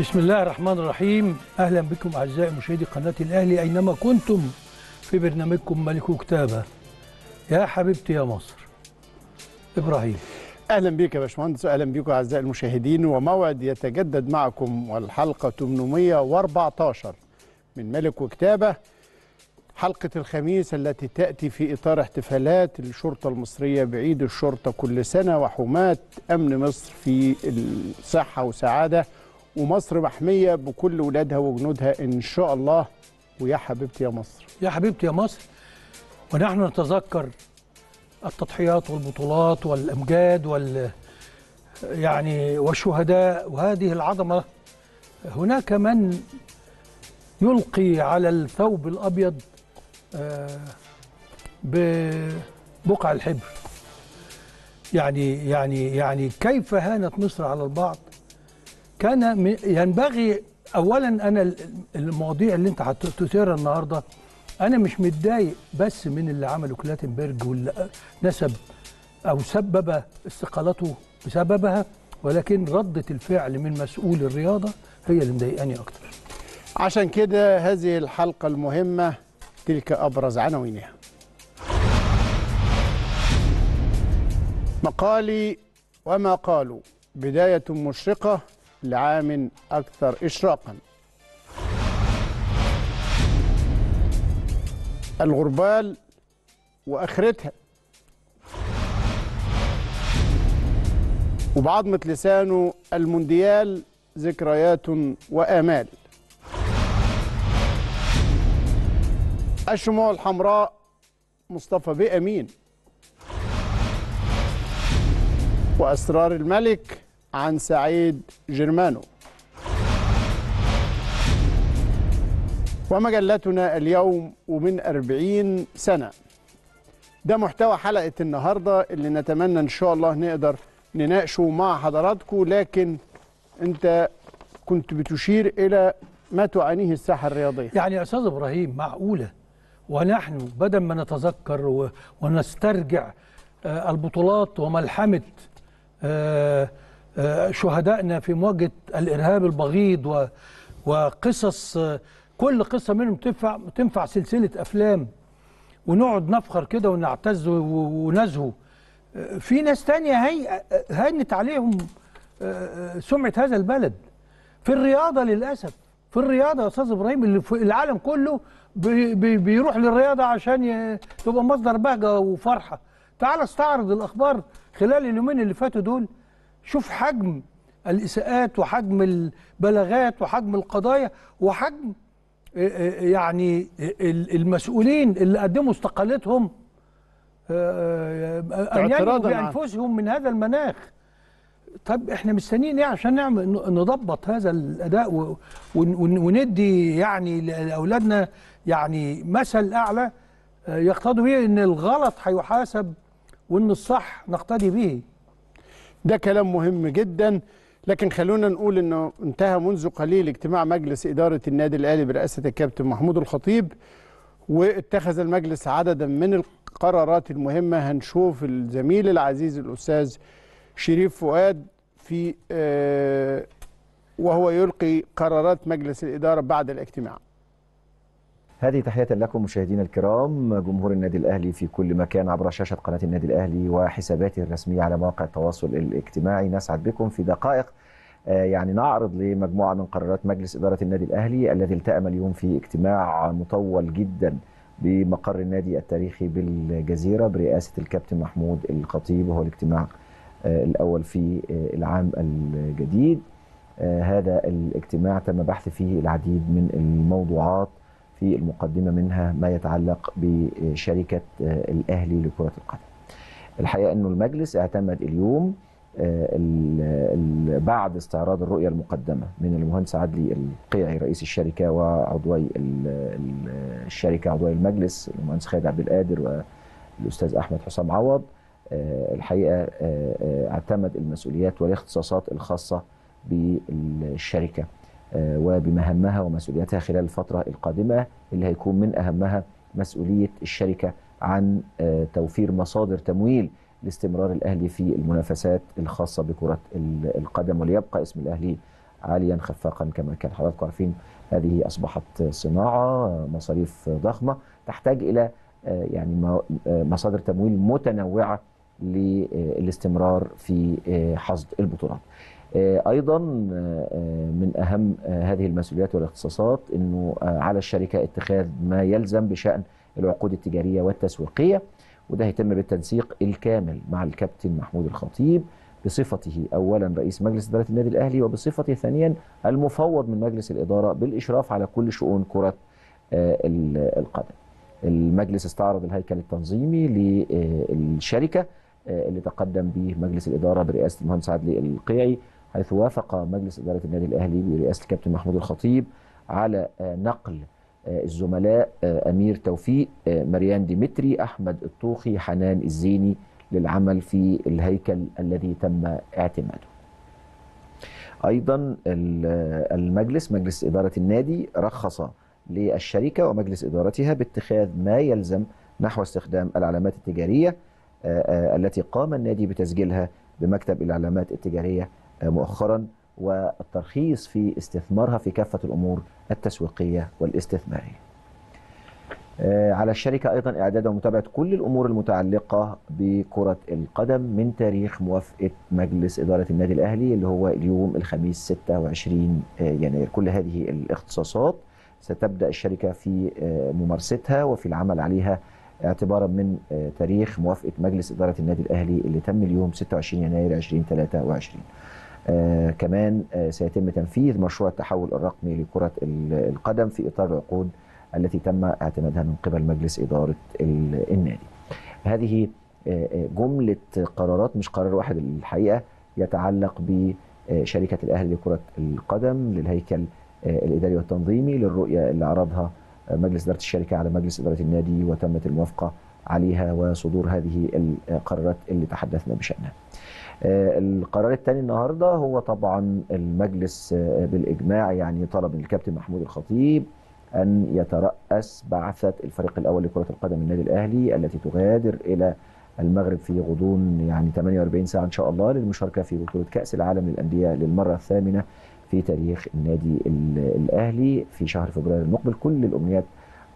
بسم الله الرحمن الرحيم اهلا بكم اعزائي مشاهدي قناه الاهلي اينما كنتم في برنامجكم ملك وكتابه يا حبيبتي يا مصر ابراهيم اهلا بك يا باشمهندس اهلا بكم اعزائي المشاهدين وموعد يتجدد معكم والحلقه 814 من ملك وكتابه حلقة الخميس التي تأتي في إطار احتفالات الشرطة المصرية بعيد الشرطة كل سنة وحماة أمن مصر في الصحة وسعادة ومصر محميه بكل ولادها وجنودها ان شاء الله ويا حبيبتي يا مصر يا حبيبتي يا مصر ونحن نتذكر التضحيات والبطولات والامجاد وال يعني والشهداء وهذه العظمه هناك من يلقي على الثوب الابيض آه، ببقع الحبر يعني يعني يعني كيف هانت مصر على البعض كان ينبغي أولا أنا المواضيع اللي أنت هتثيرها النهارده أنا مش متضايق بس من اللي عمله كلاتنبرج واللي نسب أو سبب استقالته بسببها ولكن ردة الفعل من مسؤول الرياضة هي اللي مضايقاني أكتر عشان كده هذه الحلقة المهمة تلك أبرز عناوينها مقالي وما قالوا بداية مشرقة لعام أكثر إشراقاً الغربال وآخرتها وبعظمة لسانه المونديال ذكريات وآمال الشموع الحمراء مصطفى بأمين وأسرار الملك عن سعيد جرمانو ومجلتنا اليوم ومن أربعين سنة ده محتوى حلقة النهاردة اللي نتمنى إن شاء الله نقدر نناقشه مع حضراتكم لكن أنت كنت بتشير إلى ما تعانيه الساحة الرياضية يعني يا أستاذ إبراهيم معقولة ونحن بدل ما نتذكر ونسترجع آه، البطولات وملحمة آه، شهدائنا في مواجهة الإرهاب البغيض وقصص كل قصة منهم تنفع تنفع سلسلة أفلام ونقعد نفخر كده ونعتز ونزهو في ناس تانية هي هانت عليهم سمعة هذا البلد في الرياضة للأسف في الرياضة يا أستاذ إبراهيم اللي في العالم كله بي بيروح للرياضة عشان تبقى مصدر بهجة وفرحة تعال استعرض الأخبار خلال اليومين اللي فاتوا دول شوف حجم الإساءات وحجم البلاغات وحجم القضايا وحجم آه، آه، يعني المسؤولين اللي قدموا استقالتهم آه، أن ينجوا بأنفسهم من هذا المناخ طب احنا مستنيين ايه عشان نعمل نضبط هذا الاداء وندي يعني لاولادنا يعني مثل اعلى يقتضي به ان الغلط هيحاسب وان الصح نقتدي به ده كلام مهم جدا لكن خلونا نقول انه انتهى منذ قليل اجتماع مجلس اداره النادي الاهلي برئاسه الكابتن محمود الخطيب واتخذ المجلس عددا من القرارات المهمه هنشوف الزميل العزيز الاستاذ شريف فؤاد في آه، وهو يلقي قرارات مجلس الاداره بعد الاجتماع هذه تحية لكم مشاهدينا الكرام جمهور النادي الأهلي في كل مكان عبر شاشة قناة النادي الأهلي وحساباته الرسمية على مواقع التواصل الاجتماعي نسعد بكم في دقائق آه، يعني نعرض لمجموعة من قرارات مجلس إدارة النادي الأهلي الذي التأم اليوم في اجتماع مطول جدا بمقر النادي التاريخي بالجزيرة برئاسة الكابتن محمود الخطيب وهو الاجتماع آه، الأول في آه، العام الجديد هذا الاجتماع تم بحث فيه العديد من الموضوعات في المقدمة منها ما يتعلق بشركة آه، الأهلي لكرة القدم الحقيقة أنه المجلس اعتمد اليوم آه، بعد استعراض الرؤية المقدمة من المهندس عدلي القيعي رئيس الشركة وعضوي الشركة عضوي المجلس المهندس خالد عبد القادر والأستاذ أحمد حسام عوض آه، الحقيقة اعتمد المسؤوليات والاختصاصات الخاصة بالشركة آه، وبمهامها ومسؤولياتها خلال الفترة القادمة اللي هيكون من أهمها مسؤولية الشركة عن آه، توفير مصادر تمويل لاستمرار الأهلي في المنافسات الخاصة بكرة القدم وليبقى اسم الأهلي عاليا خفاقا كما كان حضراتكم عارفين هذه أصبحت صناعة مصاريف ضخمة تحتاج إلى آه، يعني مصادر تمويل متنوعة للاستمرار في حصد البطولات آه، ايضا آه، آه، من اهم هذه المسؤوليات والاختصاصات انه على الشركه اتخاذ ما يلزم بشان العقود التجاريه والتسويقيه وده هيتم بالتنسيق الكامل مع الكابتن محمود الخطيب بصفته اولا رئيس مجلس اداره النادي الاهلي وبصفته ثانيا المفوض من مجلس الاداره بالاشراف على كل شؤون كره القدم. المجلس استعرض الهيكل التنظيمي للشركه اللي تقدم به مجلس الاداره برئاسه المهندس عدلي القيعي حيث وافق مجلس إدارة النادي الأهلي برئاسة الكابتن محمود الخطيب على آه، نقل آه، الزملاء آه، أمير توفيق مريان ديمتري أحمد الطوخي حنان الزيني للعمل في الهيكل الذي تم اعتماده أيضا المجلس مجلس إدارة النادي رخص للشركة ومجلس إدارتها باتخاذ ما يلزم نحو استخدام العلامات التجارية التي قام النادي بتسجيلها بمكتب العلامات التجارية مؤخرا والترخيص في استثمارها في كافة الأمور التسويقية والاستثمارية آه، على الشركة أيضا إعداد ومتابعة كل الأمور المتعلقة بكرة القدم من تاريخ موافقة مجلس إدارة النادي الأهلي اللي هو اليوم الخميس 26 آه، يناير كل هذه الاختصاصات ستبدأ الشركة في آه، ممارستها وفي العمل عليها اعتبارا من تاريخ موافقة مجلس إدارة النادي الأهلي اللي تم اليوم 26 يناير 2023 آه، كمان آه، سيتم تنفيذ مشروع التحول الرقمي لكرة القدم في إطار العقود التي تم اعتمادها من قبل مجلس إدارة النادي هذه آه، جملة قرارات مش قرار واحد الحقيقة يتعلق بشركة الأهلي لكرة القدم للهيكل الإداري والتنظيمي للرؤية اللي عرضها مجلس إدارة الشركة على مجلس إدارة النادي وتمت الموافقة عليها وصدور هذه القرارات اللي تحدثنا بشأنها آه، القرار الثاني النهارده هو طبعا المجلس آه، بالاجماع يعني طلب من الكابتن محمود الخطيب ان يترأس بعثه الفريق الاول لكره القدم النادي الاهلي التي تغادر الى المغرب في غضون يعني 48 ساعه ان شاء الله للمشاركه في بطوله كاس العالم للانديه للمره الثامنه في تاريخ النادي الاهلي في شهر فبراير المقبل كل الامنيات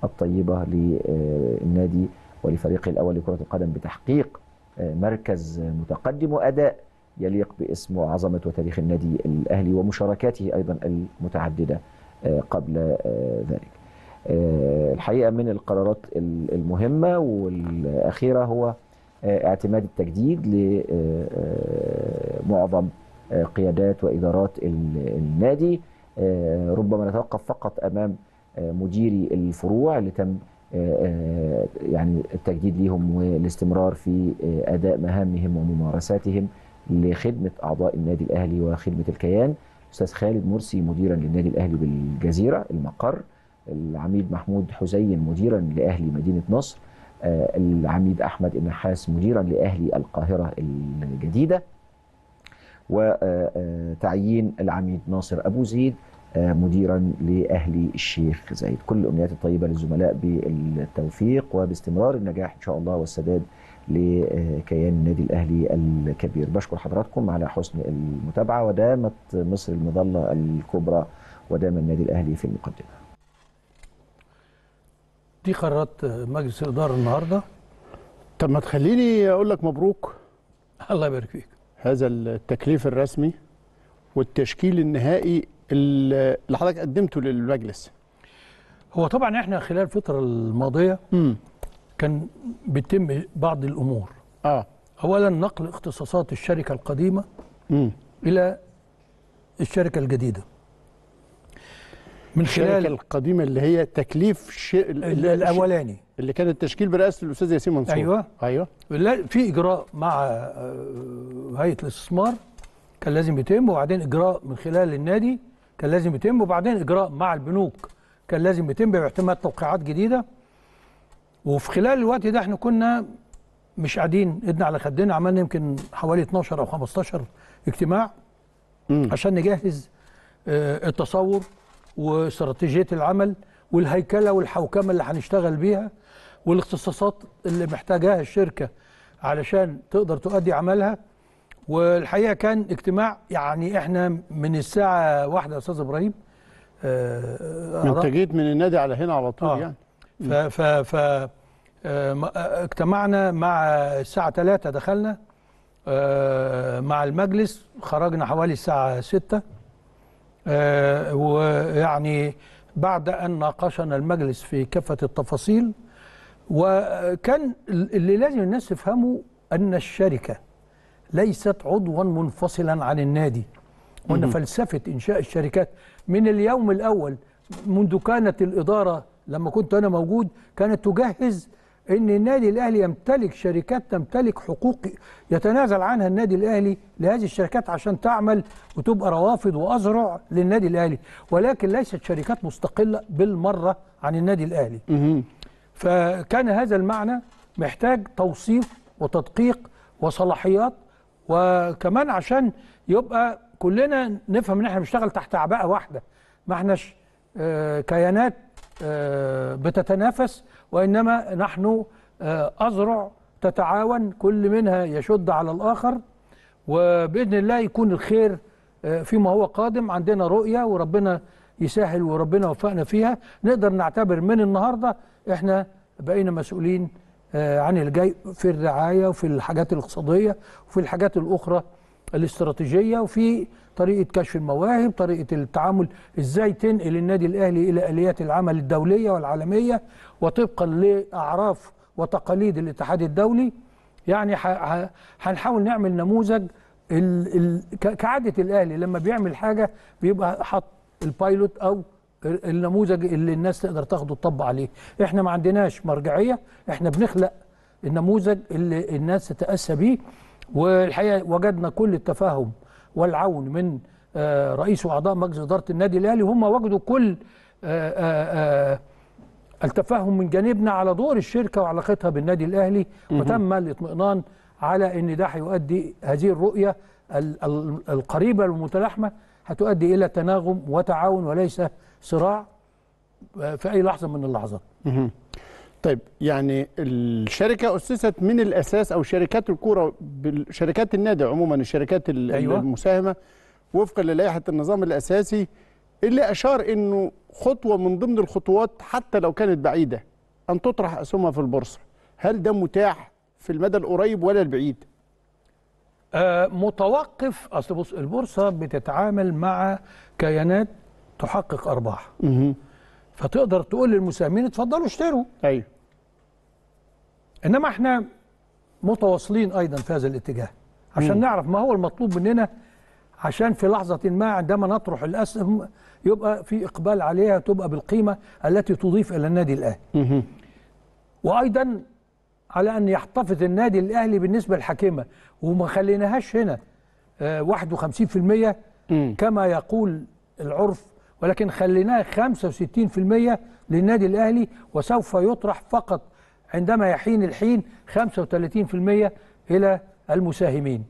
الطيبه للنادي ولفريقه الاول لكره القدم بتحقيق مركز متقدم وأداء يليق باسم وعظمة وتاريخ النادي الأهلي ومشاركاته أيضا المتعددة آه، قبل آه، ذلك آه، الحقيقة من القرارات المهمة والأخيرة هو اعتماد التجديد لمعظم قيادات وإدارات النادي ربما نتوقف فقط أمام مديري الفروع اللي تم آه، آه، يعني التجديد ليهم والاستمرار في آه، أداء مهامهم وممارساتهم لخدمة أعضاء النادي الأهلي وخدمة الكيان أستاذ خالد مرسي مديرا للنادي الأهلي بالجزيرة المقر العميد محمود حسين مديرا لأهلي مدينة نصر العميد أحمد النحاس مديرا لأهلي القاهرة الجديدة وتعيين العميد ناصر أبو زيد آه، مديرا لاهلي الشيخ زايد كل الامنيات الطيبه للزملاء بالتوفيق وباستمرار النجاح ان شاء الله والسداد لكيان النادي الاهلي الكبير بشكر حضراتكم على حسن المتابعه ودامت مصر المظله الكبرى ودام النادي الاهلي في المقدمه دي قرارات مجلس الاداره النهارده طب ما تخليني اقول لك مبروك الله يبارك فيك هذا التكليف الرسمي والتشكيل النهائي اللي حضرتك قدمته للمجلس هو طبعا احنا خلال الفتره الماضيه م. كان بيتم بعض الامور اه اولا نقل اختصاصات الشركه القديمه م. الى الشركه الجديده من خلال الشركه القديمه اللي هي تكليف ش... الاولاني اللي كان التشكيل برئاسه الاستاذ ياسين منصور ايوه ايوه لا في اجراء مع آه، هيئه الاستثمار كان لازم يتم وبعدين اجراء من خلال النادي كان لازم يتم وبعدين اجراء مع البنوك كان لازم يتم باعتماد توقيعات جديده وفي خلال الوقت ده احنا كنا مش قاعدين ايدنا على خدنا عملنا يمكن حوالي 12 او 15 اجتماع م. عشان نجهز آه، التصور واستراتيجيه العمل والهيكله والحوكمه اللي هنشتغل بيها والاختصاصات اللي محتاجاها الشركه علشان تقدر تؤدي عملها والحقيقه كان اجتماع يعني احنا من الساعه واحدة يا استاذ ابراهيم آه، آه، انت جيت من النادي على هنا على طول آه يعني ف ف ف آه، اجتمعنا مع الساعه 3 دخلنا مع المجلس خرجنا حوالي الساعه 6 ويعني بعد ان ناقشنا المجلس في كافه التفاصيل وكان اللي لازم الناس تفهمه ان الشركه ليست عضوا منفصلا عن النادي وأن فلسفة إنشاء الشركات من اليوم الأول منذ كانت الإدارة لما كنت أنا موجود كانت تجهز ان النادي الاهلي يمتلك شركات تمتلك حقوق يتنازل عنها النادي الاهلي لهذه الشركات عشان تعمل وتبقى روافد وازرع للنادي الاهلي ولكن ليست شركات مستقله بالمره عن النادي الاهلي فكان هذا المعنى محتاج توصيف وتدقيق وصلاحيات وكمان عشان يبقى كلنا نفهم ان احنا بنشتغل تحت عباءه واحده ما احناش آه، كيانات آه، بتتنافس وانما نحن اذرع آه، تتعاون كل منها يشد على الاخر وباذن الله يكون الخير فيما هو قادم عندنا رؤيه وربنا يسهل وربنا وفقنا فيها نقدر نعتبر من النهارده احنا بقينا مسؤولين آه، عن الجاي في الرعاية وفي الحاجات الاقتصادية وفي الحاجات الأخرى الاستراتيجية وفي طريقة كشف المواهب طريقة التعامل إزاي تنقل النادي الأهلي إلى آليات العمل الدولية والعالمية وطبقا لأعراف وتقاليد الاتحاد الدولي يعني هنحاول نعمل نموذج كعادة الأهلي لما بيعمل حاجة بيبقى حط البايلوت أو النموذج اللي الناس تقدر تاخده تطبق عليه احنا ما عندناش مرجعيه احنا بنخلق النموذج اللي الناس تتاسى بيه والحقيقه وجدنا كل التفاهم والعون من آه، رئيس واعضاء مجلس اداره النادي الاهلي هم وجدوا كل آه، آه، التفاهم من جانبنا على دور الشركه وعلاقتها بالنادي الاهلي وتم الاطمئنان على ان ده هيؤدي هذه الرؤيه القريبه والمتلاحمه هتؤدي الى تناغم وتعاون وليس صراع آه، في اي لحظه من اللحظات طيب يعني الشركه اسست من الاساس او شركات الكوره شركات النادي عموما الشركات أيوة. المساهمه وفقا للائحه النظام الاساسي اللي اشار انه خطوه من ضمن الخطوات حتى لو كانت بعيده ان تطرح اسهمها في البورصه هل ده متاح في المدى القريب ولا البعيد آه، متوقف اصل بص البورصه بتتعامل مع كيانات تحقق ارباح مه. فتقدر تقول للمساهمين اتفضلوا اشتروا ايوه انما احنا متواصلين ايضا في هذا الاتجاه عشان مه. نعرف ما هو المطلوب مننا عشان في لحظه ما عندما نطرح الاسهم يبقى في اقبال عليها تبقى بالقيمه التي تضيف الى النادي الاهلي وايضا على ان يحتفظ النادي الاهلي بالنسبه الحاكمه وما خليناهاش هنا 51% آه، كما يقول العرف ولكن خليناه 65% للنادي الأهلي وسوف يطرح فقط عندما يحين الحين 35% إلى المساهمين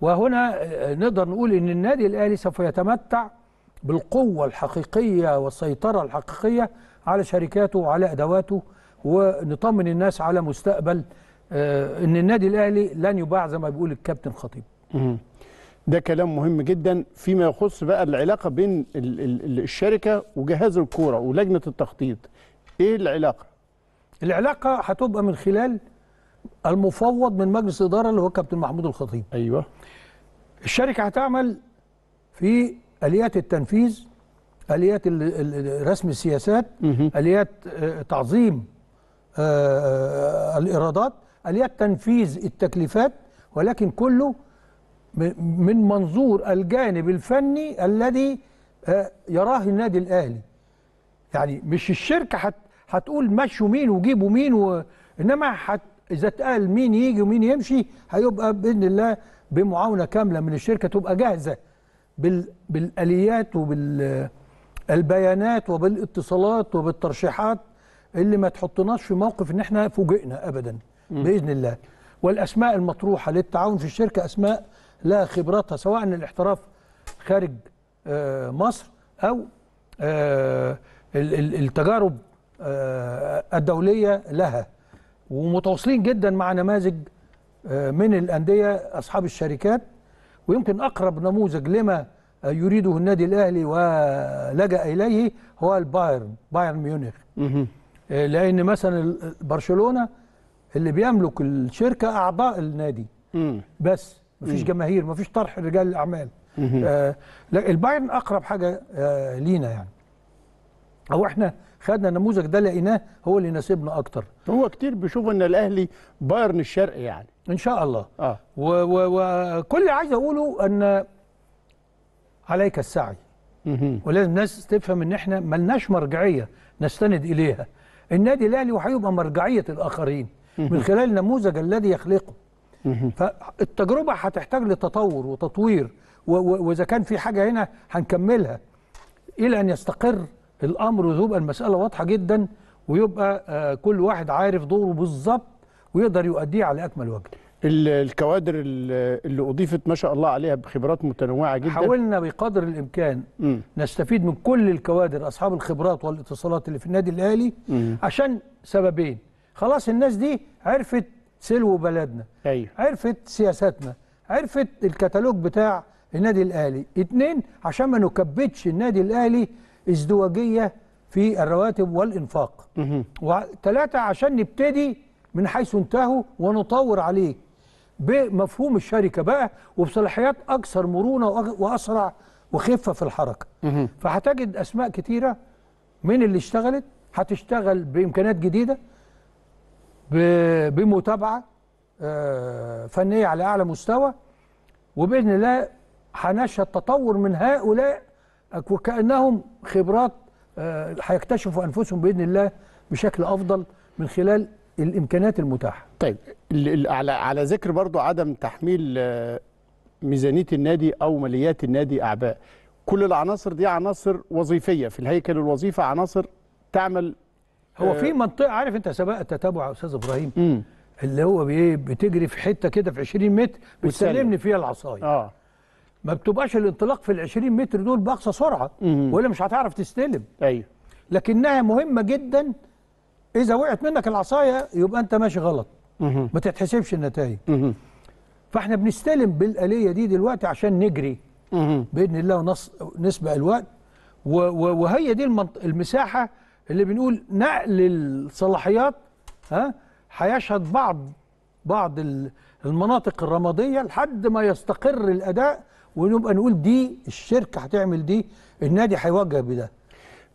وهنا آه، نقدر نقول أن النادي الأهلي سوف يتمتع بالقوة الحقيقية والسيطرة الحقيقية على شركاته وعلى أدواته ونطمن الناس على مستقبل آه، أن النادي الأهلي لن يباع زي ما بيقول الكابتن خطيب ده كلام مهم جدا فيما يخص بقى العلاقة بين الشركة وجهاز الكورة ولجنة التخطيط ايه العلاقة؟ العلاقة هتبقى من خلال المفوض من مجلس الإدارة اللي هو كابتن محمود الخطيب ايوه الشركة هتعمل في آليات التنفيذ آليات رسم السياسات آليات آه، تعظيم آه، آه، الإيرادات آليات تنفيذ التكليفات ولكن كله من منظور الجانب الفني الذي آه، يراه النادي الاهلي يعني مش الشركه هتقول مشوا مين وجيبوا مين و... انما اذا اتقال مين يجي ومين يمشي هيبقى باذن الله بمعاونه كامله من الشركه تبقى جاهزه بال... بالاليات وبالبيانات وبالاتصالات وبالترشيحات اللي ما تحطناش في موقف ان احنا فوجئنا ابدا باذن الله والاسماء المطروحه للتعاون في الشركه اسماء لها خبراتها سواء الاحتراف خارج آه، مصر أو آه، التجارب آه، الدولية لها ومتواصلين جدا مع نماذج من الأندية أصحاب الشركات ويمكن أقرب نموذج لما يريده النادي الأهلي ولجأ إليه هو البايرن بايرن ميونخ لأن مثلا برشلونة اللي بيملك الشركة أعضاء النادي بس مفيش جماهير مفيش طرح رجال الاعمال آه البايرن اقرب حاجه آه لينا يعني او احنا خدنا النموذج ده لقيناه هو اللي يناسبنا اكتر هو كتير بيشوف ان الاهلي بايرن الشرقي يعني ان شاء الله اه وكل اللي عايز اقوله ان عليك السعي ولازم الناس تفهم ان احنا ملناش مرجعيه نستند اليها النادي الاهلي وهيبقى مرجعيه الاخرين من خلال النموذج الذي يخلقه فالتجربه هتحتاج لتطور وتطوير واذا كان في حاجه هنا هنكملها الى ان يستقر الامر وتبقى المساله واضحه جدا ويبقى آه، كل واحد عارف دوره بالظبط ويقدر يؤديه على اكمل وجه الكوادر اللي اضيفت ما شاء الله عليها بخبرات متنوعه جدا حاولنا بقدر الامكان م. نستفيد من كل الكوادر اصحاب الخبرات والاتصالات اللي في النادي الاهلي عشان سببين خلاص الناس دي عرفت سلو بلدنا أيوه. عرفت سياساتنا عرفت الكتالوج بتاع النادي الاهلي اتنين عشان ما نكبتش النادي الاهلي ازدواجيه في الرواتب والانفاق وثلاثه عشان نبتدي من حيث انتهوا ونطور عليه بمفهوم الشركه بقى وبصلاحيات اكثر مرونه واسرع وخفه في الحركه فهتجد اسماء كتيره من اللي اشتغلت هتشتغل بامكانيات جديده بمتابعة آه، فنية على أعلى مستوى وبإذن الله هنشهد تطور من هؤلاء وكأنهم خبرات آه، هيكتشفوا أنفسهم بإذن الله بشكل أفضل من خلال الإمكانات المتاحة طيب على على ذكر برضو عدم تحميل آه، ميزانية النادي أو ماليات النادي أعباء كل العناصر دي عناصر وظيفية في الهيكل الوظيفة عناصر تعمل هو في آه. منطقه عارف انت سباق التتابع يا استاذ ابراهيم مم. اللي هو بايه بتجري في حته كده في 20 متر بتسلمني فيها العصايه اه ما بتبقاش الانطلاق في ال 20 متر دول باقصى سرعه ولا مش هتعرف تستلم ايوه لكنها مهمه جدا اذا وقعت منك العصايه يبقى انت ماشي غلط مم. ما تتحسبش النتائج فاحنا بنستلم بالاليه دي دلوقتي عشان نجري مم. باذن الله ونسبق الوقت وهي دي المساحه اللي بنقول نقل الصلاحيات ها هيشهد بعض بعض المناطق الرماديه لحد ما يستقر الاداء ونبقى نقول دي الشركه هتعمل دي النادي هيواجه بده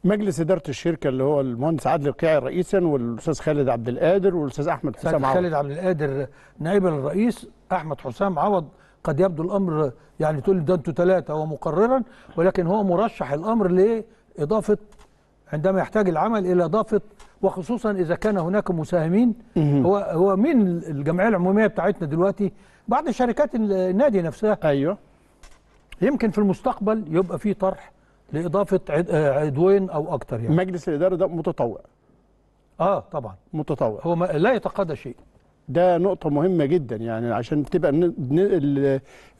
مجلس اداره الشركه اللي هو المهندس عادل القيعي رئيسا والاستاذ خالد عبد القادر والاستاذ احمد حسام عوض خالد عبد القادر نائبا الرئيس احمد حسام عوض قد يبدو الامر يعني تقول ده انتوا ثلاثه ومقررا ولكن هو مرشح الامر لاضافه عندما يحتاج العمل إلى ضابط وخصوصا إذا كان هناك مساهمين هو هو مين الجمعية العمومية بتاعتنا دلوقتي بعض شركات النادي نفسها أيوه يمكن في المستقبل يبقى في طرح لإضافة عضوين أو اكثر يعني مجلس الإدارة ده متطوع اه طبعا متطوع هو ما لا يتقاضى شيء ده نقطة مهمة جدا يعني عشان تبقى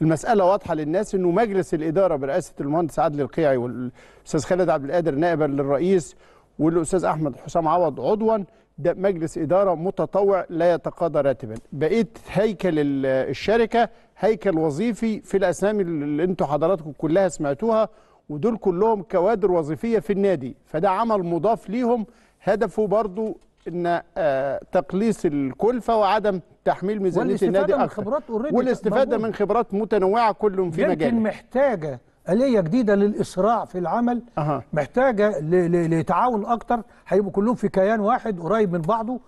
المسألة واضحة للناس إنه مجلس الإدارة برئاسة المهندس عادل القيعي والأستاذ خالد عبد القادر نائبا للرئيس والأستاذ أحمد حسام عوض عضوا ده مجلس إدارة متطوع لا يتقاضى راتبا بقيت هيكل الشركة هيكل وظيفي في الأسامي اللي أنتوا حضراتكم كلها سمعتوها ودول كلهم كوادر وظيفية في النادي فده عمل مضاف ليهم هدفه برضو ان آه، تقليص الكلفه وعدم تحميل ميزانيه النادي من اكثر خبرات والاستفاده من خبرات متنوعه كل في مجاله لكن محتاجه آلية جديدة للإسراع في العمل أه. محتاجة لتعاون أكتر هيبقوا كلهم في كيان واحد قريب من بعضه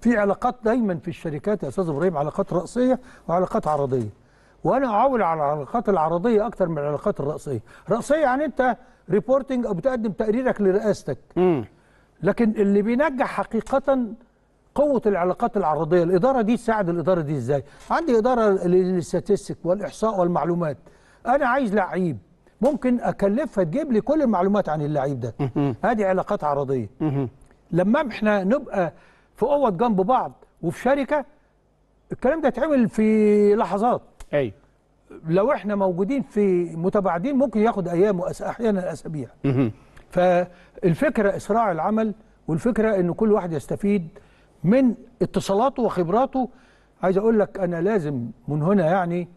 في علاقات دايما في الشركات يا أستاذ إبراهيم علاقات رأسية وعلاقات عرضية وأنا أعول على العلاقات العرضية أكتر من العلاقات الرأسية رأسية يعني أنت ريبورتنج أو بتقدم تقريرك لرئاستك م. لكن اللي بينجح حقيقة قوة العلاقات العرضية الإدارة دي تساعد الإدارة دي إزاي عندي إدارة للستاتستيك والإحصاء والمعلومات أنا عايز لعيب ممكن أكلفها تجيب لي كل المعلومات عن اللعيب ده هذه علاقات عرضية لما احنا نبقى في قوة جنب بعض وفي شركة الكلام ده تعمل في لحظات أي لو احنا موجودين في متباعدين ممكن ياخد أيام وأحيانا أسابيع فالفكرة إسراع العمل والفكرة أن كل واحد يستفيد من اتصالاته وخبراته عايز أقول لك أنا لازم من هنا يعني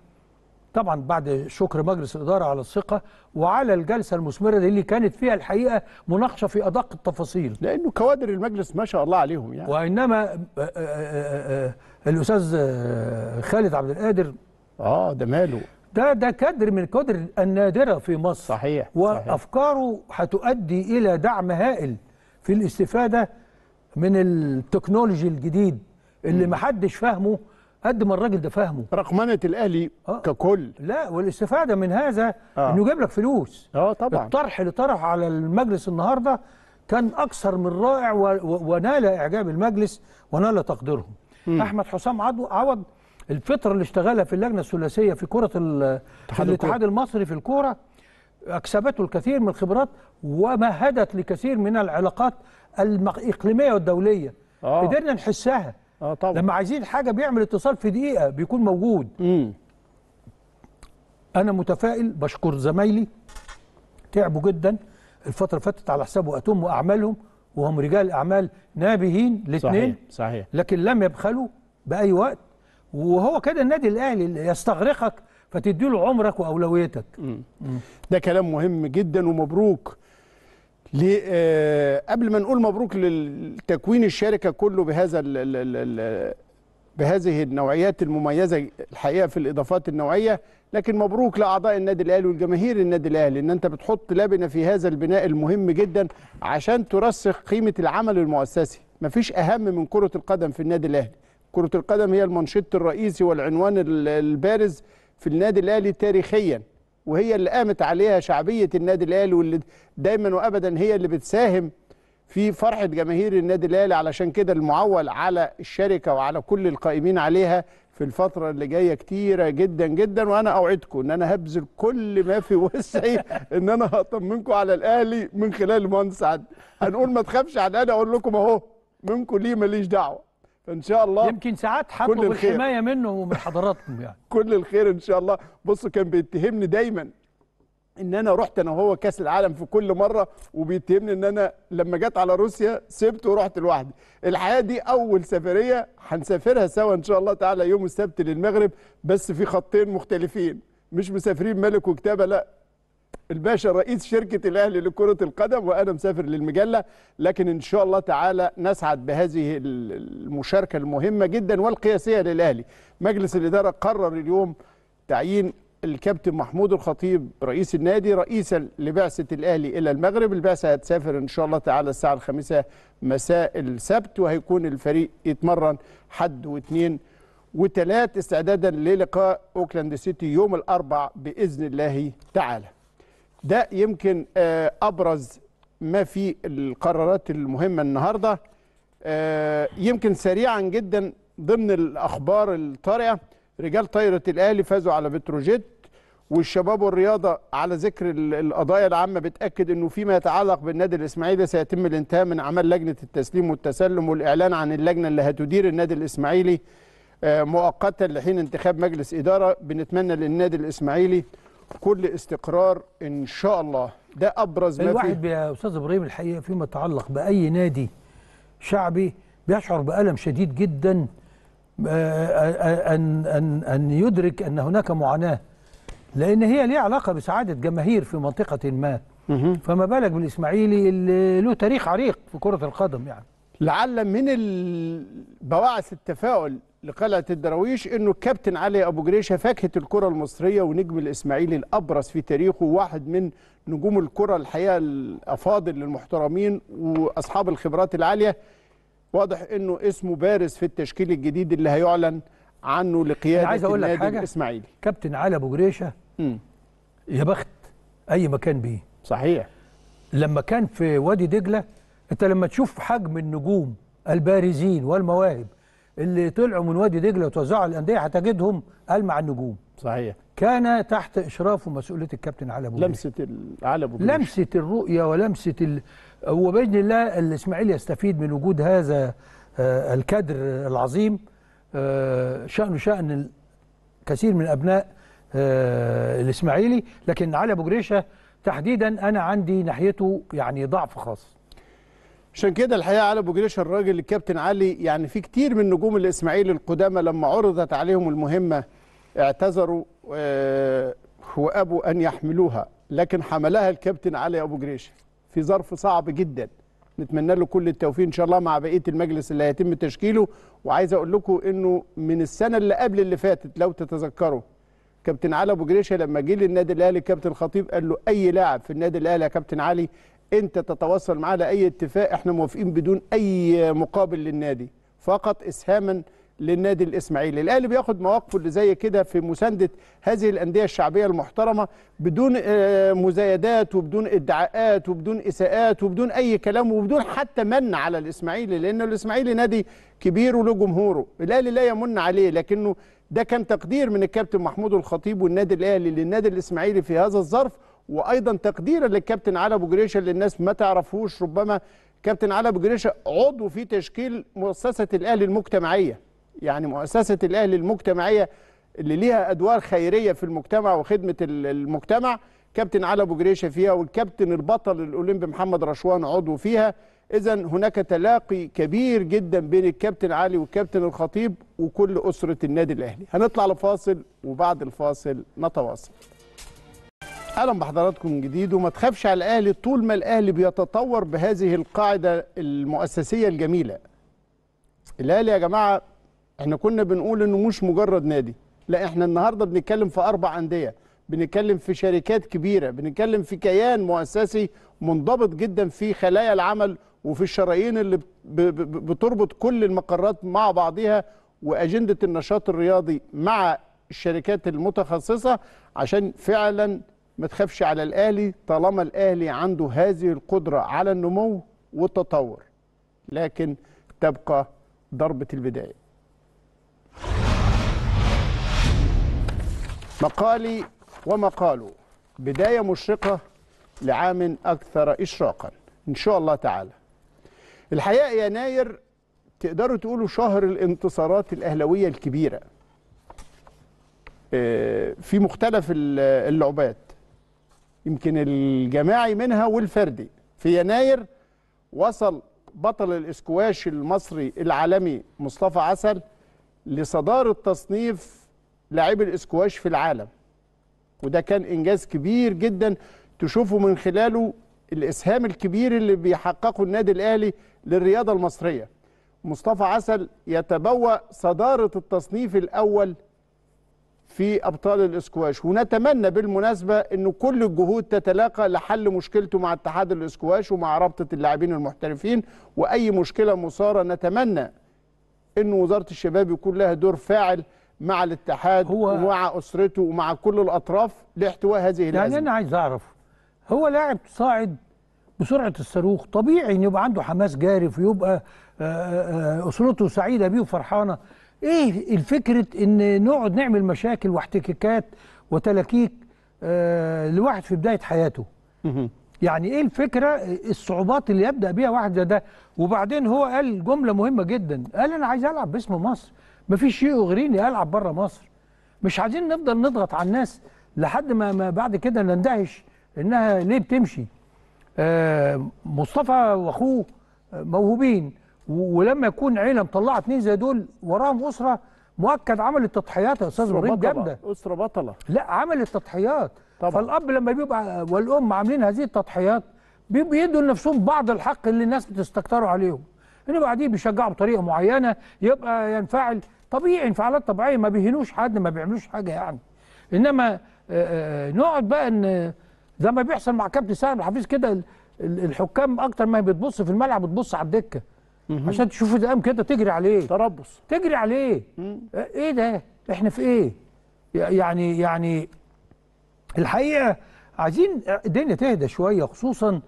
طبعا بعد شكر مجلس الإدارة على الثقة وعلى الجلسة المثمرة دي اللي كانت فيها الحقيقة مناقشة في أدق التفاصيل لأنه كوادر المجلس ما شاء الله عليهم يعني وإنما آه، آه، آه، الأستاذ خالد عبد القادر اه ده ماله ده ده كدر من الكدر النادرة في مصر صحيح وأفكاره هتؤدي إلى دعم هائل في الاستفادة من التكنولوجي الجديد اللي محدش فاهمه قد ما الراجل ده فاهمه رقمنه الاهلي آه. ككل لا والاستفاده من هذا آه. انه يجيب لك فلوس اه طبعا الطرح اللي طرح على المجلس النهارده كان اكثر من رائع و... و... ونال اعجاب المجلس ونال تقديرهم احمد حسام عضو عوض الفتره اللي اشتغلها في اللجنه الثلاثيه في كره الاتحاد المصري في الكوره اكسبته الكثير من الخبرات ومهدت لكثير من العلاقات الاقليميه والدوليه آه. قدرنا نحسها آه طبعا. لما عايزين حاجه بيعمل اتصال في دقيقه بيكون موجود م. انا متفائل بشكر زمايلي تعبوا جدا الفتره اللي فاتت على حساب وقتهم واعمالهم وهم رجال اعمال نابهين الاثنين صحيح صحيح لكن لم يبخلوا باي وقت وهو كده النادي الاهلي اللي يستغرقك فتدي له عمرك واولويتك مم. مم. ده كلام مهم جدا ومبروك آه قبل ما نقول مبروك لتكوين الشركه كله بهذا الـ الـ الـ بهذه النوعيات المميزه الحقيقه في الاضافات النوعيه لكن مبروك لاعضاء النادي الاهلي والجماهير النادي الاهلي ان انت بتحط لبنه في هذا البناء المهم جدا عشان ترسخ قيمه العمل المؤسسي مفيش اهم من كره القدم في النادي الاهلي كرة القدم هي المنشط الرئيسي والعنوان البارز في النادي الأهلي تاريخيا وهي اللي قامت عليها شعبية النادي الأهلي واللي دايما وأبدا هي اللي بتساهم في فرحة جماهير النادي الأهلي علشان كده المعول على الشركة وعلى كل القائمين عليها في الفترة اللي جاية كتيرة جدا جدا وأنا أوعدكم إن أنا هبذل كل ما في وسعي إن أنا هطمنكم على الأهلي من خلال المهندس عدلي هنقول ما تخافش على الأهلي أقول لكم أهو منكم ليه ماليش دعوة فان شاء الله يمكن ساعات حطوا بالحمايه منه ومن حضراتكم يعني كل الخير ان شاء الله بص كان بيتهمني دايما ان انا رحت انا وهو كاس العالم في كل مره وبيتهمني ان انا لما جت على روسيا سبت ورحت لوحدي الحقيقه دي اول سفريه هنسافرها سوا ان شاء الله تعالى يوم السبت للمغرب بس في خطين مختلفين مش مسافرين ملك وكتابه لا الباشا رئيس شركة الأهلي لكرة القدم وأنا مسافر للمجلة لكن إن شاء الله تعالى نسعد بهذه المشاركة المهمة جدا والقياسية للأهلي مجلس الإدارة قرر اليوم تعيين الكابتن محمود الخطيب رئيس النادي رئيسا لبعثة الأهلي إلى المغرب البعثة هتسافر إن شاء الله تعالى الساعة الخامسة مساء السبت وهيكون الفريق يتمرن حد واثنين وثلاث استعدادا للقاء أوكلاند سيتي يوم الأربع بإذن الله تعالى ده يمكن آه، ابرز ما في القرارات المهمه النهارده آه، يمكن سريعا جدا ضمن الاخبار الطارئه رجال طايره الاهلي فازوا على بتروجيت والشباب والرياضه على ذكر القضايا العامه بتاكد انه فيما يتعلق بالنادي الاسماعيلي سيتم الانتهاء من اعمال لجنه التسليم والتسلم والاعلان عن اللجنه اللي هتدير النادي الاسماعيلي آه، مؤقتا لحين انتخاب مجلس اداره بنتمنى للنادي الاسماعيلي كل استقرار ان شاء الله ده ابرز ما الواحد يا استاذ ابراهيم الحقيقه فيما يتعلق باي نادي شعبي بيشعر بالم شديد جدا آه، آه، آه، ان ان ان يدرك ان هناك معاناه لان هي ليها علاقه بسعاده جماهير في منطقه ما فما بالك بالاسماعيلي اللي له تاريخ عريق في كره القدم يعني لعل من بواعث التفاؤل لقلعه الدراويش انه الكابتن علي ابو جريشه فاكهه الكره المصريه ونجم الاسماعيلي الابرز في تاريخه واحد من نجوم الكره الحقيقه الافاضل المحترمين واصحاب الخبرات العاليه واضح انه اسمه بارز في التشكيل الجديد اللي هيعلن عنه لقياده عايز أقول لك حاجة الاسماعيلي كابتن علي ابو جريشه يا بخت اي مكان بيه صحيح لما كان في وادي دجله انت لما تشوف حجم النجوم البارزين والمواهب اللي طلعوا من وادي دجله وتوزعوا على الانديه هتجدهم المع النجوم صحيح كان تحت اشراف ومسؤوليه الكابتن علي ابو لمسه علي ابو لمسه الرؤيه ولمسه ال... وباذن الله الاسماعيلي يستفيد من وجود هذا آه، الكادر العظيم شأنه شأن كثير من أبناء آه، الإسماعيلي لكن علي أبو جريشة تحديدا أنا عندي ناحيته يعني ضعف خاص عشان كده الحقيقه علي ابو جريش الراجل الكابتن علي يعني في كتير من نجوم الاسماعيلي القدامى لما عرضت عليهم المهمه اعتذروا آه، وابوا ان يحملوها لكن حملها الكابتن علي ابو جريش في ظرف صعب جدا نتمنى له كل التوفيق ان شاء الله مع بقيه المجلس اللي هيتم تشكيله وعايز اقول لكم انه من السنه اللي قبل اللي فاتت لو تتذكروا كابتن علي ابو جريشه لما جه للنادي الاهلي كابتن خطيب قال له اي لاعب في النادي الاهلي يا كابتن علي انت تتواصل معاه لاي اتفاق احنا موافقين بدون اي مقابل للنادي فقط اسهاما للنادي الاسماعيلي الاهلي بياخد مواقفه اللي زي كده في مسانده هذه الانديه الشعبيه المحترمه بدون آه، مزايدات وبدون ادعاءات وبدون اساءات وبدون اي كلام وبدون حتى من على الاسماعيلي لان الاسماعيلي نادي كبير وله جمهوره الاهلي لا يمن عليه لكنه ده كان تقدير من الكابتن محمود الخطيب والنادي الاهلي للنادي الاسماعيلي في هذا الظرف وايضا تقديرا للكابتن علي ابو جريشه اللي الناس ما تعرفوش ربما كابتن علي ابو جريشه عضو في تشكيل مؤسسه الاهلي المجتمعيه يعني مؤسسه الاهلي المجتمعيه اللي ليها ادوار خيريه في المجتمع وخدمه المجتمع كابتن علي ابو جريشه فيها والكابتن البطل الاولمبي محمد رشوان عضو فيها اذا هناك تلاقي كبير جدا بين الكابتن علي والكابتن الخطيب وكل اسره النادي الاهلي هنطلع لفاصل وبعد الفاصل نتواصل اهلا بحضراتكم من جديد وما تخافش على الاهلي طول ما الاهلي بيتطور بهذه القاعده المؤسسيه الجميله الاهلي يا جماعه احنا كنا بنقول انه مش مجرد نادي لا احنا النهارده بنتكلم في اربع انديه بنتكلم في شركات كبيره بنتكلم في كيان مؤسسي منضبط جدا في خلايا العمل وفي الشرايين اللي بتربط كل المقرات مع بعضها واجنده النشاط الرياضي مع الشركات المتخصصه عشان فعلا ما تخافش على الاهلي طالما الاهلي عنده هذه القدره على النمو والتطور لكن تبقى ضربه البدايه مقالي ومقاله بدايه مشرقه لعام اكثر اشراقا ان شاء الله تعالى الحقيقه يناير تقدروا تقولوا شهر الانتصارات الاهلاويه الكبيره آه، في مختلف اللعبات يمكن الجماعي منها والفردي في يناير وصل بطل الاسكواش المصري العالمي مصطفى عسل لصدارة تصنيف لاعبي الاسكواش في العالم وده كان إنجاز كبير جدا تشوفوا من خلاله الإسهام الكبير اللي بيحققه النادي الأهلي للرياضة المصرية مصطفى عسل يتبوأ صدارة التصنيف الأول في أبطال الإسكواش ونتمنى بالمناسبة أن كل الجهود تتلاقى لحل مشكلته مع اتحاد الإسكواش ومع رابطة اللاعبين المحترفين وأي مشكلة مثارة نتمنى أن وزارة الشباب يكون لها دور فاعل مع الاتحاد هو ومع أسرته ومع كل الأطراف لاحتواء هذه الأزمة يعني أنا عايز أعرف هو لاعب صاعد بسرعة الصاروخ طبيعي أن يبقى عنده حماس جارف ويبقى آه، آه، آه، أسرته سعيدة بيه وفرحانة ايه الفكره ان نقعد نعمل مشاكل واحتكاكات وتلاكيك آه لواحد في بدايه حياته يعني ايه الفكره الصعوبات اللي يبدا بيها واحد زي ده وبعدين هو قال جمله مهمه جدا قال انا عايز العب باسم مصر مفيش شيء يغريني العب بره مصر مش عايزين نفضل نضغط على الناس لحد ما, ما بعد كده نندهش انها ليه بتمشي آه مصطفى واخوه موهوبين ولما يكون عيله مطلعه اثنين زي دول وراهم اسره مؤكد عملت تضحيات يا استاذ ابراهيم جامده اسره بطله لا عملت تضحيات طبعا فالاب لما بيبقى والام عاملين هذه التضحيات بيدوا لنفسهم بعض الحق اللي الناس بتستكتروا عليهم اللي بعديه بيشجعوا بطريقه معينه يبقى ينفعل طبيعي انفعالات طبيعيه ما بيهنوش حد ما بيعملوش حاجه يعني انما آه، آه، نقعد بقى ان زي ما بيحصل مع كابتن سالم الحفيظ كده الحكام اكتر ما بتبص في الملعب بتبص على الدكه عشان تشوف زقام كده تجري عليه تربص تجري عليه آه، ايه ده احنا في ايه يعني يعني الحقيقه عايزين الدنيا تهدى شويه خصوصا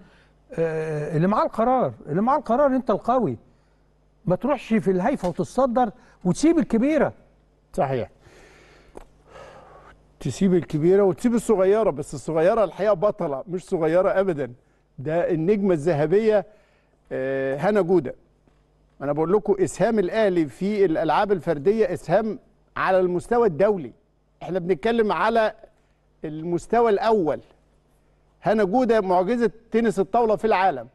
آه، اللي معاه القرار اللي معاه القرار انت القوي ما تروحش في الهيفه وتتصدر وتسيب الكبيره صحيح تسيب الكبيره وتسيب الصغيره بس الصغيره الحقيقه بطله مش صغيره ابدا ده النجمه الذهبيه آه، هنا جوده انا بقول لكم اسهام الاهلي في الالعاب الفرديه اسهام على المستوى الدولي احنا بنتكلم على المستوى الاول هنا جوده معجزه تنس الطاوله في العالم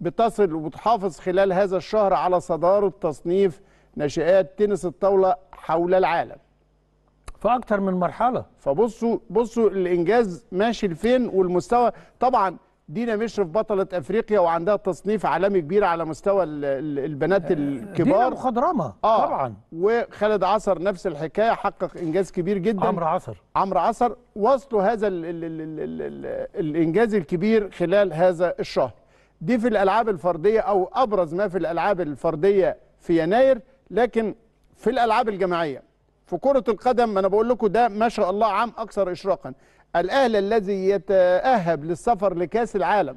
بتصل وبتحافظ خلال هذا الشهر على صداره تصنيف ناشئات تنس الطاوله حول العالم في اكتر من مرحله فبصوا بصوا الانجاز ماشي لفين والمستوى طبعا دينا مشرف بطلة افريقيا وعندها تصنيف عالمي كبير على مستوى البنات آه، الكبار دينا مخضرمة آه طبعا وخالد عصر نفس الحكاية حقق انجاز كبير جدا عمرو عصر عمرو عصر وصلوا هذا الـ الـ الـ الـ الـ الانجاز الكبير خلال هذا الشهر دي في الالعاب الفردية او ابرز ما في الالعاب الفردية في يناير لكن في الالعاب الجماعية في كرة القدم ما انا بقول لكم ده ما شاء الله عام اكثر اشراقا الأهلي الذي يتأهب للسفر لكأس العالم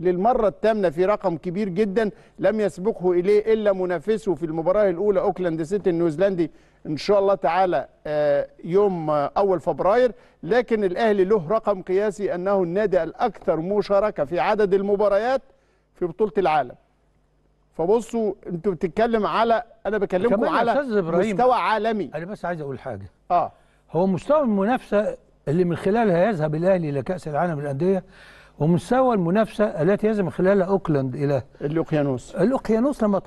للمرة الثامنة في رقم كبير جدا لم يسبقه إليه إلا منافسه في المباراة الأولى أوكلاند سيتي النيوزيلندي إن شاء الله تعالى آه، يوم آه، أول فبراير لكن الأهلي له رقم قياسي أنه النادي الأكثر مشاركة في عدد المباريات في بطولة العالم فبصوا انتوا بتتكلم على انا بكلمكم على مستوى عالمي انا بس عايز اقول حاجه اه هو مستوى المنافسه اللي من خلالها يذهب الأهلي إلى كأس العالم للأندية ومستوى المنافسة التي يذهب من خلالها أوكلاند إلى الأوقيانوس الأوقيانوس لما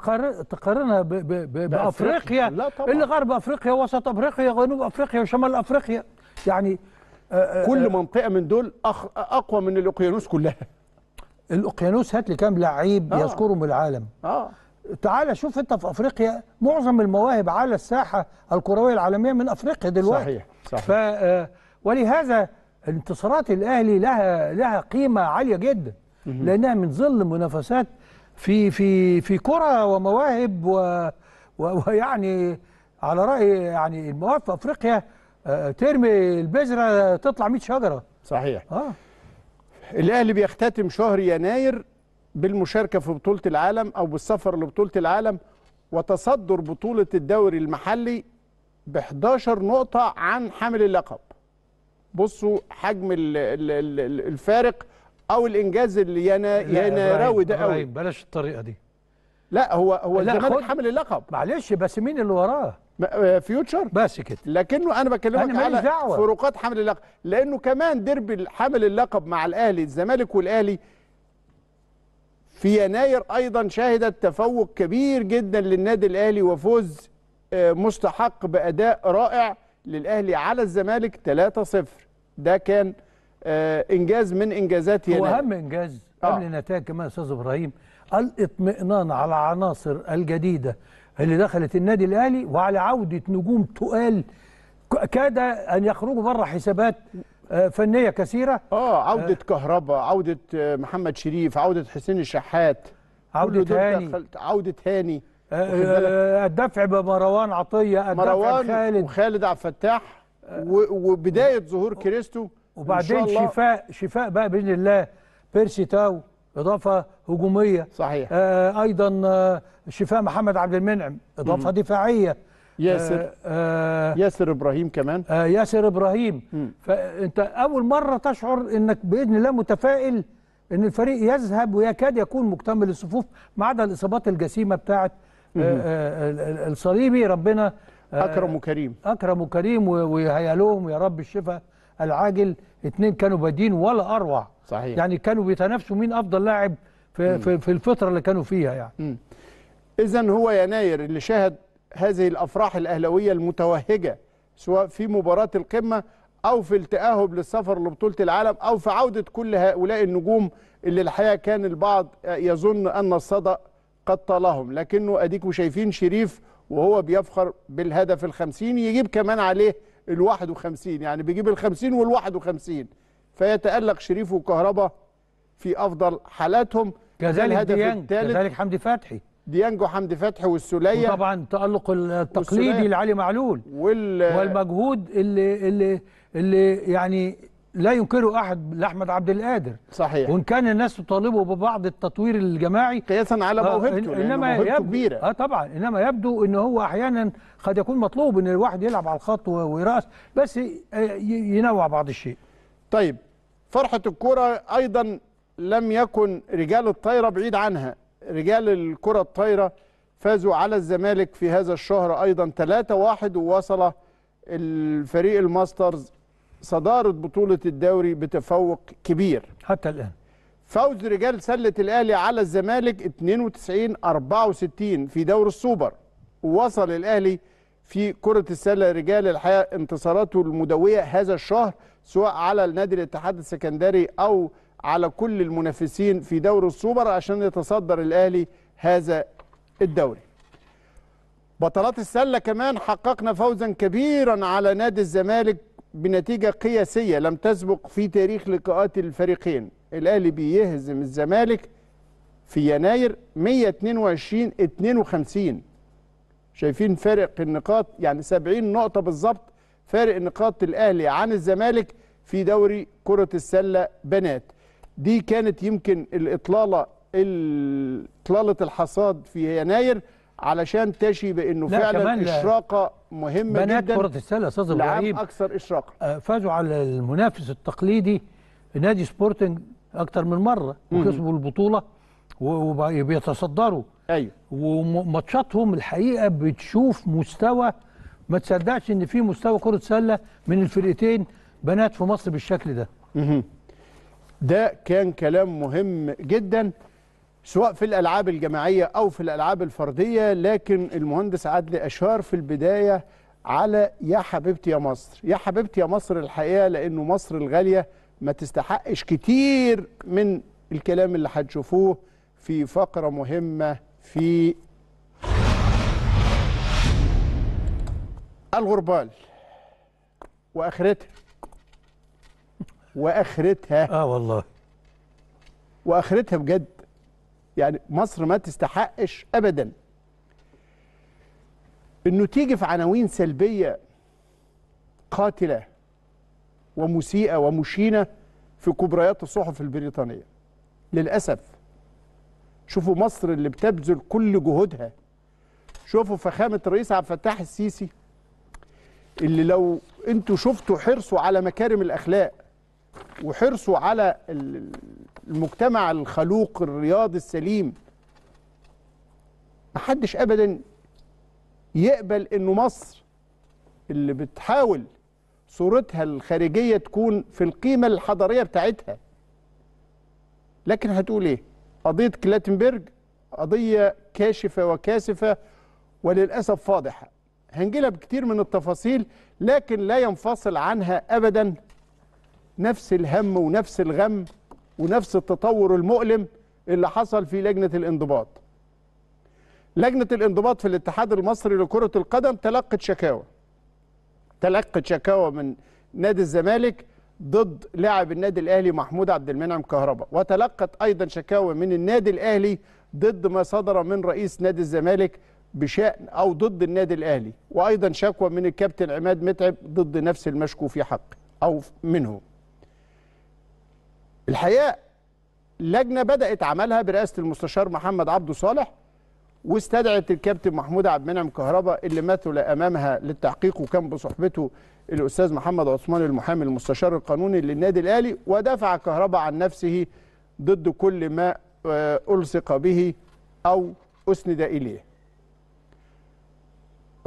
تقارنها ب ب ب بأفريقيا لا طبعا. اللي غرب أفريقيا وسط أفريقيا وجنوب أفريقيا وشمال أفريقيا يعني آآ آه، آه، آه، كل منطقة من دول أقوى من الأوقيانوس كلها الأوقيانوس هات لي كام لعيب آه. يذكرهم العالم آه. تعال شوف أنت في أفريقيا معظم المواهب على الساحة الكروية العالمية من أفريقيا دلوقتي صحيح صحيح ولهذا انتصارات الاهلي لها لها قيمه عاليه جدا لانها من ظل منافسات في في في كره ومواهب ويعني على راي يعني المواهب في افريقيا آه، ترمي البذره تطلع 100 شجره صحيح اه الاهلي بيختتم شهر يناير بالمشاركه في بطوله العالم او بالسفر لبطوله العالم وتصدر بطوله الدوري المحلي ب 11 نقطه عن حامل اللقب بصوا حجم الفارق او الانجاز اللي ينا يناراوي ده قوي بلاش الطريقه دي لا هو هو الزمالك حامل اللقب معلش بس مين اللي وراه آه، فيوتشر بس كده لكنه انا بكلمك يعني أنا على دعوة. فروقات حامل اللقب لانه كمان ديربي حامل اللقب مع الاهلي الزمالك والاهلي في يناير ايضا شهدت تفوق كبير جدا للنادي الاهلي وفوز آه، مستحق باداء رائع للاهلي على الزمالك 3-0 ده كان آه انجاز من انجازات هو واهم انجاز آه. قبل آه. النتائج كمان استاذ ابراهيم الاطمئنان على العناصر الجديده اللي دخلت النادي الاهلي وعلى عوده نجوم تقال كاد ان يخرجوا بره حسابات آه، فنيه كثيره اه, آه، عوده آه كهرباء عوده محمد شريف عوده حسين الشحات عوده هاني عوده هاني آه، آه، الدفع بمروان عطيه الدفع مروان خالد وخالد عبد الفتاح وبدايه ظهور كريستو وبعدين شفاء شفاء بقى باذن الله بيرسي تاو اضافه هجوميه صحيح آه, آه، ايضا شفاء محمد عبد المنعم اضافه مم. دفاعيه ياسر آه ياسر ابراهيم كمان آه ياسر ابراهيم مم. فانت اول مره تشعر انك باذن الله متفائل ان الفريق يذهب ويكاد يكون مكتمل الصفوف ما عدا الاصابات الجسيمه بتاعت آه، آه، الصليبي ربنا آه، اكرم وكريم اكرم وكريم ويهيئ لهم يا رب الشفاء العاجل اتنين كانوا بادين ولا اروع صحيح يعني كانوا بيتنافسوا مين افضل لاعب في, مم. في الفتره اللي كانوا فيها يعني اذا هو يناير اللي شاهد هذه الافراح الاهلاويه المتوهجه سواء في مباراه القمه او في التاهب للسفر لبطوله العالم او في عوده كل هؤلاء النجوم اللي الحقيقه كان البعض يظن ان الصدأ قتلهم لكنه اديكوا شايفين شريف وهو بيفخر بالهدف الخمسين يجيب كمان عليه الواحد وخمسين يعني بيجيب الخمسين والواحد وخمسين فيتألق شريف وكهربا في أفضل حالاتهم كذلك ديانج كذلك حمدي فتحي ديانجو وحمدي فتحي والسوليه وطبعا التألق التقليدي لعلي معلول وال... والمجهود اللي اللي اللي يعني لا ينكره احد لاحمد عبد القادر صحيح وان كان الناس تطالبه ببعض التطوير الجماعي قياسا على آه، موهبته آه انما موهبته يبدو كبيره اه طبعا انما يبدو ان هو احيانا قد يكون مطلوب ان الواحد يلعب على الخط ويراس بس آه، ينوع بعض الشيء طيب فرحه الكوره ايضا لم يكن رجال الطايره بعيد عنها رجال الكره الطايره فازوا على الزمالك في هذا الشهر ايضا 3-1 ووصل الفريق الماسترز صدارة بطولة الدوري بتفوق كبير حتى الآن فوز رجال سلة الأهلي على الزمالك 92 64 في دور السوبر ووصل الأهلي في كرة السلة رجال الحياة انتصاراته المدوية هذا الشهر سواء على النادي الاتحاد السكندري أو على كل المنافسين في دور السوبر عشان يتصدر الأهلي هذا الدوري بطلات السلة كمان حققنا فوزا كبيرا على نادي الزمالك بنتيجة قياسية لم تسبق في تاريخ لقاءات الفريقين الأهلي بيهزم الزمالك في يناير 122 52 شايفين فرق النقاط يعني 70 نقطة بالظبط فارق نقاط الأهلي عن الزمالك في دوري كرة السلة بنات دي كانت يمكن الإطلالة إطلالة الحصاد في يناير علشان تشي بانه فعلا اشراقه مهمه بنات جدا بنات كره السله يا استاذ ابراهيم اكثر اشراقه آه، فازوا على المنافس التقليدي نادي سبورتنج اكثر من مره وكسبوا البطوله وبيتصدروا ايوه وماتشاتهم الحقيقه بتشوف مستوى ما تصدقش ان في مستوى كره سله من الفرقتين بنات في مصر بالشكل ده ده كان كلام مهم جدا سواء في الألعاب الجماعية أو في الألعاب الفردية لكن المهندس عدلي أشار في البداية على يا حبيبتي يا مصر يا حبيبتي يا مصر الحقيقة لأنه مصر الغالية ما تستحقش كتير من الكلام اللي هتشوفوه في فقرة مهمة في الغربال وآخرتها وآخرتها آه والله وآخرتها بجد يعني مصر ما تستحقش ابدا انه تيجي في عناوين سلبيه قاتله ومسيئه ومشينه في كبريات الصحف البريطانيه للاسف شوفوا مصر اللي بتبذل كل جهودها شوفوا فخامه الرئيس عبد الفتاح السيسي اللي لو انتوا شفتوا حرصه على مكارم الاخلاق وحرصه على المجتمع الخلوق الرياضي السليم محدش ابدا يقبل انه مصر اللي بتحاول صورتها الخارجيه تكون في القيمه الحضاريه بتاعتها لكن هتقول ايه قضيه كلاتنبرج قضيه كاشفه وكاسفه وللاسف فاضحه هنجيلها بكتير من التفاصيل لكن لا ينفصل عنها ابدا نفس الهم ونفس الغم ونفس التطور المؤلم اللي حصل في لجنة الانضباط لجنة الانضباط في الاتحاد المصري لكرة القدم تلقت شكاوى تلقت شكاوى من نادي الزمالك ضد لاعب النادي الاهلي محمود عبد المنعم كهربا وتلقت ايضا شكاوى من النادي الاهلي ضد ما صدر من رئيس نادي الزمالك بشان او ضد النادي الاهلي وايضا شكوى من الكابتن عماد متعب ضد نفس المشكو في حقه او منه الحقيقه لجنه بدات عملها برئاسه المستشار محمد عبده صالح واستدعت الكابتن محمود عبد المنعم كهربا اللي مثل امامها للتحقيق وكان بصحبته الاستاذ محمد عثمان المحامي المستشار القانوني للنادي الاهلي ودافع كهربا عن نفسه ضد كل ما آه، الصق به او اسند اليه.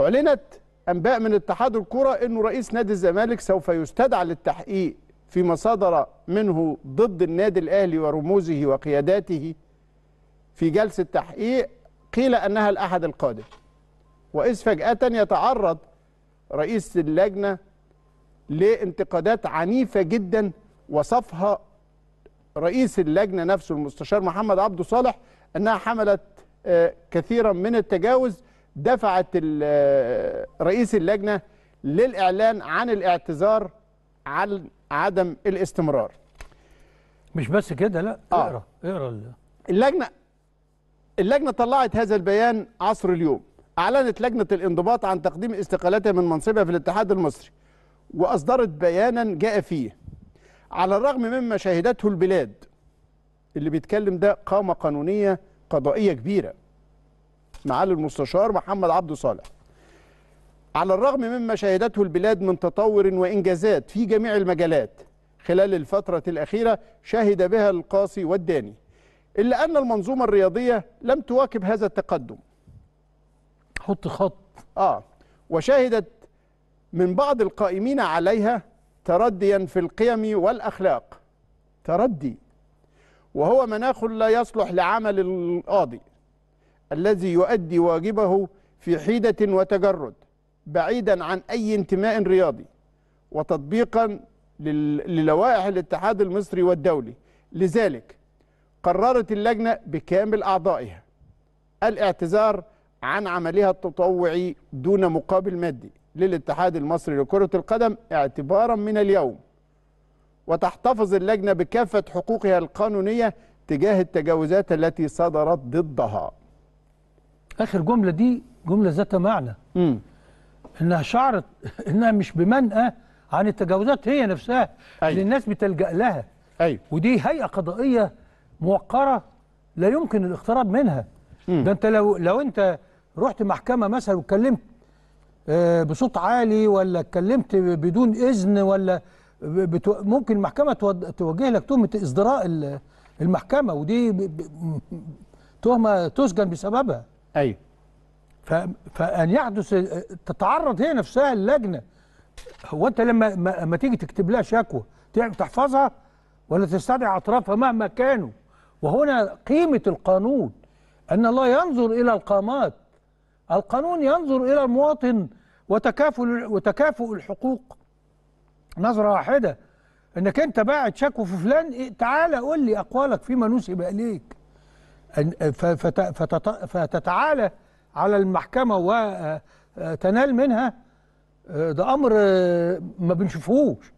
اعلنت انباء من اتحاد الكره انه رئيس نادي الزمالك سوف يستدعى للتحقيق فيما صدر منه ضد النادي الأهلي ورموزه وقياداته في جلسة تحقيق قيل أنها الأحد القادم وإذ فجأة يتعرض رئيس اللجنة لانتقادات عنيفة جدا وصفها رئيس اللجنة نفسه المستشار محمد عبده صالح أنها حملت آه، كثيرا من التجاوز دفعت آه، رئيس اللجنة للإعلان عن الاعتذار عن عدم الاستمرار مش بس كده لا آه. اقرا اقرا اللجنه اللجنه طلعت هذا البيان عصر اليوم اعلنت لجنه الانضباط عن تقديم استقالتها من منصبها في الاتحاد المصري واصدرت بيانا جاء فيه على الرغم مما شهدته البلاد اللي بيتكلم ده قامه قانونيه قضائيه كبيره معالي المستشار محمد عبد صالح على الرغم مما شهدته البلاد من تطور وإنجازات في جميع المجالات خلال الفترة الأخيرة شهد بها القاصي والداني إلا أن المنظومة الرياضية لم تواكب هذا التقدم حط خط آه وشهدت من بعض القائمين عليها ترديا في القيم والأخلاق تردي وهو مناخ لا يصلح لعمل القاضي الذي يؤدي واجبه في حيدة وتجرد بعيدا عن أي انتماء رياضي وتطبيقا للوائح الاتحاد المصري والدولي لذلك قررت اللجنة بكامل أعضائها الاعتذار عن عملها التطوعي دون مقابل مادي للاتحاد المصري لكرة القدم اعتبارا من اليوم وتحتفظ اللجنة بكافة حقوقها القانونية تجاه التجاوزات التي صدرت ضدها آخر جملة دي جملة ذات معنى مم. انها شعرت انها مش بمنأى عن التجاوزات هي نفسها أيوة. اللي الناس بتلجأ لها أيوة. ودي هيئة قضائية موقرة لا يمكن الاقتراب منها م. ده انت لو لو انت رحت محكمة مثلا واتكلمت آه، بصوت عالي ولا اتكلمت بدون اذن ولا ممكن المحكمة توجه لك تهمة ازدراء المحكمة ودي تهمة تسجن بسببها ايوه فان يحدث تتعرض هي نفسها اللجنه هو انت لما ما تيجي تكتب لها شكوى تحفظها ولا تستدعي اطرافها مهما كانوا وهنا قيمه القانون ان الله ينظر الى القامات القانون ينظر الى المواطن وتكافل وتكافؤ الحقوق نظره واحده انك انت باعت شكوى في فلان إيه، تعالى قول لي اقوالك فيما نسب اليك فتتعالى على المحكمة وتنال آه، آه، منها آه، ده أمر ما بنشوفهوش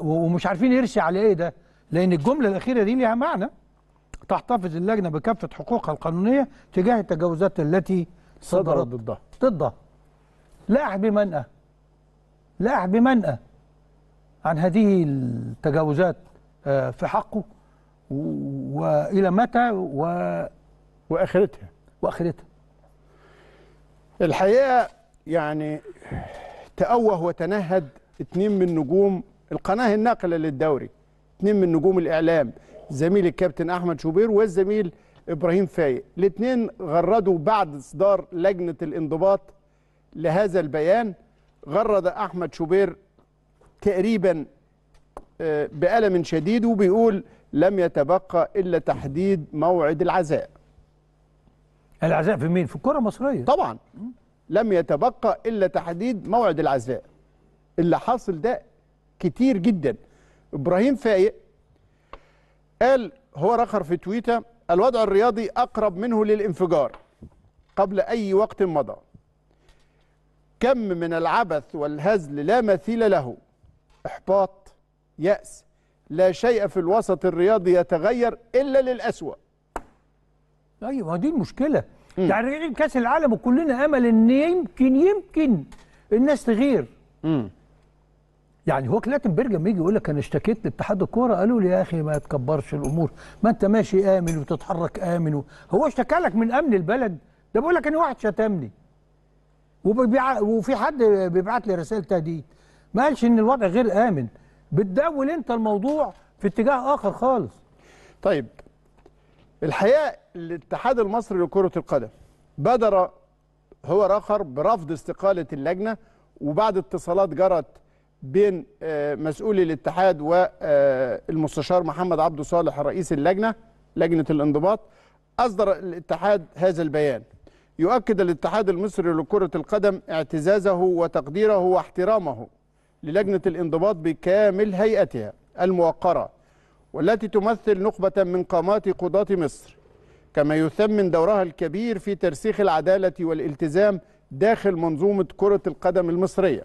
ومش عارفين يرسي على إيه ده لأن الجملة الأخيرة دي ليها معنى تحتفظ اللجنة بكافة حقوقها القانونية تجاه التجاوزات التي صدرت ضدها ضدها لا بمنأى لا بمنأى عن هذه التجاوزات في حقه والى متى و... واخرتها واخرتها الحقيقه يعني تأوه وتنهد اتنين من نجوم القناه الناقله للدوري اتنين من نجوم الاعلام زميل الكابتن احمد شوبير والزميل ابراهيم فايق الاتنين غردوا بعد اصدار لجنه الانضباط لهذا البيان غرد احمد شوبير تقريبا آه، بألم شديد وبيقول لم يتبقى إلا تحديد موعد العزاء العزاء في مين؟ في الكره المصريه طبعا لم يتبقى الا تحديد موعد العزاء اللي حاصل ده كتير جدا ابراهيم فايق قال هو رخر في تويتر الوضع الرياضي اقرب منه للانفجار قبل اي وقت مضى كم من العبث والهزل لا مثيل له احباط ياس لا شيء في الوسط الرياضي يتغير الا للاسوأ ايوه دي المشكله يعني يعني كاس العالم وكلنا امل ان يمكن يمكن الناس تغير مم. يعني هو كلاتنبرج لما يجي يقول لك انا اشتكيت لاتحاد الكوره قالوا لي يا اخي ما تكبرش الامور ما انت ماشي امن وتتحرك امن و... هو اشتكى لك من امن البلد ده بيقول لك ان واحد شتمني وفي حد بيبعت لي رسائل تهديد ما قالش ان الوضع غير امن بتداول انت الموضوع في اتجاه اخر خالص طيب الحقيقه الاتحاد المصري لكره القدم بدر هو رخر برفض استقاله اللجنه وبعد اتصالات جرت بين آه، مسؤولي الاتحاد والمستشار محمد عبده صالح رئيس اللجنه لجنه الانضباط اصدر الاتحاد هذا البيان يؤكد الاتحاد المصري لكره القدم اعتزازه وتقديره واحترامه للجنه الانضباط بكامل هيئتها الموقره والتي تمثل نخبة من قامات قضاة مصر كما يثمن دورها الكبير في ترسيخ العدالة والالتزام داخل منظومة كرة القدم المصرية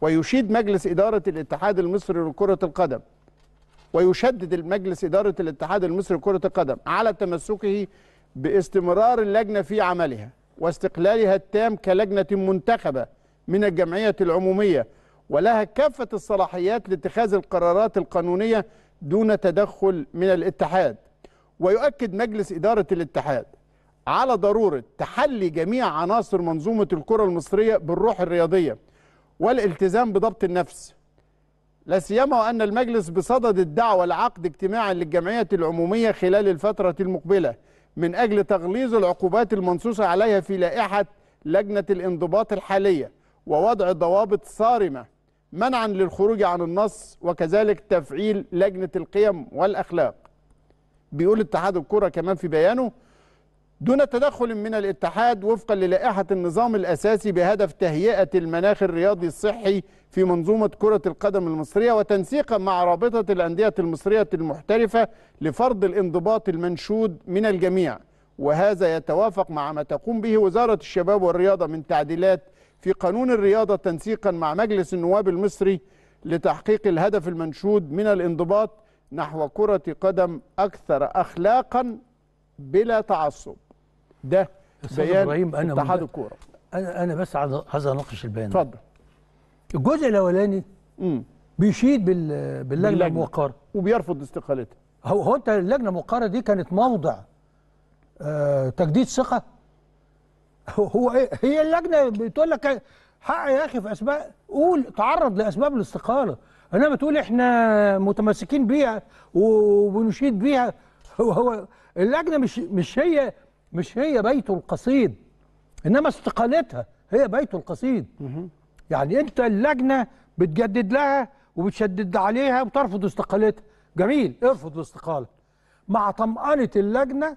ويشيد مجلس إدارة الاتحاد المصري لكرة القدم ويشدد المجلس إدارة الاتحاد المصري لكرة القدم على تمسكه باستمرار اللجنة في عملها واستقلالها التام كلجنة منتخبة من الجمعية العمومية ولها كافة الصلاحيات لاتخاذ القرارات القانونية دون تدخل من الاتحاد ويؤكد مجلس إدارة الاتحاد على ضرورة تحلي جميع عناصر منظومة الكرة المصرية بالروح الرياضية والالتزام بضبط النفس لا سيما وأن المجلس بصدد الدعوة لعقد اجتماع للجمعية العمومية خلال الفترة المقبلة من أجل تغليظ العقوبات المنصوصة عليها في لائحة لجنة الانضباط الحالية ووضع ضوابط صارمة منعا للخروج عن النص وكذلك تفعيل لجنة القيم والأخلاق بيقول اتحاد الكرة كمان في بيانه دون تدخل من الاتحاد وفقا للائحة النظام الأساسي بهدف تهيئة المناخ الرياضي الصحي في منظومة كرة القدم المصرية وتنسيقا مع رابطة الأندية المصرية المحترفة لفرض الانضباط المنشود من الجميع وهذا يتوافق مع ما تقوم به وزارة الشباب والرياضة من تعديلات في قانون الرياضة تنسيقا مع مجلس النواب المصري لتحقيق الهدف المنشود من الانضباط نحو كرة قدم أكثر أخلاقا بلا تعصب ده بيان اتحاد الكورة أنا أنا بس عايز أناقش البيان اتفضل الجزء الأولاني بيشيد بال... باللجنة الموقرة وبيرفض استقالتها هو هو أنت اللجنة الموقرة دي كانت موضع آه تجديد ثقة هو إيه؟ هي اللجنه بتقول لك حق يا اخي في اسباب قول تعرض لاسباب الاستقاله انما تقول احنا متمسكين بيها وبنشيد بيها هو هو اللجنه مش مش هي مش هي بيت القصيد انما استقالتها هي بيت القصيد يعني انت اللجنه بتجدد لها وبتشدد عليها وترفض استقالتها جميل ارفض الاستقاله مع طمأنة اللجنه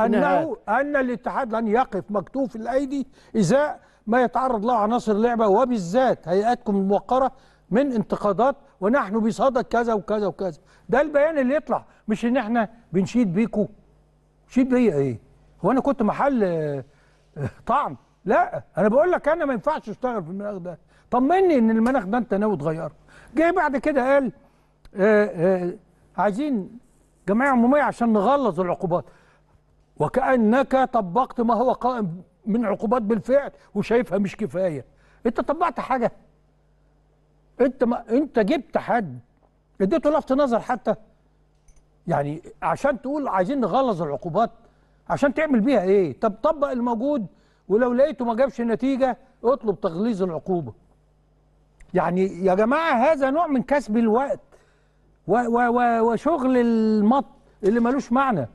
أنه أن الاتحاد لن يقف مكتوف الأيدي إزاء ما يتعرض له عناصر لعبة وبالذات هيئاتكم الموقرة من انتقادات ونحن بصدد كذا وكذا وكذا ده البيان اللي يطلع مش ان احنا بنشيد بيكو شيد بيا ايه هو انا كنت محل آه، طعم لا انا بقول لك انا ما ينفعش اشتغل في المناخ ده طمني ان المناخ ده انت ناوي تغيره جه بعد كده قال آآ آه، آآ آه، عايزين جمعيه عموميه عشان نغلظ العقوبات وكأنك طبقت ما هو قائم من عقوبات بالفعل وشايفها مش كفاية انت طبقت حاجة انت ما انت جبت حد اديته لفت نظر حتى يعني عشان تقول عايزين نغلظ العقوبات عشان تعمل بيها ايه طب طبق الموجود ولو لقيته ما جابش نتيجة اطلب تغليظ العقوبة يعني يا جماعة هذا نوع من كسب الوقت وشغل المط اللي ملوش معنى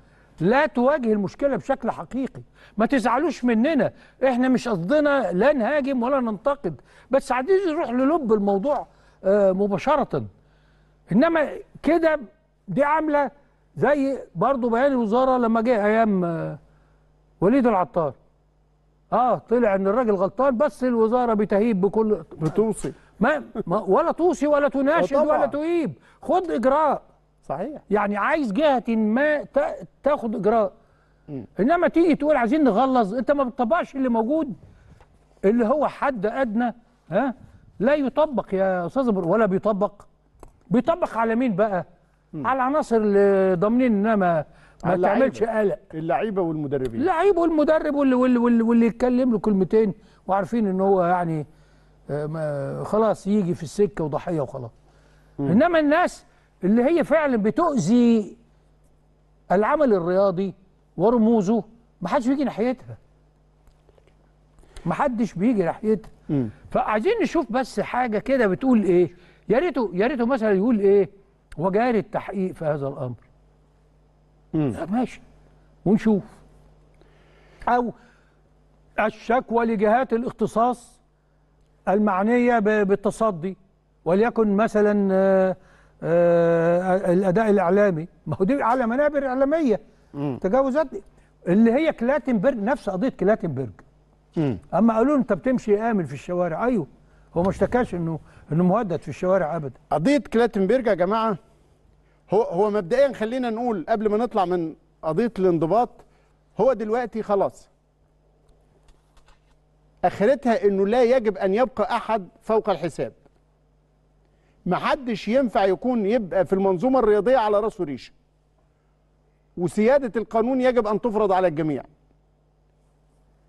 لا تواجه المشكله بشكل حقيقي ما تزعلوش مننا احنا مش قصدنا لا نهاجم ولا ننتقد بس عايزين نروح للب الموضوع آه، مباشره انما كده دي عامله زي برضه بيان الوزاره لما جه ايام آه، وليد العطار اه طلع ان الراجل غلطان بس الوزاره بتهيب بكل بتوصي ما, ما ولا توصي ولا تناشد آه، ولا تهيب خد اجراء صحيح يعني عايز جهه ما تاخد اجراء انما تيجي تقول عايزين نغلظ انت ما بتطبقش اللي موجود اللي هو حد ادنى ها لا يطبق يا استاذ ولا بيطبق بيطبق على مين بقى مم. على العناصر اللي ضامنين انها ما تعملش قلق اللعيبه والمدربين اللعيب والمدرب واللي واللي واللي, واللي يتكلم له كلمتين وعارفين ان هو يعني آه، خلاص يجي في السكه وضحيه وخلاص انما الناس اللي هي فعلا بتؤذي العمل الرياضي ورموزه محدش بيجي ناحيتها محدش بيجي ناحيتها فعايزين نشوف بس حاجه كده بتقول ايه يا ريته يا ريته مثلا يقول ايه وجاري التحقيق في هذا الامر ماشي ونشوف او الشكوى لجهات الاختصاص المعنيه بالتصدي وليكن مثلا آه، آه، الاداء الاعلامي ما هو دي على منابر اعلاميه تجاوزات اللي هي كلاتنبرج نفس قضيه كلاتنبرج اما قالوا انت بتمشي امن في الشوارع ايوه هو ما اشتكاش انه انه مهدد في الشوارع ابدا قضيه كلاتنبرج يا جماعه هو هو مبدئيا خلينا نقول قبل ما نطلع من قضيه الانضباط هو دلوقتي خلاص اخرتها انه لا يجب ان يبقى احد فوق الحساب محدش ينفع يكون يبقى في المنظومه الرياضيه على راسه ريشه وسياده القانون يجب ان تفرض على الجميع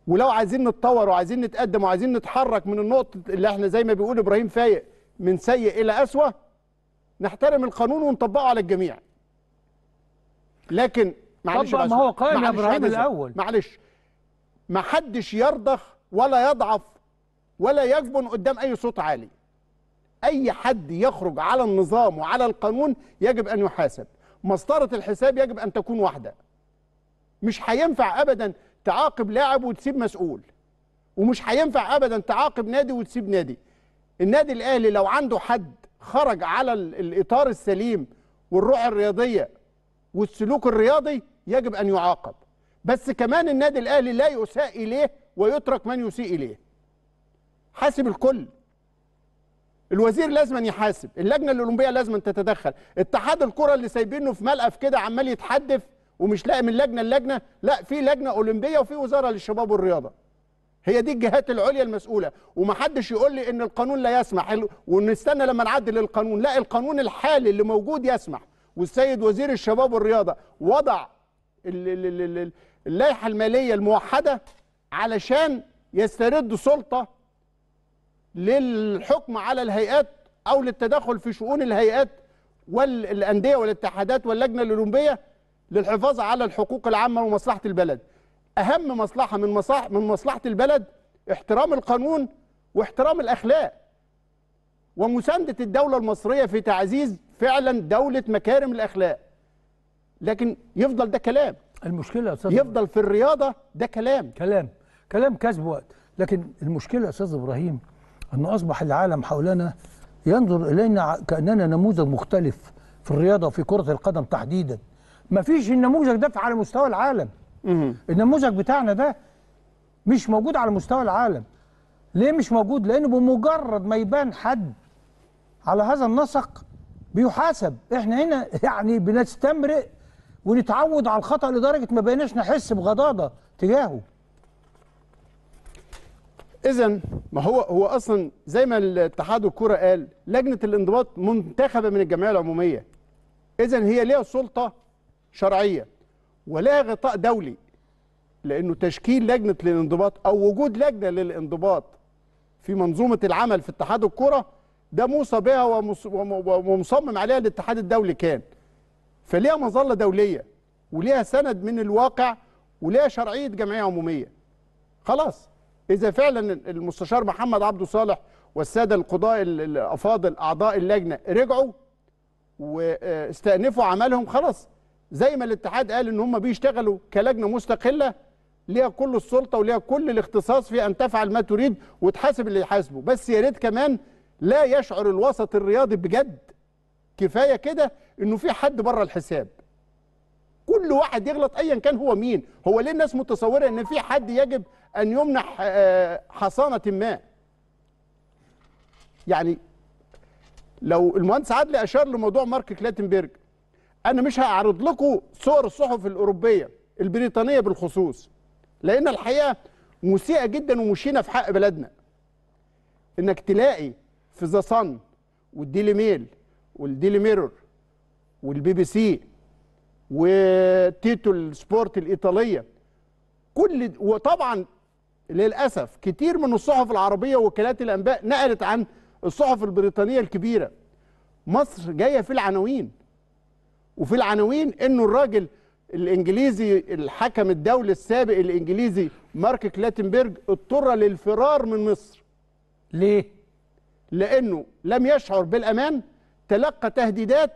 ولو عايزين نتطور وعايزين نتقدم وعايزين نتحرك من النقطه اللي احنا زي ما بيقول ابراهيم فايق من سيء الى اسوأ نحترم القانون ونطبقه على الجميع لكن معلش ما هو قال يا ابراهيم الاول معلش محدش يرضخ ولا يضعف ولا يجبن قدام اي صوت عالي أي حد يخرج على النظام وعلى القانون يجب أن يحاسب مسطرة الحساب يجب أن تكون واحدة مش هينفع أبدا تعاقب لاعب وتسيب مسؤول ومش هينفع أبدا تعاقب نادي وتسيب نادي النادي الأهلي لو عنده حد خرج على الإطار السليم والروح الرياضية والسلوك الرياضي يجب أن يعاقب بس كمان النادي الأهلي لا يساء إليه ويترك من يسيء إليه حاسب الكل الوزير لازم يحاسب اللجنه الاولمبيه لازم تتدخل اتحاد الكره اللي سايبينه في ملقف كده عمال يتحدف ومش لاقي من لجنه اللجنه لا في لجنه اولمبيه وفي وزاره للشباب والرياضه هي دي الجهات العليا المسؤوله ومحدش يقول لي ان القانون لا يسمح ونستنى لما نعدل القانون لا القانون الحالي اللي موجود يسمح والسيد وزير الشباب والرياضه وضع اللائحه الماليه الموحده علشان يسترد سلطه للحكم على الهيئات او للتدخل في شؤون الهيئات والانديه والاتحادات واللجنه الاولمبيه للحفاظ على الحقوق العامه ومصلحه البلد اهم مصلحه من مصلحه من مصلحه البلد احترام القانون واحترام الاخلاق ومسانده الدوله المصريه في تعزيز فعلا دوله مكارم الاخلاق لكن يفضل ده كلام المشكله يا استاذ يفضل في الرياضه ده كلام كلام كلام كسب وقت لكن المشكله يا استاذ ابراهيم أن أصبح العالم حولنا ينظر إلينا كأننا نموذج مختلف في الرياضة وفي كرة القدم تحديدا ما فيش النموذج ده على مستوى العالم النموذج بتاعنا ده مش موجود على مستوى العالم ليه مش موجود لأنه بمجرد ما يبان حد على هذا النسق بيحاسب احنا هنا يعني بنستمرئ ونتعود على الخطأ لدرجة ما بقيناش نحس بغضاضة تجاهه اذا ما هو هو اصلا زي ما الاتحاد الكوره قال لجنه الانضباط منتخبه من الجمعيه العموميه اذا هي ليها سلطه شرعيه ولها غطاء دولي لانه تشكيل لجنه الانضباط او وجود لجنه للانضباط في منظومه العمل في اتحاد الكوره ده موصى بها ومصمم عليها الاتحاد الدولي كان فليها مظله دوليه وليها سند من الواقع وليها شرعيه جمعيه عموميه خلاص اذا فعلا المستشار محمد عبده صالح والساده القضاء الافاضل اعضاء اللجنه رجعوا واستأنفوا عملهم خلاص زي ما الاتحاد قال ان هم بيشتغلوا كلجنه مستقله ليها كل السلطه وليها كل الاختصاص في ان تفعل ما تريد وتحاسب اللي يحاسبه بس يا ريت كمان لا يشعر الوسط الرياضي بجد كفايه كده انه في حد بره الحساب كل واحد يغلط ايا كان هو مين هو ليه الناس متصوره ان في حد يجب أن يمنح آه، حصانة ما يعني لو المهندس عدلي أشار لموضوع مارك كلاتنبرج أنا مش هعرض لكم صور الصحف الأوروبية البريطانية بالخصوص لأن الحقيقة مسيئة جدا ومشينة في حق بلدنا إنك تلاقي في ذا صن والديلي ميل والديلي ميرور والبي بي سي وتيتو السبورت الإيطالية كل وطبعا للأسف كتير من الصحف العربية ووكالات الأنباء نقلت عن الصحف البريطانية الكبيرة مصر جاية في العناوين وفي العناوين انه الراجل الانجليزي الحكم الدولي السابق الانجليزي مارك كلاتنبرج اضطر للفرار من مصر ليه لانه لم يشعر بالامان تلقى تهديدات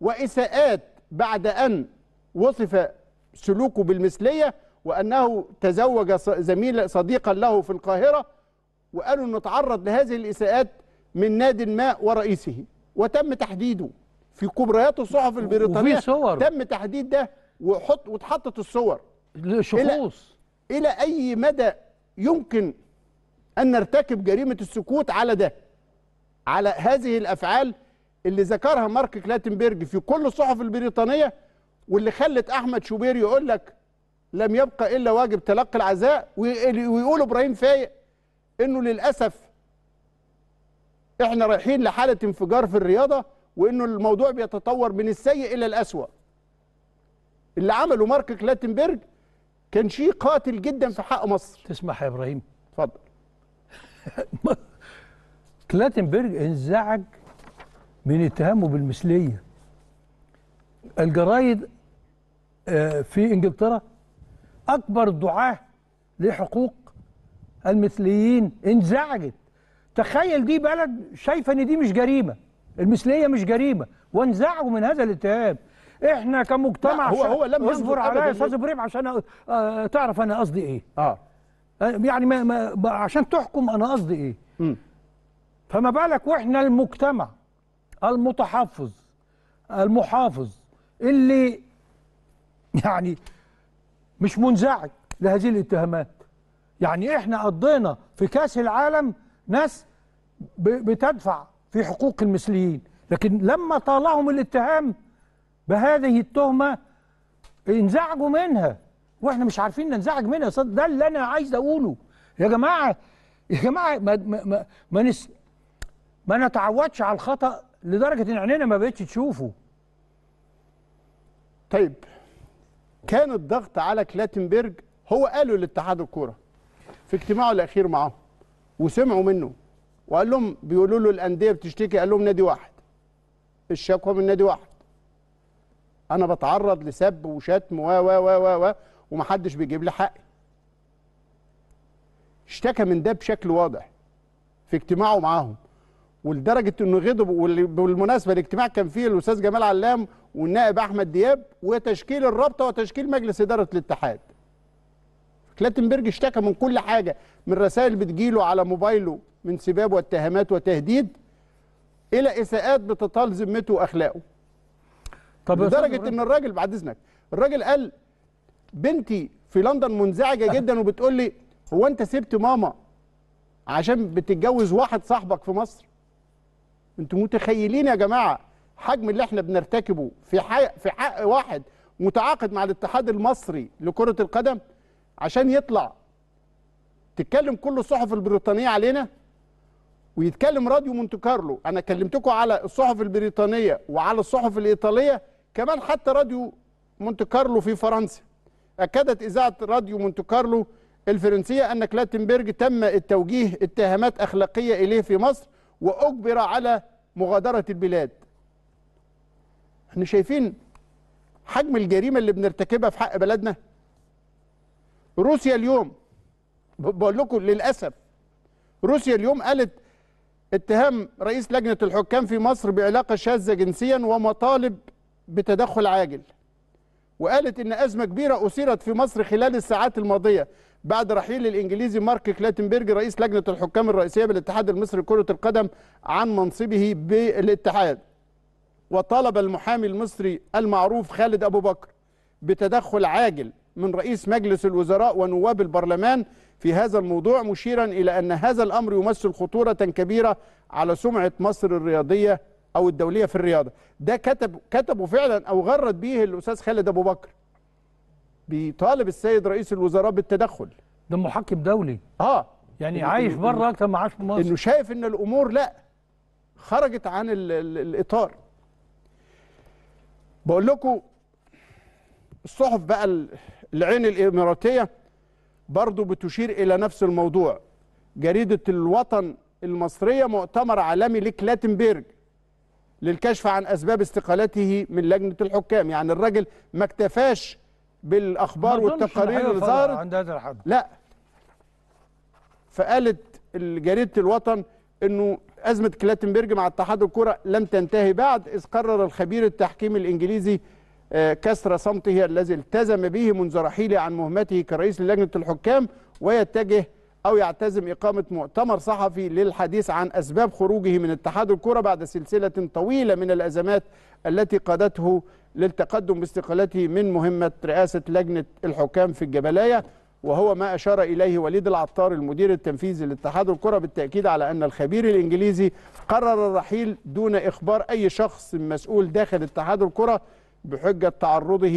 واساءات بعد ان وصف سلوكه بالمثليه وأنه تزوج زميل صديقا له في القاهرة وقالوا أنه تعرض لهذه الإساءات من ناد ما ورئيسه وتم تحديده في كبريات الصحف البريطانية صور. تم تحديد ده وحط واتحطت الصور لشخوص إلى, إلى أي مدى يمكن أن نرتكب جريمة السكوت على ده على هذه الأفعال اللي ذكرها مارك كلاتنبرج في كل الصحف البريطانية واللي خلت أحمد شوبير يقول لك لم يبقى إلا واجب تلقي العزاء ويقول إبراهيم فايق إنه للأسف إحنا رايحين لحالة انفجار في الرياضة وإنه الموضوع بيتطور من السيء إلى الاسوء اللي عمله مارك كلاتنبرج كان شيء قاتل جدا في حق مصر تسمح يا إبراهيم اتفضل كلاتنبرج انزعج من اتهامه بالمثليه الجرايد آه، في انجلترا أكبر دعاة لحقوق المثليين انزعجت تخيل دي بلد شايفة إن دي مش جريمة المثلية مش جريمة وانزعجوا من هذا الاتهام احنا كمجتمع هو هو لم يصبر عليا يا استاذ ابراهيم عشان آه، تعرف انا قصدي ايه اه, آه، يعني ما ما عشان تحكم انا قصدي ايه م. فما بالك واحنا المجتمع المتحفظ المحافظ اللي يعني مش منزعج لهذه الاتهامات يعني احنا قضينا في كاس العالم ناس بتدفع في حقوق المثليين لكن لما طالهم الاتهام بهذه التهمة انزعجوا منها واحنا مش عارفين ننزعج منها ده اللي انا عايز اقوله يا جماعة يا جماعة ما, ما, ما, نس ما نتعودش على الخطأ لدرجة ان عينينا ما بقتش تشوفه طيب كان الضغط على كلاتنبرج هو قاله لاتحاد الكوره في اجتماعه الاخير معاهم وسمعوا منه وقال لهم بيقولوا له الانديه بتشتكي قال لهم نادي واحد الشكوى من نادي واحد انا بتعرض لسب وشتم و و و و و ومحدش بيجيب لي حقي اشتكى من ده بشكل واضح في اجتماعه معاهم ولدرجه انه غضب وبالمناسبه الاجتماع كان فيه الاستاذ جمال علام والنائب احمد دياب وتشكيل الرابطه وتشكيل مجلس اداره الاتحاد. كلاتنبرج اشتكى من كل حاجه من رسائل بتجيله على موبايله من سباب واتهامات وتهديد الى اساءات بتطال ذمته واخلاقه. طب لدرجه ان الراجل بعد اذنك الراجل قال بنتي في لندن منزعجه جدا وبتقول لي هو انت سبت ماما عشان بتتجوز واحد صاحبك في مصر؟ انتوا متخيلين يا جماعه حجم اللي احنا بنرتكبه في حق في حق واحد متعاقد مع الاتحاد المصري لكره القدم عشان يطلع تتكلم كل الصحف البريطانيه علينا ويتكلم راديو مونت كارلو انا كلمتكم على الصحف البريطانيه وعلى الصحف الايطاليه كمان حتى راديو مونت كارلو في فرنسا اكدت اذاعه راديو مونت كارلو الفرنسيه ان كلاتنبرج تم التوجيه اتهامات اخلاقيه اليه في مصر وأجبر على مغادرة البلاد احنا شايفين حجم الجريمة اللي بنرتكبها في حق بلدنا روسيا اليوم بقول لكم للأسف روسيا اليوم قالت اتهام رئيس لجنة الحكام في مصر بعلاقة شاذة جنسيا ومطالب بتدخل عاجل وقالت إن أزمة كبيرة أثيرت في مصر خلال الساعات الماضية بعد رحيل الانجليزي مارك كلاتنبرج رئيس لجنه الحكام الرئيسيه بالاتحاد المصري لكره القدم عن منصبه بالاتحاد وطلب المحامي المصري المعروف خالد ابو بكر بتدخل عاجل من رئيس مجلس الوزراء ونواب البرلمان في هذا الموضوع مشيرا الى ان هذا الامر يمثل خطوره كبيره على سمعه مصر الرياضيه او الدوليه في الرياضه ده كتب كتبه فعلا او غرد به الاستاذ خالد ابو بكر بيطالب السيد رئيس الوزراء بالتدخل ده محكم دولي اه يعني عايش بره اكتر ما عاش في مصر انه شايف ان الامور لا خرجت عن الـ الـ الاطار بقول لكم الصحف بقى العين الاماراتيه برضو بتشير الى نفس الموضوع جريده الوطن المصريه مؤتمر عالمي لكلاتنبرج للكشف عن اسباب استقالته من لجنه الحكام يعني الراجل ما اكتفاش بالاخبار والتقارير أيوة اللي ظهرت عند هذا الحد لا فقالت جريده الوطن انه ازمه كلاتنبرج مع اتحاد الكره لم تنتهي بعد اذ قرر الخبير التحكيم الانجليزي آه، كسر صمته الذي التزم به منذ رحيله عن مهمته كرئيس لجنه الحكام ويتجه او يعتزم اقامه مؤتمر صحفي للحديث عن اسباب خروجه من اتحاد الكره بعد سلسله طويله من الازمات التي قادته للتقدم باستقالته من مهمة رئاسة لجنة الحكام في الجبلاية وهو ما أشار إليه وليد العطار المدير التنفيذي لاتحاد الكرة بالتأكيد على أن الخبير الإنجليزي قرر الرحيل دون إخبار أي شخص مسؤول داخل اتحاد الكرة بحجة تعرضه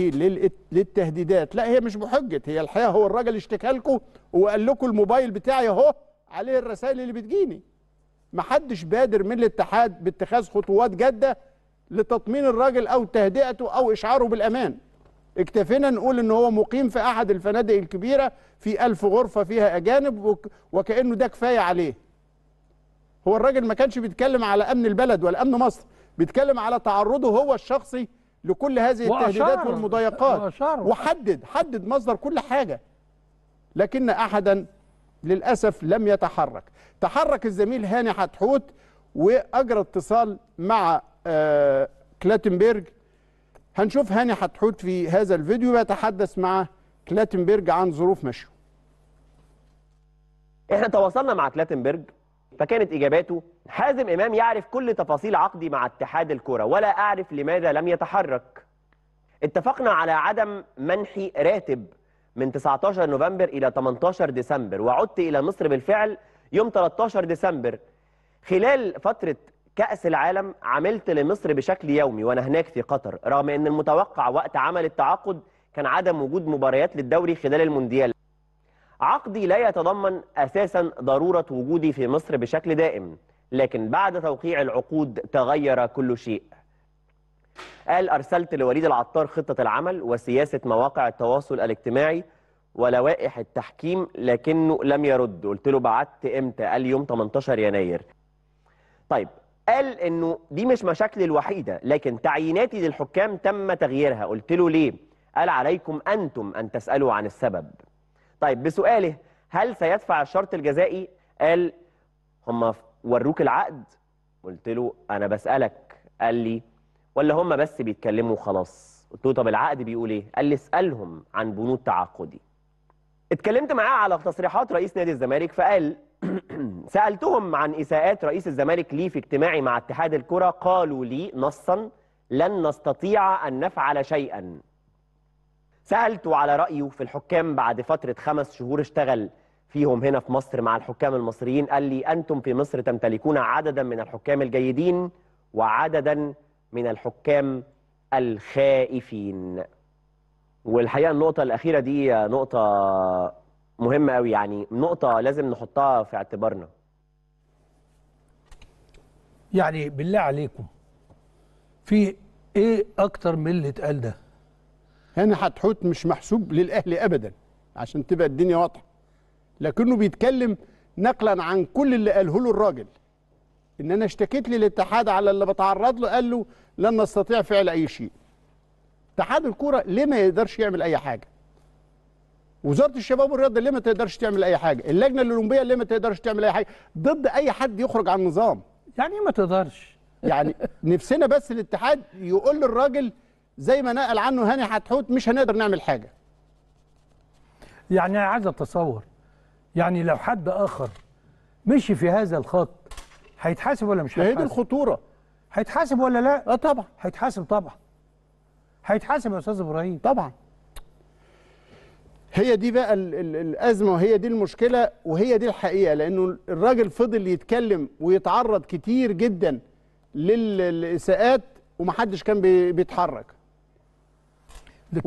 للتهديدات لا هي مش بحجة هي الحقيقة هو الراجل اشتكى لكم وقال لكم الموبايل بتاعي اهو عليه الرسائل اللي بتجيني محدش بادر من الاتحاد باتخاذ خطوات جادة لتطمين الراجل او تهدئته او اشعاره بالامان اكتفينا نقول ان هو مقيم في احد الفنادق الكبيره في ألف غرفه فيها اجانب وكانه ده كفايه عليه هو الراجل ما كانش بيتكلم على امن البلد ولا امن مصر بيتكلم على تعرضه هو الشخصي لكل هذه التهديدات والمضايقات وحدد حدد مصدر كل حاجه لكن احدا للاسف لم يتحرك تحرك الزميل هاني حتحوت واجرى اتصال مع كلاتنبرج هنشوف هاني حتحوت في هذا الفيديو بيتحدث مع كلاتنبرج عن ظروف مشيه احنا تواصلنا مع كلاتنبرج فكانت اجاباته حازم امام يعرف كل تفاصيل عقدي مع اتحاد الكره ولا اعرف لماذا لم يتحرك اتفقنا على عدم منح راتب من 19 نوفمبر الى 18 ديسمبر وعدت الى مصر بالفعل يوم 13 ديسمبر خلال فتره كأس العالم عملت لمصر بشكل يومي وأنا هناك في قطر رغم أن المتوقع وقت عمل التعاقد كان عدم وجود مباريات للدوري خلال المونديال عقدي لا يتضمن أساسا ضرورة وجودي في مصر بشكل دائم لكن بعد توقيع العقود تغير كل شيء قال أرسلت لوليد العطار خطة العمل وسياسة مواقع التواصل الاجتماعي ولوائح التحكيم لكنه لم يرد قلت له بعت امتى قال يوم 18 يناير طيب قال انه دي مش مشاكلي الوحيده لكن تعييناتي للحكام تم تغييرها قلت له ليه قال عليكم انتم ان تسالوا عن السبب طيب بسؤاله هل سيدفع الشرط الجزائي قال هم وروك العقد قلت له انا بسالك قال لي ولا هم بس بيتكلموا خلاص قلت له طب العقد بيقول ايه قال لي اسالهم عن بنود تعاقدي اتكلمت معاه على تصريحات رئيس نادي الزمالك فقال سألتهم عن إساءات رئيس الزمالك لي في اجتماعي مع اتحاد الكرة قالوا لي نصا لن نستطيع أن نفعل شيئا سألته على رأيه في الحكام بعد فترة خمس شهور اشتغل فيهم هنا في مصر مع الحكام المصريين قال لي أنتم في مصر تمتلكون عددا من الحكام الجيدين وعددا من الحكام الخائفين والحقيقة النقطة الأخيرة دي نقطة مهمه قوي يعني نقطه لازم نحطها في اعتبارنا يعني بالله عليكم في ايه اكتر من اللي اتقال ده هاني حتحوت مش محسوب للاهلي ابدا عشان تبقى الدنيا واضحه لكنه بيتكلم نقلا عن كل اللي قاله له الراجل ان انا اشتكيت للاتحاد على اللي بتعرض له قال له لن نستطيع فعل اي شيء اتحاد الكوره ليه ما يقدرش يعمل اي حاجه وزاره الشباب والرياضه اللي ما تقدرش تعمل اي حاجه اللجنه الاولمبيه اللي ما تقدرش تعمل اي حاجه ضد اي حد يخرج عن النظام يعني ايه ما تقدرش يعني نفسنا بس الاتحاد يقول للراجل زي ما نقل عنه هاني حتحوت مش هنقدر نعمل حاجه يعني عايز اتصور يعني لو حد اخر مشي في هذا الخط هيتحاسب ولا مش هيتحاسب؟ هي دي الخطوره هيتحاسب ولا لا؟ اه طبعا هيتحاسب طبعا هيتحاسب يا استاذ ابراهيم طبعا هي دي بقى الـ الـ الازمه وهي دي المشكله وهي دي الحقيقه لانه الراجل فضل يتكلم ويتعرض كتير جدا للاساءات ومحدش كان بيتحرك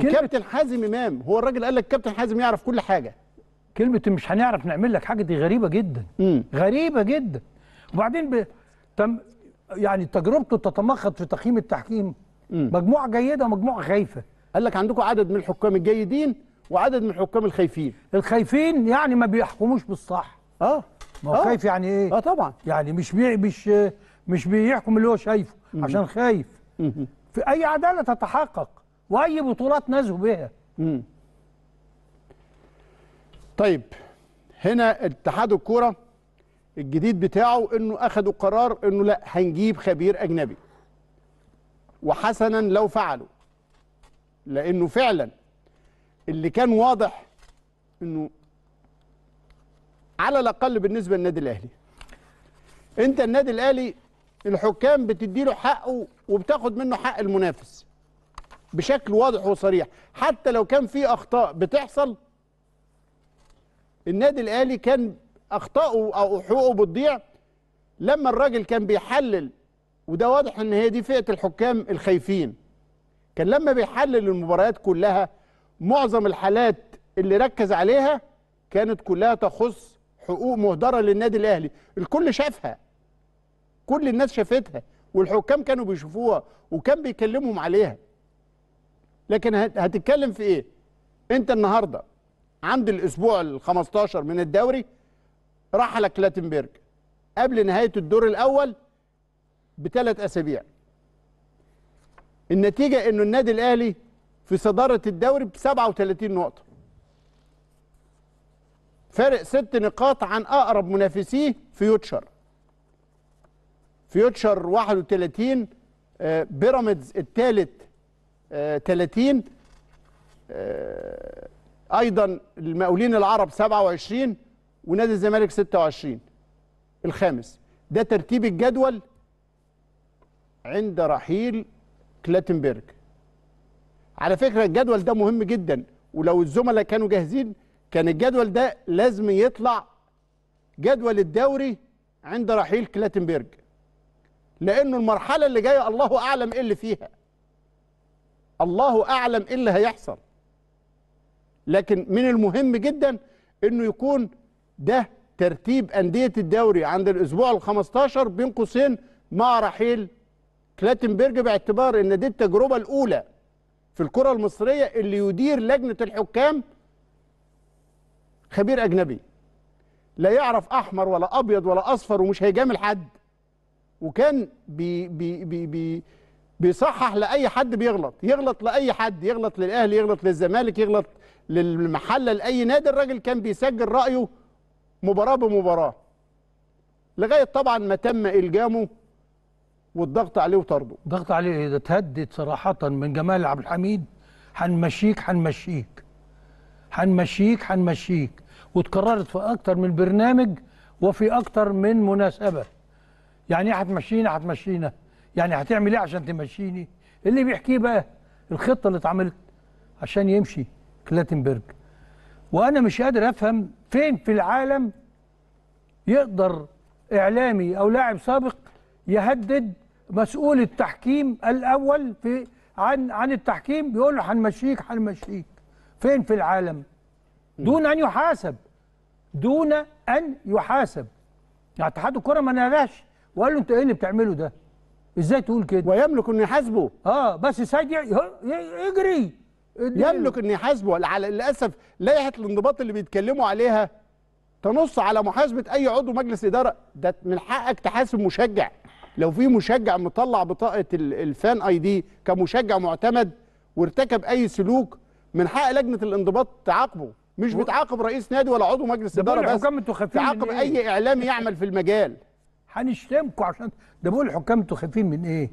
كابتن حازم امام هو الراجل قال لك كابتن حازم يعرف كل حاجه كلمه مش هنعرف نعمل لك حاجه دي غريبه جدا مم. غريبه جدا وبعدين ب... تم يعني تجربته تتمخض في تقييم التحكيم مم. مجموعه جيده ومجموعه خايفه قال لك عندكم عدد من الحكام الجيدين وعدد من الحكام الخايفين الخايفين يعني ما بيحكموش بالصح اه ما هو آه. خايف يعني ايه اه طبعا يعني مش بي مش مش بيحكم اللي هو شايفه مم. عشان خايف مم. في اي عداله تتحقق واي بطولات نزهوا بها مم. طيب هنا اتحاد الكوره الجديد بتاعه انه اخذوا قرار انه لا هنجيب خبير اجنبي وحسنا لو فعلوا لانه فعلا اللي كان واضح انه على الاقل بالنسبه للنادي الاهلي انت النادي الاهلي الحكام بتدي له حقه وبتاخد منه حق المنافس بشكل واضح وصريح حتى لو كان في اخطاء بتحصل النادي الاهلي كان اخطائه او حقوقه بتضيع لما الراجل كان بيحلل وده واضح ان هي دي فئه الحكام الخايفين كان لما بيحلل المباريات كلها معظم الحالات اللي ركز عليها كانت كلها تخص حقوق مهدره للنادي الاهلي الكل شافها كل الناس شافتها والحكام كانوا بيشوفوها وكان بيكلمهم عليها لكن هتتكلم في ايه انت النهارده عند الاسبوع ال15 من الدوري رحلك لاتنبرج قبل نهايه الدور الاول بثلاث اسابيع النتيجه انه النادي الاهلي في صدارة الدوري ب 37 نقطة فارق ست نقاط عن أقرب منافسيه فيوتشر فيوتشر 31 آه، بيراميدز الثالث 30 آه، آه، ايضا المقاولين العرب 27 ونادي الزمالك 26 الخامس ده ترتيب الجدول عند رحيل كلاتنبرج على فكره الجدول ده مهم جدا ولو الزملاء كانوا جاهزين كان الجدول ده لازم يطلع جدول الدوري عند رحيل كلاتنبرج لانه المرحله اللي جايه الله اعلم ايه اللي فيها الله اعلم ايه اللي هيحصل لكن من المهم جدا انه يكون ده ترتيب انديه الدوري عند الاسبوع ال15 بين قوسين مع رحيل كلاتنبرج باعتبار ان دي التجربه الاولى في الكرة المصرية اللي يدير لجنة الحكام خبير أجنبي لا يعرف أحمر ولا أبيض ولا أصفر ومش هيجامل حد وكان بي بي بي بي بيصحح لأي حد بيغلط يغلط لأي حد يغلط للأهلي يغلط للزمالك يغلط للمحلة لأي نادي الراجل كان بيسجل رأيه مباراة بمباراة لغاية طبعا ما تم إلجامه والضغط عليه وطرده ضغط عليه اذا تهدد صراحه من جمال عبد الحميد هنمشيك هنمشيك هنمشيك هنمشيك واتكررت في اكتر من برنامج وفي اكتر من مناسبه يعني ايه هتمشينا هتمشينا يعني هتعمل ايه عشان تمشيني اللي بيحكيه بقى الخطه اللي اتعملت عشان يمشي كلاتنبرج وانا مش قادر افهم فين في العالم يقدر اعلامي او لاعب سابق يهدد مسؤول التحكيم الاول في عن عن التحكيم بيقول له هنمشيك هنمشيك فين في العالم دون ان يحاسب دون ان يحاسب يعني اتحاد الكره ما نهاش وقال له انت ايه اللي بتعمله ده ازاي تقول كده ويملك انه يحاسبه اه بس سيد يجري يملك انه يحاسبه على للاسف لائحه الانضباط اللي بيتكلموا عليها تنص على محاسبه اي عضو مجلس اداره ده من حقك تحاسب مشجع لو في مشجع مطلع بطاقه الفان اي دي كمشجع معتمد وارتكب اي سلوك من حق لجنه الانضباط تعاقبه مش بتعاقب رئيس نادي ولا عضو مجلس اداره بس تعاقب إيه؟ اي اعلامي يعمل في المجال هنشتمكم عشان ده بقول الحكام انتوا خايفين من ايه؟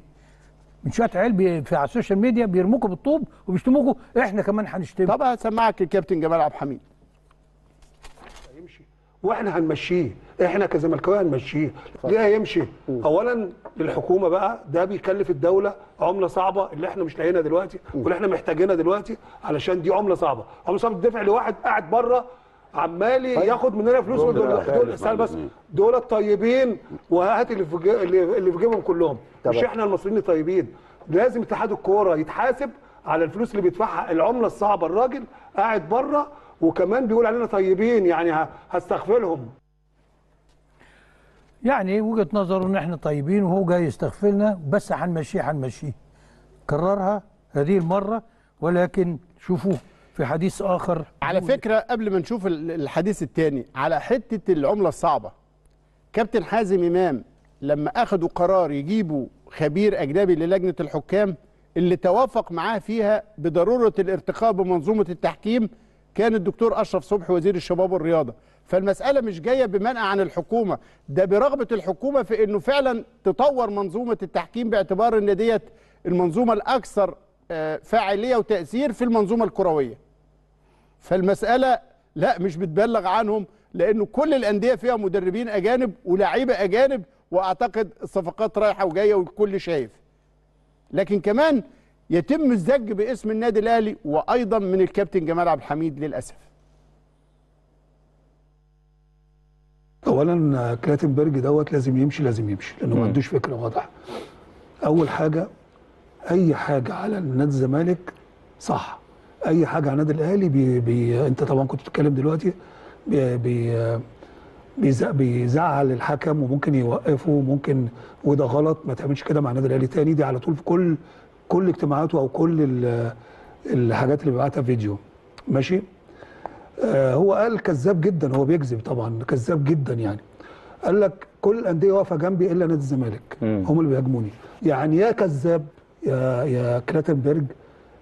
من شويه عيال في على السوشيال ميديا بيرموكوا بالطوب وبيشتموكوا احنا كمان هنشتمكم طب هسمعك الكابتن جمال عبد الحميد هيمشي واحنا هنمشيه احنا كزملكاويه هنمشيه ليه هيمشي اولا للحكومه بقى ده بيكلف الدوله عمله صعبه اللي احنا مش لاقيينها دلوقتي واللي احنا محتاجينها دلوقتي علشان دي عمله صعبه عمله صعبه تدفع لواحد قاعد بره عمال طيب. ياخد مننا فلوس دول دول بس يعني. دول الطيبين وهات اللي في اللي في جيبهم كلهم مش احنا المصريين الطيبين لازم اتحاد الكوره يتحاسب على الفلوس اللي بيدفعها العمله الصعبه الراجل قاعد بره وكمان بيقول علينا طيبين يعني هستغفلهم يعني وجهه نظره ان احنا طيبين وهو جاي يستغفلنا بس هنمشيه هنمشيه كررها هذه المره ولكن شوفوا في حديث اخر على فكره قبل ما نشوف الحديث الثاني على حته العمله الصعبه كابتن حازم امام لما اخذوا قرار يجيبوا خبير اجنبي للجنه الحكام اللي توافق معاه فيها بضروره الارتقاء بمنظومه التحكيم كان الدكتور اشرف صبحي وزير الشباب والرياضه فالمسألة مش جاية بمنع عن الحكومة ده برغبة الحكومة في أنه فعلا تطور منظومة التحكيم باعتبار أن ديت المنظومة الأكثر آه، فاعلية وتأثير في المنظومة الكروية فالمسألة لا مش بتبلغ عنهم لأنه كل الأندية فيها مدربين أجانب ولاعيبة أجانب وأعتقد الصفقات رايحة وجاية والكل شايف لكن كمان يتم الزج باسم النادي الأهلي وأيضا من الكابتن جمال عبد الحميد للأسف اولا كلاتنبرج دوت لازم يمشي لازم يمشي لانه ما عندوش فكره واضحه اول حاجه اي حاجه على نادي الزمالك صح اي حاجه على النادي الاهلي بي بي انت طبعا كنت بتتكلم دلوقتي بي بي بيزعل الحكم وممكن يوقفه وممكن وده غلط ما تعملش كده مع النادي الاهلي تاني دي على طول في كل كل اجتماعاته او كل الحاجات اللي بيبعتها فيديو ماشي آه، هو قال كذاب جدا هو بيكذب طبعا كذاب جدا يعني قال لك كل الانديه واقفه جنبي الا نادي الزمالك هم اللي بيهاجموني يعني يا كذاب يا يا كلاتنبرج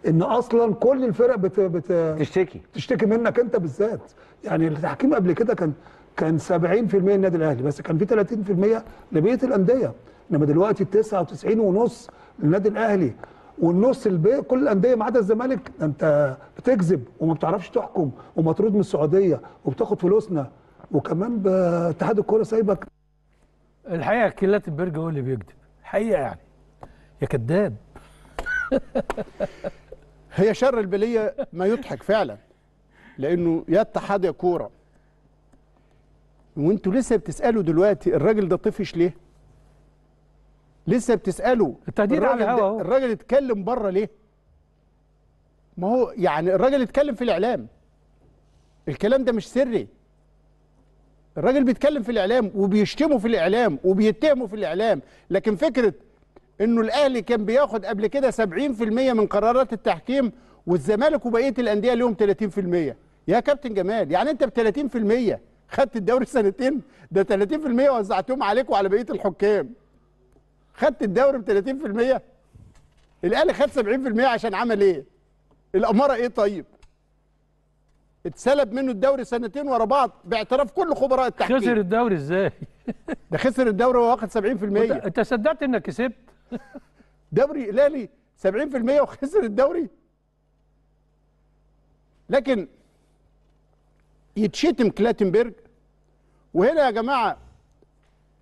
ان اصلا كل الفرق بت بت تشتكي تشتكي منك انت بالذات يعني التحكيم قبل كده كان كان 70% النادي الاهلي بس كان في 30% لبقيه الانديه انما دلوقتي 99.5 للنادي الاهلي والنص البي كل الانديه ما عدا الزمالك انت بتكذب وما بتعرفش تحكم ومطرود من السعوديه وبتاخد فلوسنا وكمان اتحاد الكوره سايبك الحقيقه كيلات البرج هو اللي بيكذب الحقيقه يعني يا كذاب هي شر البليه ما يضحك فعلا لانه يا اتحاد يا كوره وانتوا لسه بتسالوا دلوقتي الراجل ده طفش ليه لسه بتساله التهديد على الهوا الراجل اتكلم بره ليه ما هو يعني الراجل اتكلم في الاعلام الكلام ده مش سري الراجل بيتكلم في الاعلام وبيشتمه في الاعلام وبيتهمه في الاعلام لكن فكره انه الاهلي كان بياخد قبل كده 70% من قرارات التحكيم والزمالك وبقيه الانديه ليهم 30% يا كابتن جمال يعني انت ب 30% خدت الدوري سنتين ده 30% وزعتهم عليك وعلى بقيه الحكام خدت الدوري ب 30% الاهلي خد 70% عشان عمل ايه؟ الاماره ايه طيب؟ اتسلب منه الدوري سنتين ورا بعض باعتراف كل خبراء التحكيم خسر الدوري ازاي؟ ده خسر الدوري وهو واخد 70% انت صدقت انك كسبت؟ دوري الاهلي 70% وخسر الدوري لكن يتشتم كلاتنبرج وهنا يا جماعه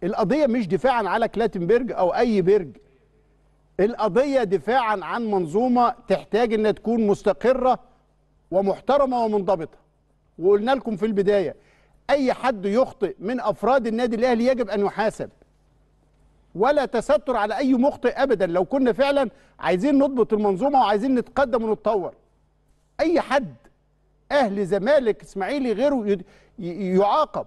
القضية مش دفاعا على كلاتنبرج أو أي برج القضية دفاعا عن منظومة تحتاج أنها تكون مستقرة ومحترمة ومنضبطة وقلنا لكم في البداية أي حد يخطئ من أفراد النادي الأهلي يجب أن يحاسب ولا تستر على أي مخطئ أبدا لو كنا فعلا عايزين نضبط المنظومة وعايزين نتقدم ونتطور أي حد أهل زمالك إسماعيلي غيره يعاقب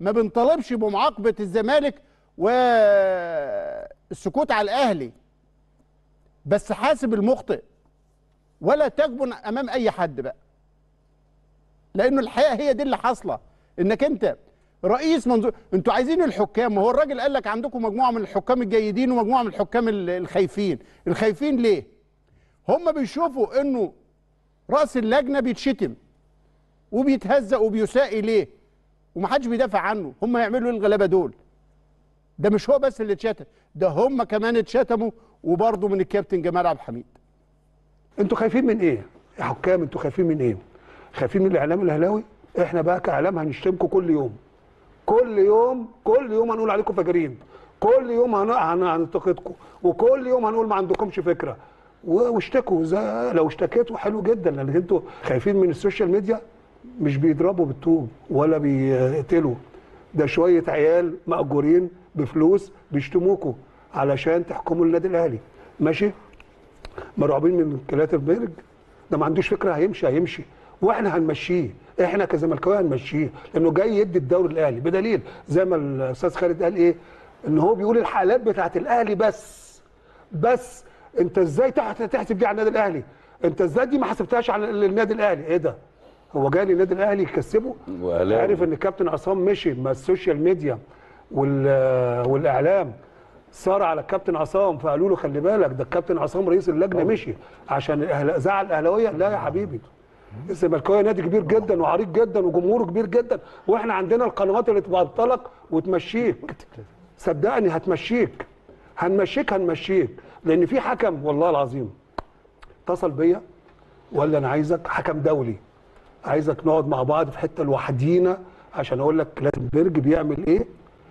ما بنطالبش بمعاقبه الزمالك والسكوت على الاهلي بس حاسب المخطئ ولا تجبن امام اي حد بقى لانه الحقيقه هي دي اللي حاصله انك انت رئيس منظور انتوا عايزين الحكام وهو الراجل قال لك عندكم مجموعه من الحكام الجيدين ومجموعه من الحكام الخايفين الخايفين ليه هم بيشوفوا انه راس اللجنه بيتشتم وبيتهزق وبيساء اليه ومحدش بيدافع عنه هم هيعملوا ايه الغلابه دول ده مش هو بس اللي اتشتم ده هم كمان اتشتموا وبرضه من الكابتن جمال عبد الحميد انتوا خايفين من ايه يا حكام انتوا خايفين من ايه خايفين من الاعلام الاهلاوي احنا بقى كاعلام هنشتمكم كل يوم كل يوم كل يوم هنقول عليكم فجرين كل يوم هننتقدكم وكل يوم هنقول ما عندكمش فكره واشتكوا لو اشتكيتوا حلو جدا لان انتوا خايفين من السوشيال ميديا مش بيضربوا بالطوب ولا بيقتلوا ده شويه عيال ماجورين بفلوس بيشتموكوا علشان تحكموا النادي الاهلي ماشي مرعوبين من كلاتربيرج ده ما عندوش فكره هيمشي هيمشي واحنا هنمشيه احنا كزملكاويه هنمشيه لانه جاي يدي الدوري الاهلي بدليل زي ما الاستاذ خالد قال ايه ان هو بيقول الحالات بتاعه الاهلي بس بس انت ازاي تحسب دي على النادي الاهلي انت ازاي دي ما حسبتهاش على النادي الاهلي ايه ده هو جاي للنادي الاهلي يكسبه عارف ان الكابتن عصام مشي ما السوشيال ميديا والاعلام صار على الكابتن عصام فقالوا له خلي بالك ده الكابتن عصام رئيس اللجنه مشي عشان الأهل... زعل الاهلاويه لا يا حبيبي الزمالكاويه نادي كبير جدا وعريق جدا وجمهوره كبير جدا واحنا عندنا القنوات اللي تبطلك وتمشيك صدقني هتمشيك هنمشيك هنمشيك لان في حكم والله العظيم اتصل بيا ولا انا عايزك حكم دولي عايزك نقعد مع بعض في حته لوحدينا عشان اقول لك لازمبرج بيعمل ايه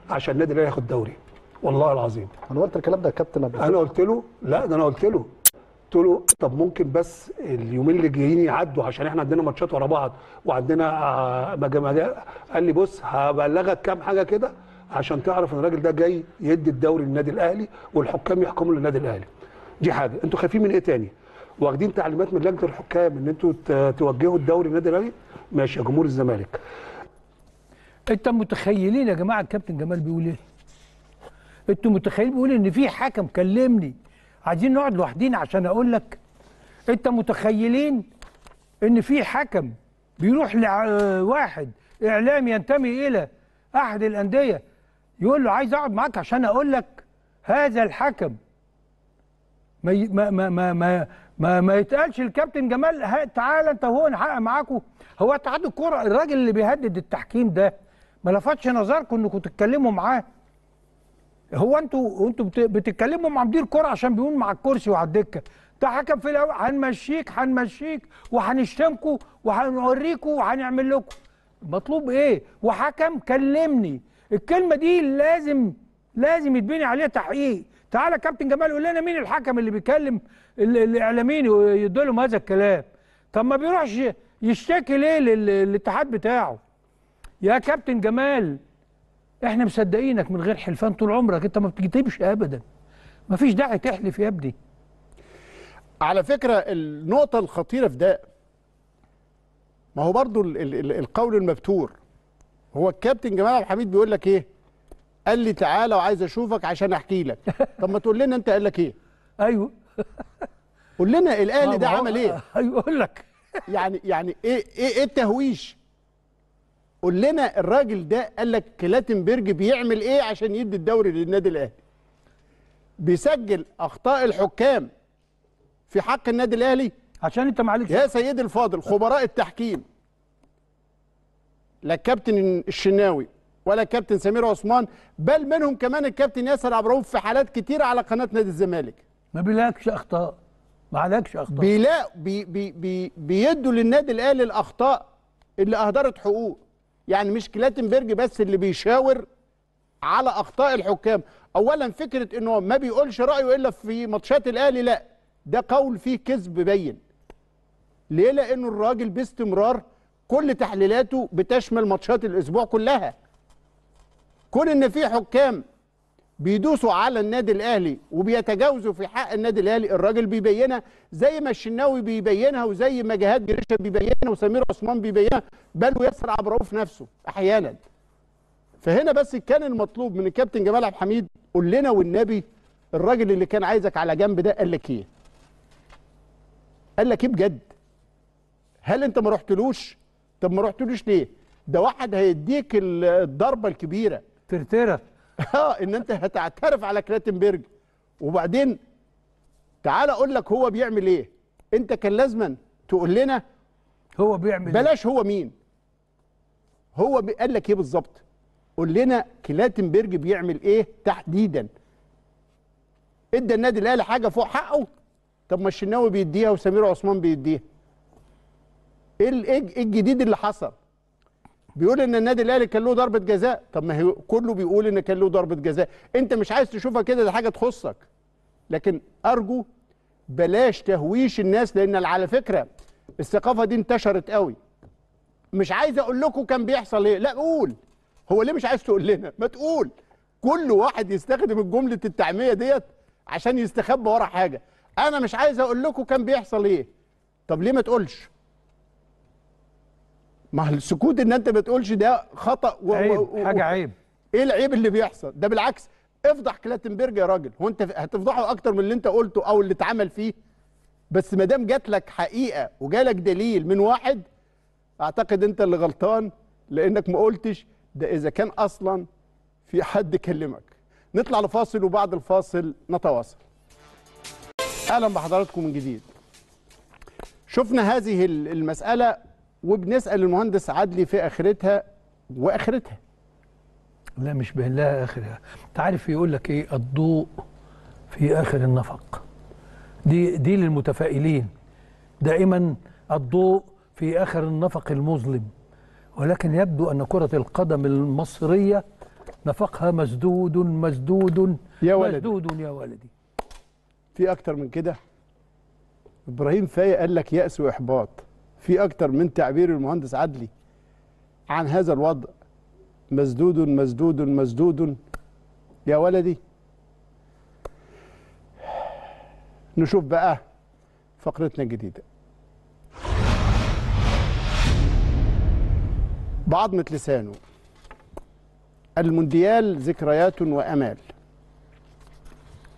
عشان النادي الاهلي ياخد دوري والله العظيم انا قلت الكلام ده يا كابتن قبل انا قلت له لا ده انا قلت له قلت له طب ممكن بس اليومين اللي جايين يعدوا عشان احنا عندنا ماتشات ورا بعض وعندنا آه، مجمع قال لي بص هبلغك كام حاجه كده عشان تعرف ان الراجل ده جاي يدي الدوري للنادي الاهلي والحكام يحكموا للنادي الاهلي دي حاجه انتوا خايفين من ايه تاني واخدين تعليمات من لجنه الحكام ان انتوا توجهوا الدوري النادي الاهلي ماشي يا جمهور الزمالك انتوا متخيلين يا جماعه الكابتن جمال بيقول ايه انتوا متخيلين بيقول ان في حكم كلمني عايزين نقعد لوحدينا عشان اقول لك انت متخيلين ان في حكم بيروح لواحد اعلامي ينتمي الى احد الانديه يقول له عايز اقعد معاك عشان اقول لك هذا الحكم ما ما ما ما ما, ما, ما يتقالش الكابتن جمال تعالى انت هو نحقق معاكم هو اتحاد الكوره الراجل اللي بيهدد التحكيم ده ما لفتش نظركم انكم تتكلموا معاه هو انتوا انتوا بتتكلموا مع مدير كوره عشان بيقول مع الكرسي وعلى الدكه ده حكم في الاول هنمشيك هنمشيك وهنشتمكم وهنوريكم وهنعمل لكم مطلوب ايه وحكم كلمني الكلمه دي لازم لازم يتبني عليها تحقيق تعالى كابتن جمال يقول لنا مين الحكم اللي بيكلم الاعلاميين يدوا لهم هذا الكلام طب ما بيروحش يشتكي ليه للاتحاد بتاعه يا كابتن جمال احنا مصدقينك من غير حلفان طول عمرك انت ما بتكتبش ابدا ما فيش داعي تحلف يا ابني على فكره النقطه الخطيره في ده ما هو برضو القول المبتور هو الكابتن جمال عبد الحميد بيقول لك ايه قال لي تعالى وعايز اشوفك عشان احكي لك طب ما تقول لنا انت قال لك ايه ايوه قول لنا الاهلي ده عمل ايه ايوه اقول لك يعني يعني ايه ايه, إيه التهويش قول لنا الراجل ده قال لك كلاتنبرج بيعمل ايه عشان يدي الدوري للنادي الاهلي بيسجل اخطاء الحكام في حق النادي الاهلي عشان انت معلش يا سيدي الفاضل خبراء التحكيم لكابتن الشناوي ولا الكابتن سمير عثمان بل منهم كمان الكابتن ياسر عبرهوف في حالات كتيره على قناه نادي الزمالك ما بيلاقش اخطاء ما عليكش اخطاء بيلاقوا بي بي بي بيدوا للنادي الاهلي الاخطاء اللي اهدرت حقوق يعني مش كلاتنبرج بس اللي بيشاور على اخطاء الحكام اولا فكره انه ما بيقولش رايه الا في ماتشات الاهلي لا ده قول فيه كذب بين ليه لانه الراجل باستمرار كل تحليلاته بتشمل ماتشات الاسبوع كلها كون ان في حكام بيدوسوا على النادي الاهلي وبيتجاوزوا في حق النادي الاهلي الراجل بيبينها زي ما الشناوي بيبينها وزي ما جهاد جريشه بيبينها وسمير عثمان بيبينها بل وياسر عبد الرؤوف نفسه احيانا فهنا بس كان المطلوب من الكابتن جمال عبد الحميد قول لنا والنبي الراجل اللي كان عايزك على جنب ده قال لك ايه قال لك ايه بجد هل انت ما رحتلوش طب ما رحتلوش ليه ده واحد هيديك الضربه الكبيره ترتره اه ان انت هتعترف على كلاتنبرج وبعدين تعال اقول لك هو بيعمل ايه انت كان لازما تقول لنا هو بيعمل إيه؟ بلاش هو مين هو قال لك ايه بالظبط قول لنا كلاتنبرج بيعمل ايه تحديدا ادى النادي الاهلي حاجه فوق حقه طب ما الشناوي بيديها وسمير عثمان بيديها ايه, إيه الجديد اللي حصل بيقول ان النادي الاهلي كان له ضربه جزاء طب ما هي كله بيقول ان كان له ضربه جزاء انت مش عايز تشوفها كده دي حاجه تخصك لكن ارجو بلاش تهويش الناس لان على فكره الثقافه دي انتشرت قوي مش عايز اقول لكم كان بيحصل ايه لا قول هو ليه مش عايز تقول لنا ما تقول كل واحد يستخدم الجمله التعميه ديت عشان يستخبى ورا حاجه انا مش عايز اقول لكم كان بيحصل ايه طب ليه ما تقولش ما السكوت ان انت ما تقولش ده خطا و... عيب و... حاجه عيب ايه العيب اللي بيحصل ده بالعكس افضح كلاتنبرج يا راجل هو انت هتفضحه اكتر من اللي انت قلته او اللي اتعمل فيه بس ما دام جات لك حقيقه وجالك دليل من واحد اعتقد انت اللي غلطان لانك ما قلتش ده اذا كان اصلا في حد كلمك نطلع لفاصل وبعد الفاصل نتواصل اهلا بحضراتكم من جديد شفنا هذه المساله وبنسال المهندس عدلي في اخرتها واخرتها لا مش بين لها اخرها انت عارف يقول لك ايه الضوء في اخر النفق دي دي للمتفائلين دائما الضوء في اخر النفق المظلم ولكن يبدو ان كره القدم المصريه نفقها مسدود مسدود يا ولدي مسدود يا ولدي في اكتر من كده ابراهيم فايق قال لك ياس واحباط في أكتر من تعبير المهندس عدلي عن هذا الوضع مسدود مسدود مسدود يا ولدي نشوف بقى فقرتنا الجديدة بعضمة لسانه المونديال ذكريات وأمال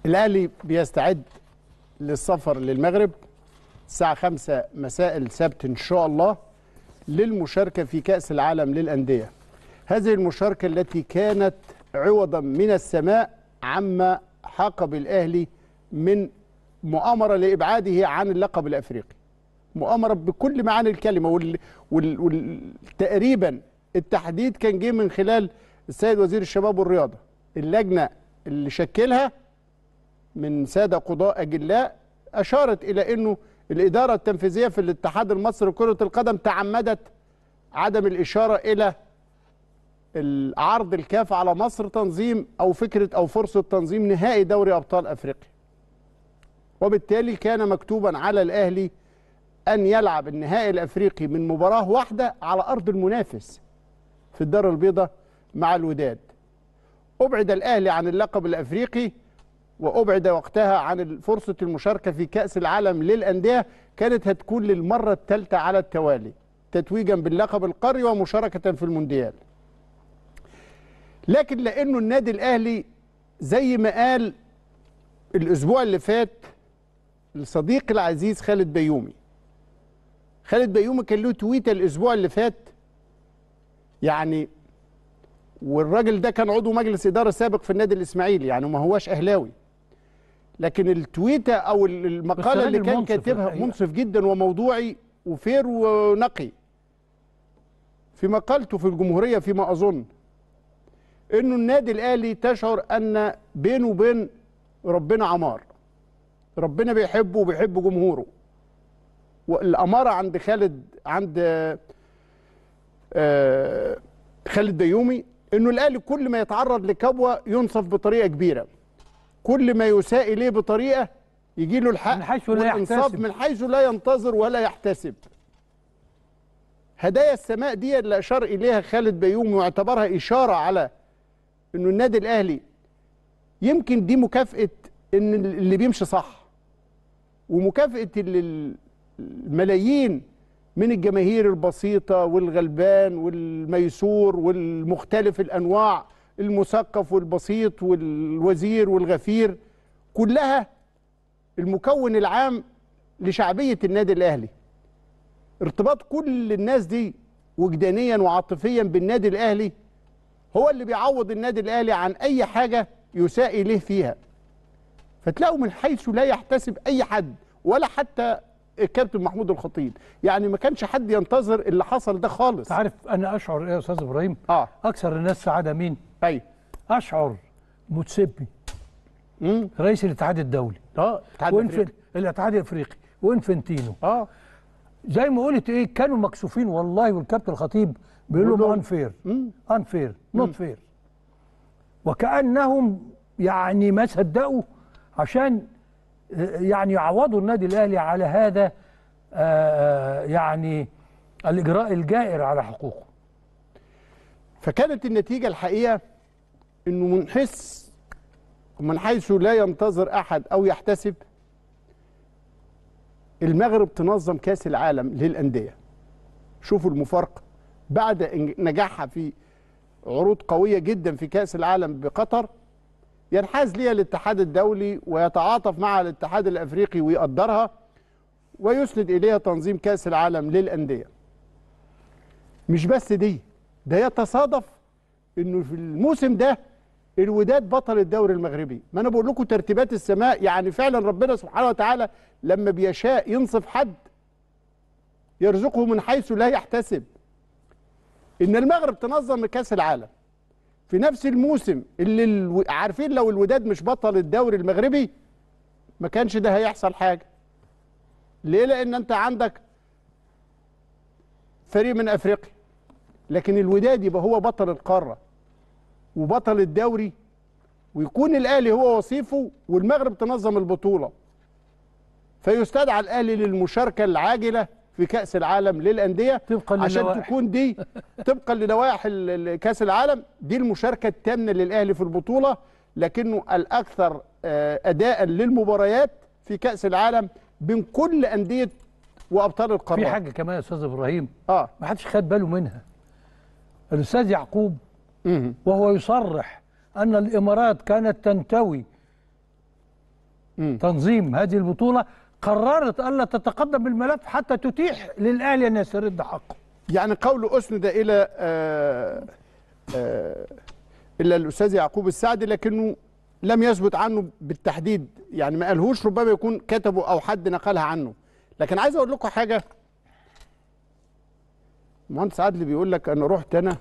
الأهلي بيستعد للسفر للمغرب الساعة 5 مساء السبت إن شاء الله للمشاركة في كأس العالم للأندية هذه المشاركة التي كانت عوضا من السماء عما حاق بالأهلي من مؤامرة لإبعاده عن اللقب الأفريقي مؤامرة بكل معاني الكلمة وال... وال... وال... تقريبا التحديد كان جه من خلال السيد وزير الشباب والرياضة اللجنة اللي شكلها من سادة قضاء أجلاء أشارت إلى أنه الإدارة التنفيذية في الاتحاد المصري لكرة القدم تعمدت عدم الإشارة إلى عرض الكاف على مصر تنظيم أو فكرة أو فرصة تنظيم نهائي دوري أبطال أفريقيا وبالتالي كان مكتوبا على الأهلي أن يلعب النهائي الأفريقي من مباراة واحدة على أرض المنافس في الدار البيضاء مع الوداد أبعد الأهلي عن اللقب الأفريقي وأبعد وقتها عن فرصة المشاركة في كأس العالم للأندية كانت هتكون للمرة الثالثة على التوالي تتويجا باللقب القاري ومشاركة في المونديال لكن لأنه النادي الأهلي زي ما قال الأسبوع اللي فات الصديق العزيز خالد بيومي خالد بيومي كان له تويته الأسبوع اللي فات يعني والراجل ده كان عضو مجلس إدارة سابق في النادي الإسماعيلي يعني ما هواش أهلاوي لكن التويته او المقاله اللي كان كاتبها منصف جدا وموضوعي وفير ونقي في مقالته في الجمهوريه فيما اظن انه النادي الاهلي تشعر ان بينه وبين ربنا عمار ربنا بيحبه وبيحب جمهوره والاماره عند خالد عند آه، خالد ديومي انه الاهلي كل ما يتعرض لكبوه ينصف بطريقه كبيره كل ما يساء اليه بطريقه يجي له الحق من حيث لا يحتسب من حيث لا ينتظر ولا يحتسب هدايا السماء دي اللي اشار اليها خالد بيومي واعتبرها اشاره على انه النادي الاهلي يمكن دي مكافاه ان اللي بيمشي صح ومكافاه الملايين من الجماهير البسيطه والغلبان والميسور والمختلف الانواع المثقف والبسيط والوزير والغفير كلها المكون العام لشعبية النادي الأهلي ارتباط كل الناس دي وجدانيا وعاطفيا بالنادي الأهلي هو اللي بيعوض النادي الأهلي عن أي حاجة يساء إليه فيها فتلاقوا من حيث لا يحتسب أي حد ولا حتى الكابتن محمود الخطيب يعني ما كانش حد ينتظر اللي حصل ده خالص عارف انا اشعر ايه يا استاذ ابراهيم آه. اكثر الناس سعاده مين ايوه اشعر موتسيبي امم رئيس الاتحاد الدولي اه الاتحاد الافريقي الاتحاد الافريقي وانفنتينو اه زي ما قلت ايه كانوا مكسوفين والله والكابتن الخطيب بيقول لهم انفير انفير نوت فير وكانهم يعني ما صدقوا عشان آه، يعني يعوضوا النادي الاهلي على هذا آه، آه، يعني الاجراء الجائر على حقوقه فكانت النتيجه الحقيقه انه من حيث من حيث لا ينتظر احد او يحتسب المغرب تنظم كاس العالم للانديه شوفوا المفارقه بعد نجاحها في عروض قويه جدا في كاس العالم بقطر ينحاز ليها الاتحاد الدولي ويتعاطف مع الاتحاد الافريقي ويقدرها ويسند اليها تنظيم كاس العالم للانديه مش بس دي ده يتصادف انه في الموسم ده الوداد بطل الدوري المغربي ما انا بقول لكم ترتيبات السماء يعني فعلا ربنا سبحانه وتعالى لما بيشاء ينصف حد يرزقه من حيث لا يحتسب ان المغرب تنظم كاس العالم في نفس الموسم اللي الو... عارفين لو الوداد مش بطل الدوري المغربي ما كانش ده هيحصل حاجه ليه لان انت عندك فريق من افريقيا لكن الوداد يبقى هو بطل القاره وبطل الدوري ويكون الاهلي هو وصيفه والمغرب تنظم البطوله فيستدعى الاهلي للمشاركه العاجله في كاس العالم للانديه طبقا عشان للوائح. تكون دي طبقا للوائح كاس العالم دي المشاركه التامنه للاهلي في البطوله لكنه الاكثر آه، اداء للمباريات في كاس العالم بين كل انديه وابطال القارات في حاجه كمان يا استاذ ابراهيم اه ما حدش خد باله منها الاستاذ يعقوب وهو يصرح أن الإمارات كانت تنتوي تنظيم هذه البطولة قررت ألا تتقدم بالملف حتى تتيح للأهلي أن يسترد حقه يعني قوله أسند إلى آآ آه، آآ آه، إلا الأستاذ يعقوب السعدي لكنه لم يثبت عنه بالتحديد يعني ما قالهوش ربما يكون كتبه أو حد نقلها عنه لكن عايز أقول لكم حاجة المهندس عدلي بيقول لك أنا رحت أنا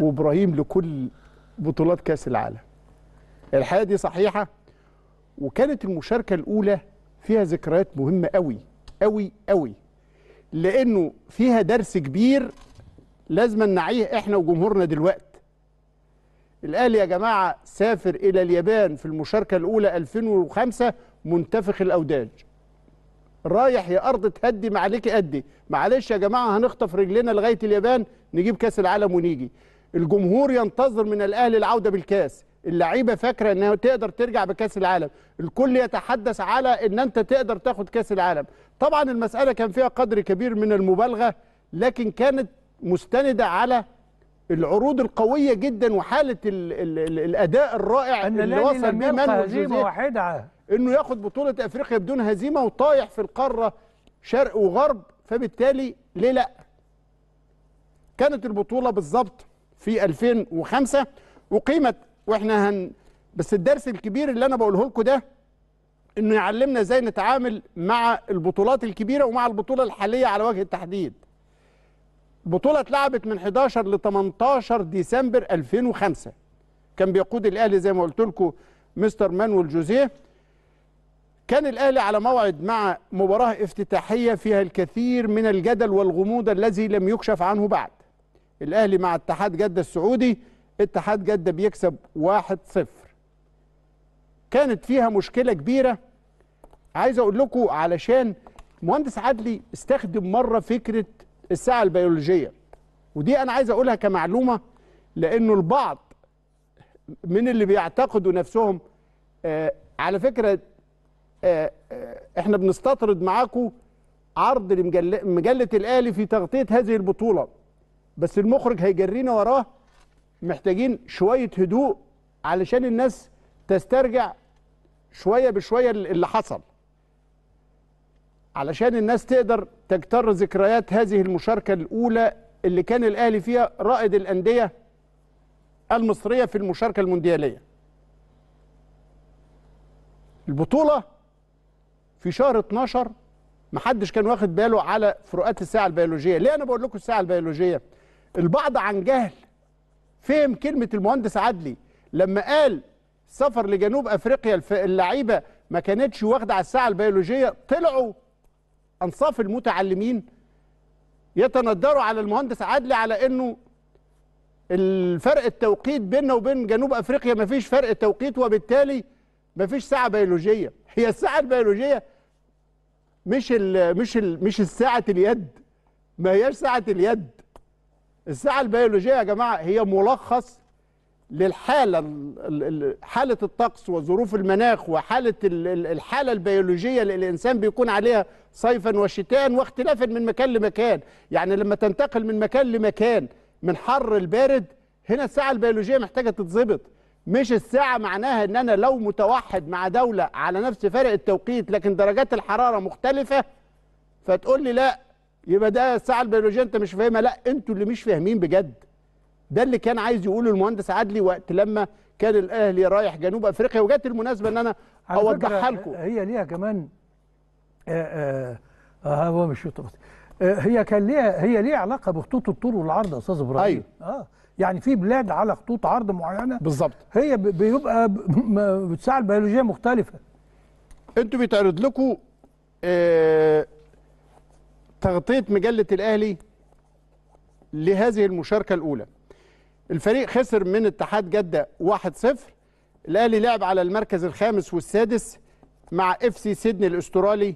وابراهيم لكل بطولات كاس العالم الحقيقه دي صحيحه وكانت المشاركه الاولى فيها ذكريات مهمه قوي قوي قوي لانه فيها درس كبير لازم نعيه احنا وجمهورنا دلوقتي الاهلي يا جماعه سافر الى اليابان في المشاركه الاولى 2005 منتفخ الاوداج رايح يا ارض تهدي عليك قدي معلش يا جماعه هنخطف رجلنا لغايه اليابان نجيب كاس العالم ونيجي الجمهور ينتظر من الاهلي العوده بالكاس اللعيبه فاكره انها تقدر ترجع بكاس العالم الكل يتحدث على ان انت تقدر تاخد كاس العالم طبعا المساله كان فيها قدر كبير من المبالغه لكن كانت مستنده على العروض القويه جدا وحاله الـ الـ الـ الاداء الرائع أن اللي وصل بيه من جوزيه انه ياخد بطوله افريقيا بدون هزيمه وطايح في القاره شرق وغرب فبالتالي ليه لا كانت البطوله بالظبط في 2005 وقيمت واحنا هن بس الدرس الكبير اللي انا بقوله لكم ده انه يعلمنا ازاي نتعامل مع البطولات الكبيره ومع البطوله الحاليه على وجه التحديد. البطوله اتلعبت من 11 ل 18 ديسمبر 2005 كان بيقود الاهلي زي ما قلت لكم مستر مانويل جوزيه كان الاهلي على موعد مع مباراه افتتاحيه فيها الكثير من الجدل والغموض الذي لم يكشف عنه بعد. الاهلي مع اتحاد جده السعودي اتحاد جده بيكسب 1-0 كانت فيها مشكله كبيره عايز اقول لكم علشان مهندس عدلي استخدم مره فكره الساعه البيولوجيه ودي انا عايز اقولها كمعلومه لانه البعض من اللي بيعتقدوا نفسهم آه على فكره آه آه احنا بنستطرد معاكم عرض لمجله الاهلي في تغطيه هذه البطوله بس المخرج هيجرينا وراه محتاجين شويه هدوء علشان الناس تسترجع شويه بشويه اللي حصل علشان الناس تقدر تجتر ذكريات هذه المشاركه الاولى اللي كان الاهلي فيها رائد الانديه المصريه في المشاركه الموندياليه البطوله في شهر 12 محدش كان واخد باله على فروقات الساعه البيولوجيه ليه انا بقول لكم الساعه البيولوجيه البعض عن جهل فهم كلمه المهندس عدلي لما قال سفر لجنوب افريقيا اللعيبه ما كانتش واخده على الساعه البيولوجيه طلعوا انصاف المتعلمين يتندروا على المهندس عدلي على انه الفرق التوقيت بيننا وبين جنوب افريقيا ما فيش فرق توقيت وبالتالي ما فيش ساعه بيولوجيه هي الساعه البيولوجيه مش الـ مش الـ مش الساعه اليد ما هياش ساعه اليد الساعة البيولوجية يا جماعة هي ملخص للحالة حالة الطقس وظروف المناخ وحالة الحالة البيولوجية اللي الإنسان بيكون عليها صيفا وشتاء واختلافا من مكان لمكان يعني لما تنتقل من مكان لمكان من حر البارد هنا الساعة البيولوجية محتاجة تتظبط مش الساعة معناها ان انا لو متوحد مع دولة على نفس فرق التوقيت لكن درجات الحرارة مختلفة فتقول لي لا يبقى ده الساعه البيولوجيه انت مش فاهمها لا انتوا اللي مش فاهمين بجد ده اللي كان عايز يقوله المهندس عدلي وقت لما كان الاهلي رايح جنوب افريقيا وجت المناسبه ان انا اوضحها لكم هي ليها كمان آآ آه، آآ آه، آه، هو مش هي كان ليها هي ليها علاقه بخطوط الطول والعرض يا استاذ ابراهيم ايوه اه يعني في بلاد على خطوط عرض معينه بالظبط هي بيبقى الساعه البيولوجيه مختلفه انتوا بيتعرض لكم تغطية مجلة الأهلي لهذه المشاركة الأولى الفريق خسر من اتحاد جدة 1-0 الأهلي لعب على المركز الخامس والسادس مع اف سي سيدني الأسترالي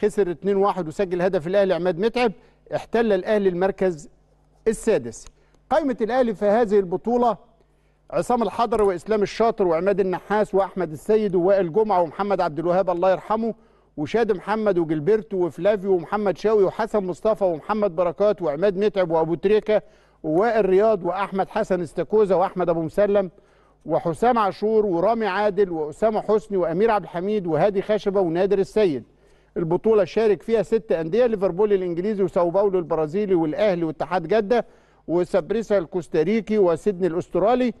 خسر 2-1 وسجل هدف الأهلي عماد متعب احتل الأهلي المركز السادس قائمة الأهلي في هذه البطولة عصام الحضر وإسلام الشاطر وعماد النحاس وأحمد السيد ووائل جمعة ومحمد عبد الوهاب الله يرحمه وشاد محمد وجلبرتو وفلافيو ومحمد شاوي وحسن مصطفى ومحمد بركات وعماد متعب وابو تريكه ووائل رياض واحمد حسن استاكوزا واحمد ابو مسلم وحسام عاشور ورامي عادل واسامه حسني وامير عبد الحميد وهادي خشبه ونادر السيد البطوله شارك فيها ست انديه ليفربول الانجليزي وساو باولو البرازيلي والاهلي واتحاد جده وسابريسا الكوستاريكي وسيدني الاسترالي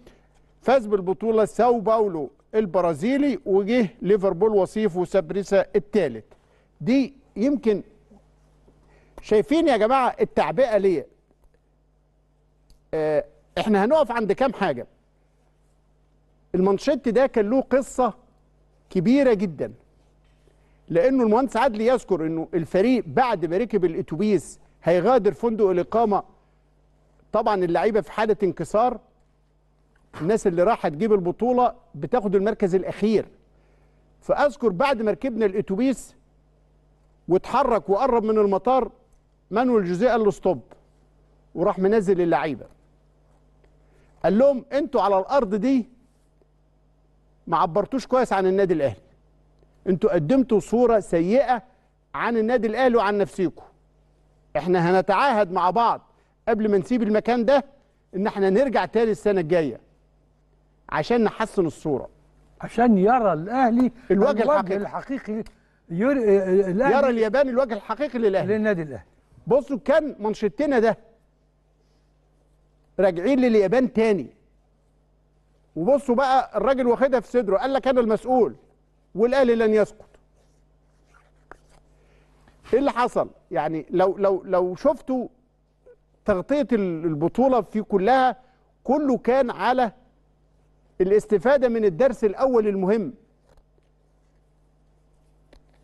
فاز بالبطوله ساو باولو البرازيلي وجه ليفربول وصيف وسابريسا الثالث دي يمكن شايفين يا جماعه التعبئه ليه آه احنا هنقف عند كام حاجه المانشيت ده كان له قصه كبيره جدا لانه المهندس عدلي يذكر انه الفريق بعد ما ركب الاتوبيس هيغادر فندق الاقامه طبعا اللعيبه في حاله انكسار الناس اللي رايحه تجيب البطوله بتاخد المركز الاخير فاذكر بعد ما ركبنا الاتوبيس واتحرك وقرب من المطار مانويل جوزيه قال له ستوب وراح منزل اللعيبه قال لهم انتوا على الارض دي ما عبرتوش كويس عن النادي الاهلي انتوا قدمتوا صوره سيئه عن النادي الاهلي وعن نفسيكم احنا هنتعاهد مع بعض قبل ما نسيب المكان ده ان احنا نرجع تاني السنه الجايه عشان نحسن الصوره عشان يرى الاهلي الوجه, الوجه الحقيقي ير... آه، آه، الأهلي يرى اليابان الوجه الحقيقي للاهلي للنادي الاهلي بصوا كان منشطتنا ده راجعين لليابان تاني وبصوا بقى الراجل واخدها في صدره قال لك انا المسؤول والاهلي لن يسقط ايه اللي حصل يعني لو لو لو شفتوا تغطيه البطوله في كلها كله كان على الاستفادة من الدرس الأول المهم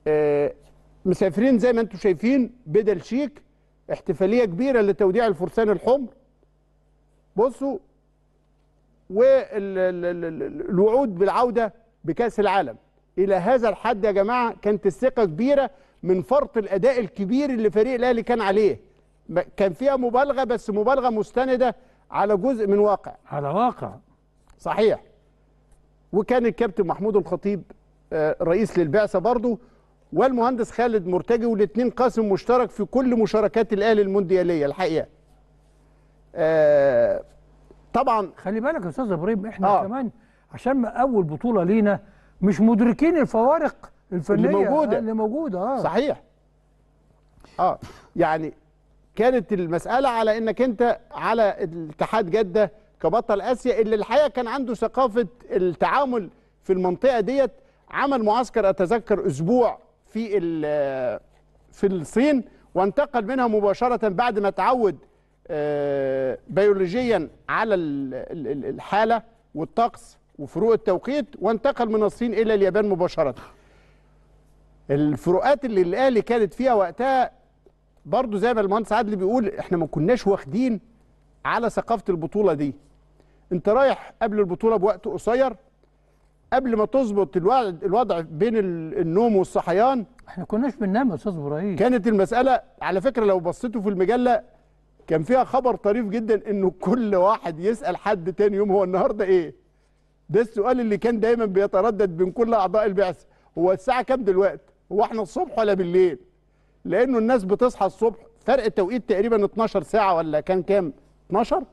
آه، مسافرين زي ما انتم شايفين بدل شيك احتفالية كبيرة لتوديع الفرسان الحمر بصوا والوعود بالعودة بكأس العالم إلى هذا الحد يا جماعة كانت الثقة كبيرة من فرط الأداء الكبير اللي فريق الأهلي كان عليه كان فيها مبالغة بس مبالغة مستندة على جزء من واقع على واقع صحيح وكان الكابتن محمود الخطيب آه، رئيس للبعثه برضه والمهندس خالد مرتجي والاثنين قاسم مشترك في كل مشاركات الاهلي الموندياليه الحقيقه آه، طبعا خلي بالك يا استاذ ابراهيم احنا آه. كمان عشان اول بطوله لينا مش مدركين الفوارق الفنيه اللي موجوده آه، اللي موجوده اه صحيح اه يعني كانت المساله على انك انت على اتحاد جده كبطل اسيا اللي الحقيقه كان عنده ثقافه التعامل في المنطقه ديت عمل معسكر اتذكر اسبوع في آه، في الصين وانتقل منها مباشره بعد ما تعود آه، بيولوجيا على الحاله والطقس وفروق التوقيت وانتقل من الصين الى اليابان مباشره. الفروقات اللي الاهلي كانت فيها وقتها برضو زي ما المهندس عادل بيقول احنا ما كناش واخدين على ثقافه البطوله دي انت رايح قبل البطوله بوقت قصير قبل ما تظبط الوضع بين النوم والصحيان احنا كناش بننام يا استاذ ابراهيم كانت المساله على فكره لو بصيتوا في المجله كان فيها خبر طريف جدا انه كل واحد يسال حد تاني يوم هو النهارده ايه ده السؤال اللي كان دايما بيتردد بين كل اعضاء البعثه هو الساعه كام دلوقتي هو احنا الصبح ولا بالليل لانه الناس بتصحى الصبح فرق التوقيت تقريبا 12 ساعه ولا كان كام 12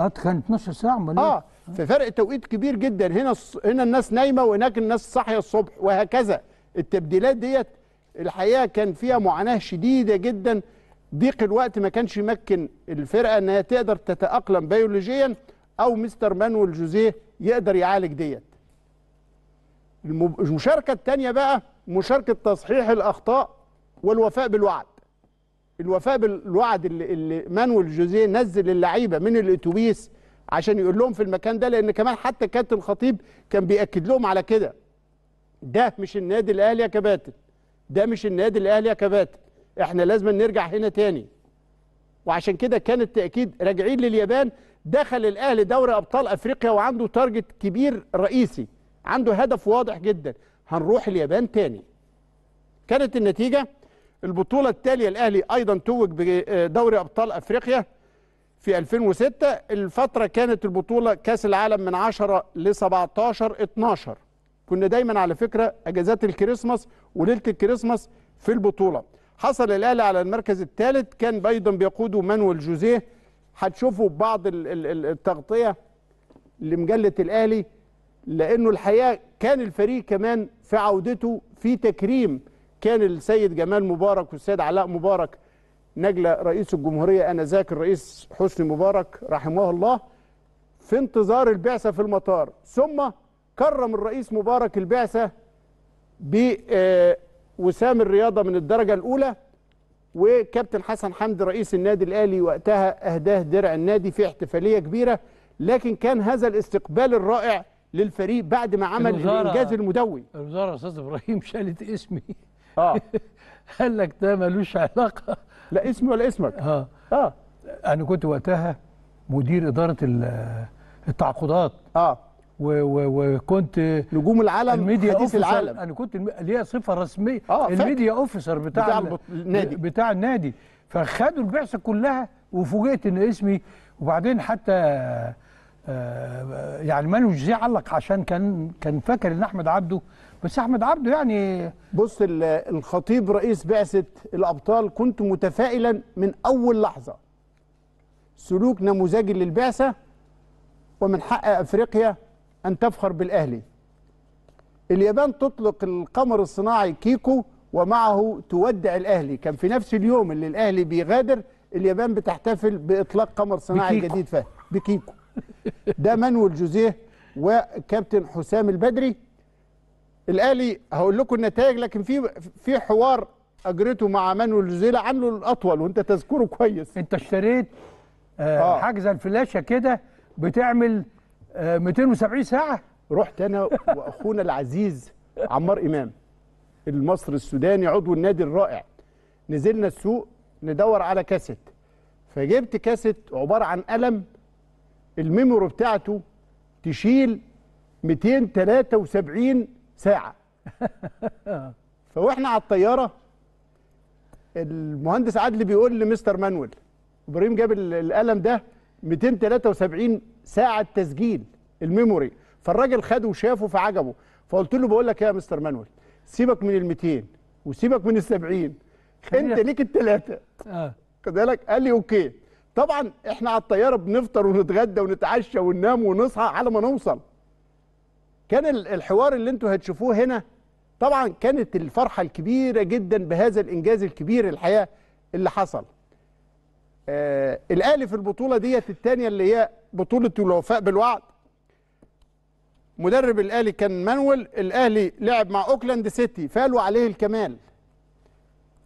اه كان 12 ساعه امال اه ففرق توقيت كبير جدا هنا الص... هنا الناس نايمه وهناك الناس صاحيه الصبح وهكذا التبديلات ديت الحقيقه كان فيها معاناه شديده جدا ضيق الوقت ما كانش يمكن الفرقه انها تقدر تتاقلم بيولوجيا او مستر مانويل جوزيه يقدر يعالج ديت المشاركه الثانيه بقى مشاركه تصحيح الاخطاء والوفاء بالوعد الوفاء بالوعد اللي, اللي مانويل جوزيه نزل اللعيبه من الاتوبيس عشان يقول لهم في المكان ده لان كمان حتى كابتن الخطيب كان بياكد لهم على كده ده مش النادي الاهلي يا كباتن ده مش النادي الاهلي يا كباتن احنا لازم نرجع هنا تاني وعشان كده كان التاكيد راجعين لليابان دخل الاهلي دوري ابطال افريقيا وعنده تارجت كبير رئيسي عنده هدف واضح جدا هنروح اليابان تاني كانت النتيجه البطولة التالية الأهلي أيضا توج بدوري أبطال أفريقيا في 2006 الفترة كانت البطولة كأس العالم من 10 ل 17 12 كنا دايما على فكرة أجازات الكريسماس وليلة الكريسماس في البطولة حصل الأهلي على المركز الثالث كان أيضا بيقوده مانويل جوزيه هتشوفوا بعض التغطية لمجلة الأهلي لأنه الحقيقة كان الفريق كمان في عودته في تكريم كان السيد جمال مبارك والسيد علاء مبارك نجلة رئيس الجمهورية أنا ذاك الرئيس حسني مبارك رحمه الله في انتظار البعثة في المطار ثم كرم الرئيس مبارك البعثة بوسام آه، الرياضة من الدرجة الأولى وكابتن حسن حمدي رئيس النادي الأهلي وقتها أهداه درع النادي في احتفالية كبيرة لكن كان هذا الاستقبال الرائع للفريق بعد ما عمل الإنجاز المدوي الوزارة أستاذ إبراهيم شالت اسمي آه. قال لك ده ملوش علاقه لا اسمي ولا اسمك اه اه انا كنت وقتها مدير اداره التعاقدات اه وكنت نجوم العالم الميديا حديث العالم انا كنت ليا صفه رسميه آه الميديا اوفيسر بتاع بتاع النادي بتاع النادي فخدوا البعثه كلها وفوجئت ان اسمي وبعدين حتى آه يعني ما زي علق عشان كان كان فاكر ان احمد عبده بس احمد عبده يعني بص الخطيب رئيس بعثه الابطال كنت متفائلا من اول لحظه سلوك نموذجي للبعثه ومن حق افريقيا ان تفخر بالاهلي اليابان تطلق القمر الصناعي كيكو ومعه تودع الاهلي كان في نفس اليوم اللي الاهلي بيغادر اليابان بتحتفل باطلاق قمر صناعي بكيكو. جديد فهد بكيكو ده مانويل جوزيه وكابتن حسام البدري الاهلي هقول لكم النتائج لكن في في حوار اجريته مع مانويل زيلا عنه الاطول وانت تذكره كويس انت اشتريت آه آه. حجز الفلاشه كده بتعمل آه 270 ساعه رحت انا واخونا العزيز عمار امام المصري السوداني عضو النادي الرائع نزلنا السوق ندور على كاسيت فجبت كاسيت عباره عن قلم الميموري بتاعته تشيل 273 ساعه فواحنا على الطياره المهندس عدلي بيقول لمستر مانويل ابراهيم جاب القلم ده 273 ساعه تسجيل الميموري فالراجل خده وشافه فعجبه فقلت له بقول لك إيه يا مستر مانويل سيبك من ال 200 وسيبك من ال 70 انت ليك الثلاثه اه كذلك قال لي اوكي طبعا احنا على الطياره بنفطر ونتغدى ونتعشى وننام ونصحى على ما نوصل كان الحوار اللي انتوا هتشوفوه هنا طبعا كانت الفرحة الكبيرة جدا بهذا الإنجاز الكبير الحقيقة اللي حصل آه الأهلي في البطولة ديت الثانية اللي هي بطولة الوفاء بالوعد مدرب الأهلي كان مانويل الأهلي لعب مع أوكلاند سيتي فالوا عليه الكمال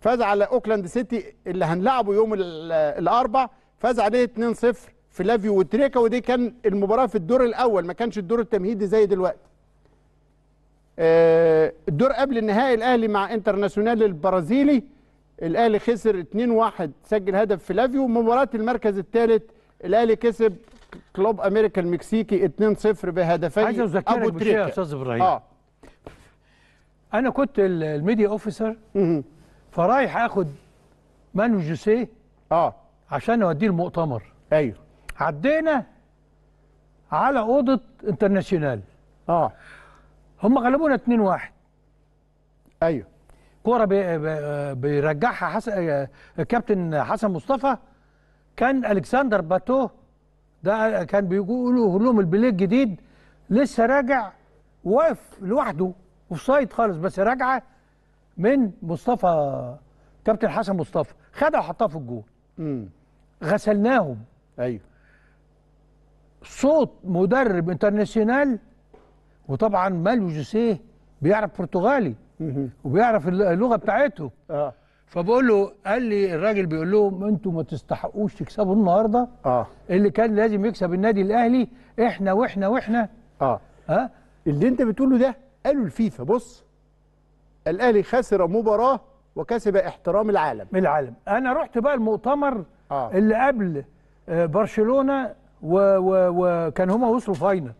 فاز على أوكلاند سيتي اللي هنلعبه يوم الأربع فاز عليه 2-0 فلافيو وتريكا ودي كان المباراة في الدور الأول ما كانش الدور التمهيدي زي دلوقتي آه، الدور قبل النهائي الاهلي مع انترناسيونال البرازيلي الاهلي خسر 2-1 سجل هدف فلافيو مباراه المركز الثالث الاهلي كسب كلوب امريكا المكسيكي 2-0 بهدفين عايز اذكرك بشيء يا استاذ ابراهيم اه انا كنت الميديا اوفيسر فرايح اخد مانو جوسيه اه عشان اوديه المؤتمر ايوه عدينا على اوضه انترناسيونال اه هم غلبونا 2-1 ايوه كوره بيرجعها حسن كابتن حسن مصطفى كان الكسندر باتو ده كان بيقولوا لهم البلاي الجديد لسه راجع واقف لوحده اوف سايد خالص بس راجعه من مصطفى كابتن حسن مصطفى خدها وحطها في الجول غسلناهم ايوه صوت مدرب انترناسيونال وطبعا مالو جوسيه بيعرف برتغالي وبيعرف اللغه بتاعته اه فبقول له قال لي الراجل بيقول لهم انتوا ما تستحقوش تكسبوا النهارده اه اللي كان لازم يكسب النادي الاهلي احنا واحنا واحنا اه ها اللي انت بتقوله ده قالوا الفيفا بص الاهلي خسر مباراه وكسب احترام العالم العالم انا رحت بقى المؤتمر آه. اللي قبل آه، برشلونه وكان و... و... هما وصلوا فاينل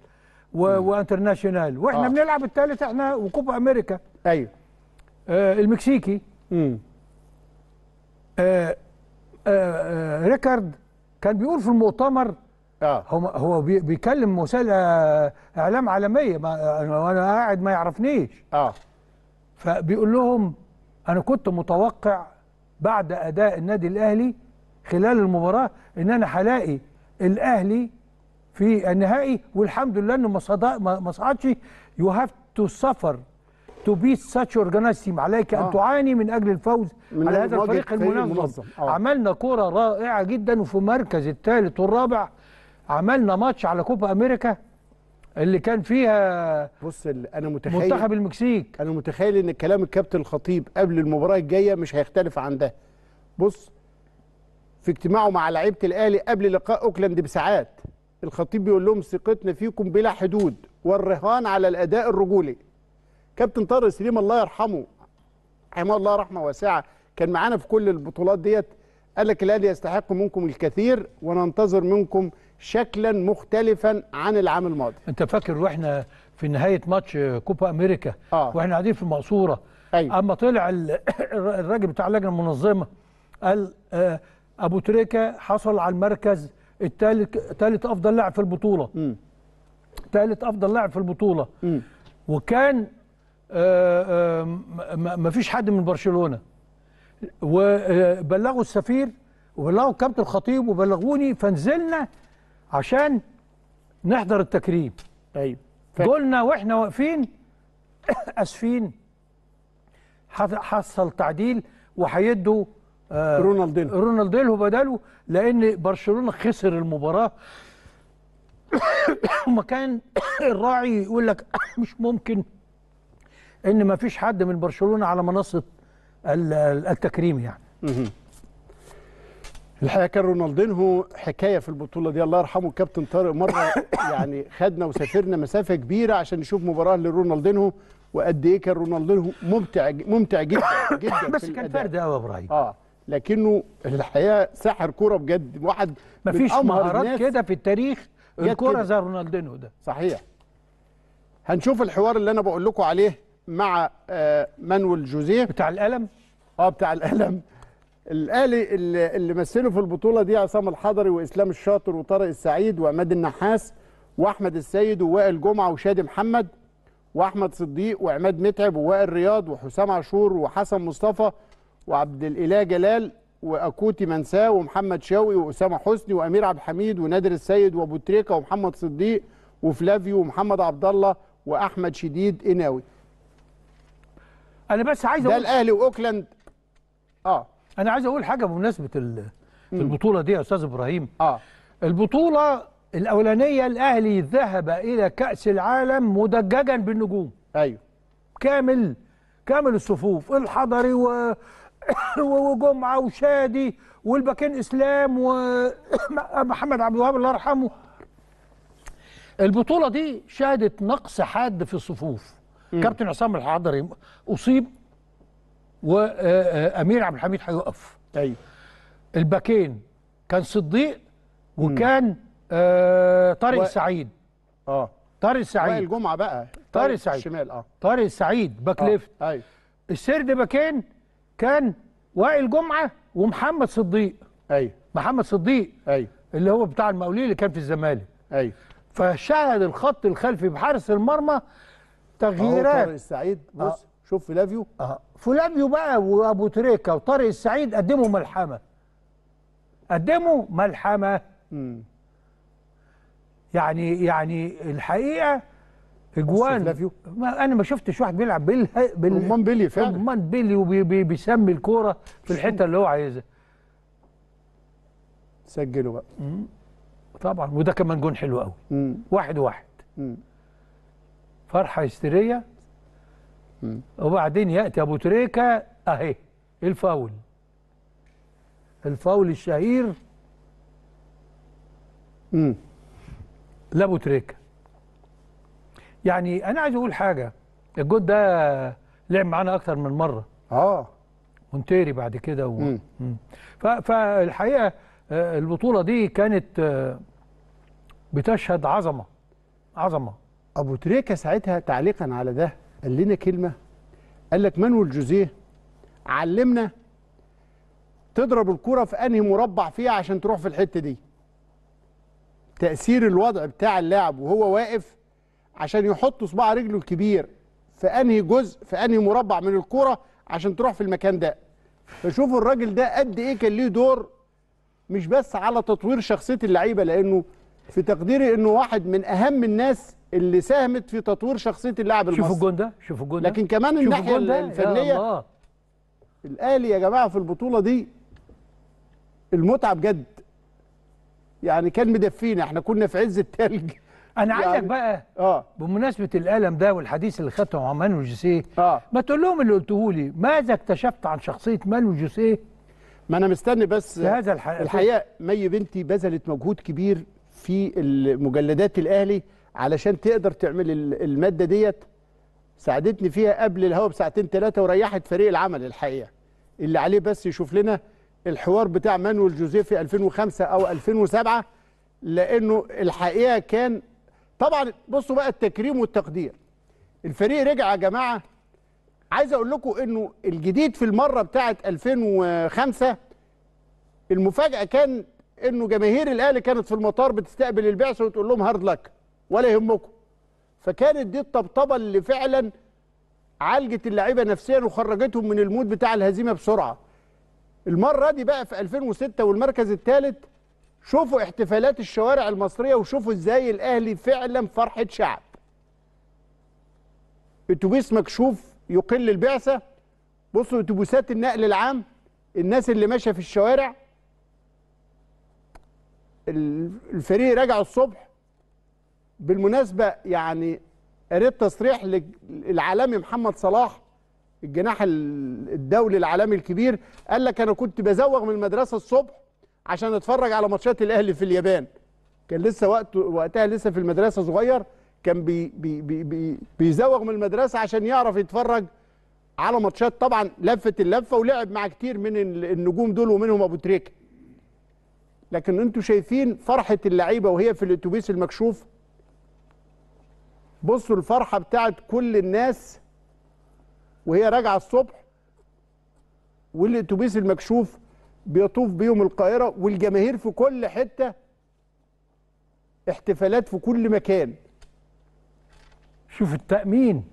وانترناشونال واحنا آه. بنلعب الثالث احنا وكوبا امريكا ايوه آه المكسيكي امم آه آه ريكارد كان بيقول في المؤتمر اه هو هو بيكلم وسائل آه، اعلام عالميه وانا قاعد ما يعرفنيش اه فبيقول لهم انا كنت متوقع بعد اداء النادي الاهلي خلال المباراه ان انا هلاقي الاهلي في النهائي والحمد لله انه ما ما صعدش يو هاف تو سفر تو بي ساتش اورجانايز تيم عليك ان آه. تعاني من اجل الفوز من على هذا الفريق المنظم, المنظم. آه. عملنا كوره رائعه جدا وفي المركز الثالث والرابع عملنا ماتش على كوبا امريكا اللي كان فيها بص انا متخيل منتخب المكسيك انا متخيل ان كلام الكابتن الخطيب قبل المباراه الجايه مش هيختلف عن ده بص في اجتماعه مع لعيبه الاهلي قبل لقاء اوكلاند بساعات الخطيب بيقول لهم ثقتنا فيكم بلا حدود والرهان على الاداء الرجولي كابتن طارق سليم الله يرحمه رحمه الله رحمه واسعه كان معانا في كل البطولات ديت قال لك الاهلي يستحق منكم الكثير وننتظر منكم شكلا مختلفا عن العام الماضي انت فاكر واحنا في نهايه ماتش كوبا امريكا آه. واحنا قاعدين في المقصوره أيوة. اما طلع الراجل بتاع اللجنه المنظمه قال آه، ابو تريكه حصل على المركز الثالث افضل لاعب في البطوله ثالث افضل لاعب في البطوله آه، آه، م. وكان ما فيش حد من برشلونه وبلغوا آه، السفير وبلغوا كابتن الخطيب وبلغوني فنزلنا عشان نحضر التكريم طيب قلنا واحنا واقفين اسفين حصل تعديل وهيدوا آه، رونالدينو رونالدينو بداله لان برشلونه خسر المباراه وما كان الراعي يقول لك مش ممكن ان ما فيش حد من برشلونه على منصه التكريم يعني الحقيقه كان رونالدينهو حكايه في البطوله دي الله يرحمه الكابتن طارق مره يعني خدنا وسافرنا مسافه كبيره عشان نشوف مباراه لرونالدينهو وقد ايه كان رونالدينهو ممتع ممتع جدا جدا بس كان فرد قوي يا ابراهيم اه لكنه الحقيقه ساحر كوره بجد واحد مفيش مهارات كده في التاريخ الكوره زي رونالدينو ده صحيح هنشوف الحوار اللي انا بقول لكم عليه مع آه مانويل جوزيه بتاع القلم اه بتاع القلم الاهلي اللي مثله في البطوله دي عصام الحضري واسلام الشاطر وطارق السعيد وعماد النحاس واحمد السيد ووائل جمعه وشادي محمد واحمد صديق وعماد متعب ووائل رياض وحسام عاشور وحسن مصطفى وعبد الاله جلال واكوتي منساه ومحمد شوقي واسامه حسني وامير عبد الحميد ونادر السيد وابو تريكه ومحمد صديق وفلافيو ومحمد عبد الله واحمد شديد قناوي انا بس عايز اقول ده الاهلي واوكلاند اه انا عايز اقول حاجه بمناسبه البطوله دي يا استاذ ابراهيم اه البطوله الاولانيه الاهلي ذهب الى كاس العالم مدججا بالنجوم ايوه كامل كامل الصفوف الحضري و وجمعه وشادي والباكين اسلام ومحمد عبد الوهاب الله يرحمه البطوله دي شهدت نقص حاد في الصفوف كابتن عصام الحضري اصيب وامير آه، آه، عبد الحميد هيقف ايوه الباكين كان صديق وكان آه طارق و... سعيد اه طارق سعيد الجمعه بقى طارق سعيد الشمال اه طارق سعيد باك آه. ليفت ايوه السرد باكين كان وائل جمعه ومحمد صديق ايوه محمد صديق ايوه اللي هو بتاع المقاولين اللي كان في الزمالك ايوه فشهد الخط الخلفي بحارس المرمى تغييرات طارق السعيد بص أه. شوف فلافيو اه فلافيو بقى وابو تريكه وطارق السعيد قدموا ملحمه قدموا ملحمه امم يعني يعني الحقيقه اجوان ما انا ما شفتش واحد بيلعب بال بال رمان بيلي فعلا المان بيلي وبيسمي الكوره في الحته اللي هو عايزها سجلوا بقى مم. طبعا وده كمان جون حلو قوي واحد واحد مم. فرحه هستيريه وبعدين ياتي ابو تريكه اهي الفاول الفاول الشهير لابو تريكه يعني انا عايز اقول حاجه الجود ده لعب معانا اكتر من مره اه مونتيري بعد كده و... ف... فالحقيقه آه، البطوله دي كانت آه، بتشهد عظمه عظمه ابو تريكه ساعتها تعليقا على ده قال لنا كلمه قال لك مانويل جوزيه علمنا تضرب الكره في انهي مربع فيها عشان تروح في الحته دي تاثير الوضع بتاع اللاعب وهو واقف عشان يحط صباع رجله الكبير في انهي جزء في انهي مربع من الكوره عشان تروح في المكان ده فشوفوا الراجل ده قد ايه كان ليه دور مش بس على تطوير شخصيه اللعيبه لانه في تقديري انه واحد من اهم الناس اللي ساهمت في تطوير شخصيه اللاعب المصري شوفوا الجون ده شوفوا الجون ده لكن كمان الناحيه الفنيه الاهلي يا جماعه في البطوله دي المتعه بجد يعني كان مدفينا احنا كنا في عز التلج انا يعني عايزك بقى اه بمناسبه الالم ده والحديث اللي خدته مع مانو جوسيه اه ما تقول لهم اللي قلته لي ماذا اكتشفت عن شخصيه مانو جوسيه ما انا مستني بس في هذا الحقيقه الحقيقه مي بنتي بذلت مجهود كبير في مجلدات الاهلي علشان تقدر تعمل الماده ديت ساعدتني فيها قبل الهوا بساعتين ثلاثه وريحت فريق العمل الحقيقه اللي عليه بس يشوف لنا الحوار بتاع مانويل جوزيه في 2005 او 2007 لانه الحقيقه كان طبعا بصوا بقى التكريم والتقدير الفريق رجع يا جماعه عايز اقول لكم انه الجديد في المره بتاعه 2005 المفاجاه كان انه جماهير الاهلي كانت في المطار بتستقبل البعثه وتقول لهم هارد لك ولا يهمكم فكانت دي الطبطبه اللي فعلا عالجت اللعيبه نفسيا وخرجتهم من المود بتاع الهزيمه بسرعه المره دي بقى في 2006 والمركز الثالث شوفوا احتفالات الشوارع المصريه وشوفوا ازاي الاهلي فعلا فرحه شعب اتوبيس مكشوف يقل البعثه بصوا اتوبيسات النقل العام الناس اللي ماشيه في الشوارع الفريق راجع الصبح بالمناسبه يعني قريت تصريح للعالمي محمد صلاح الجناح الدولي العالمي الكبير قال لك انا كنت بزوغ من المدرسه الصبح عشان اتفرج على ماتشات الاهلي في اليابان كان لسه وقت وقتها لسه في المدرسه صغير كان بي بي بي بي بيزوغ من المدرسه عشان يعرف يتفرج على ماتشات طبعا لفه اللفه ولعب مع كتير من النجوم دول ومنهم ابو تريكه لكن انتوا شايفين فرحه اللعيبه وهي في الاتوبيس المكشوف بصوا الفرحه بتاعت كل الناس وهي راجعه الصبح والاتوبيس المكشوف بيطوف بيهم القاهرة والجماهير في كل حتة احتفالات في كل مكان شوف التأمين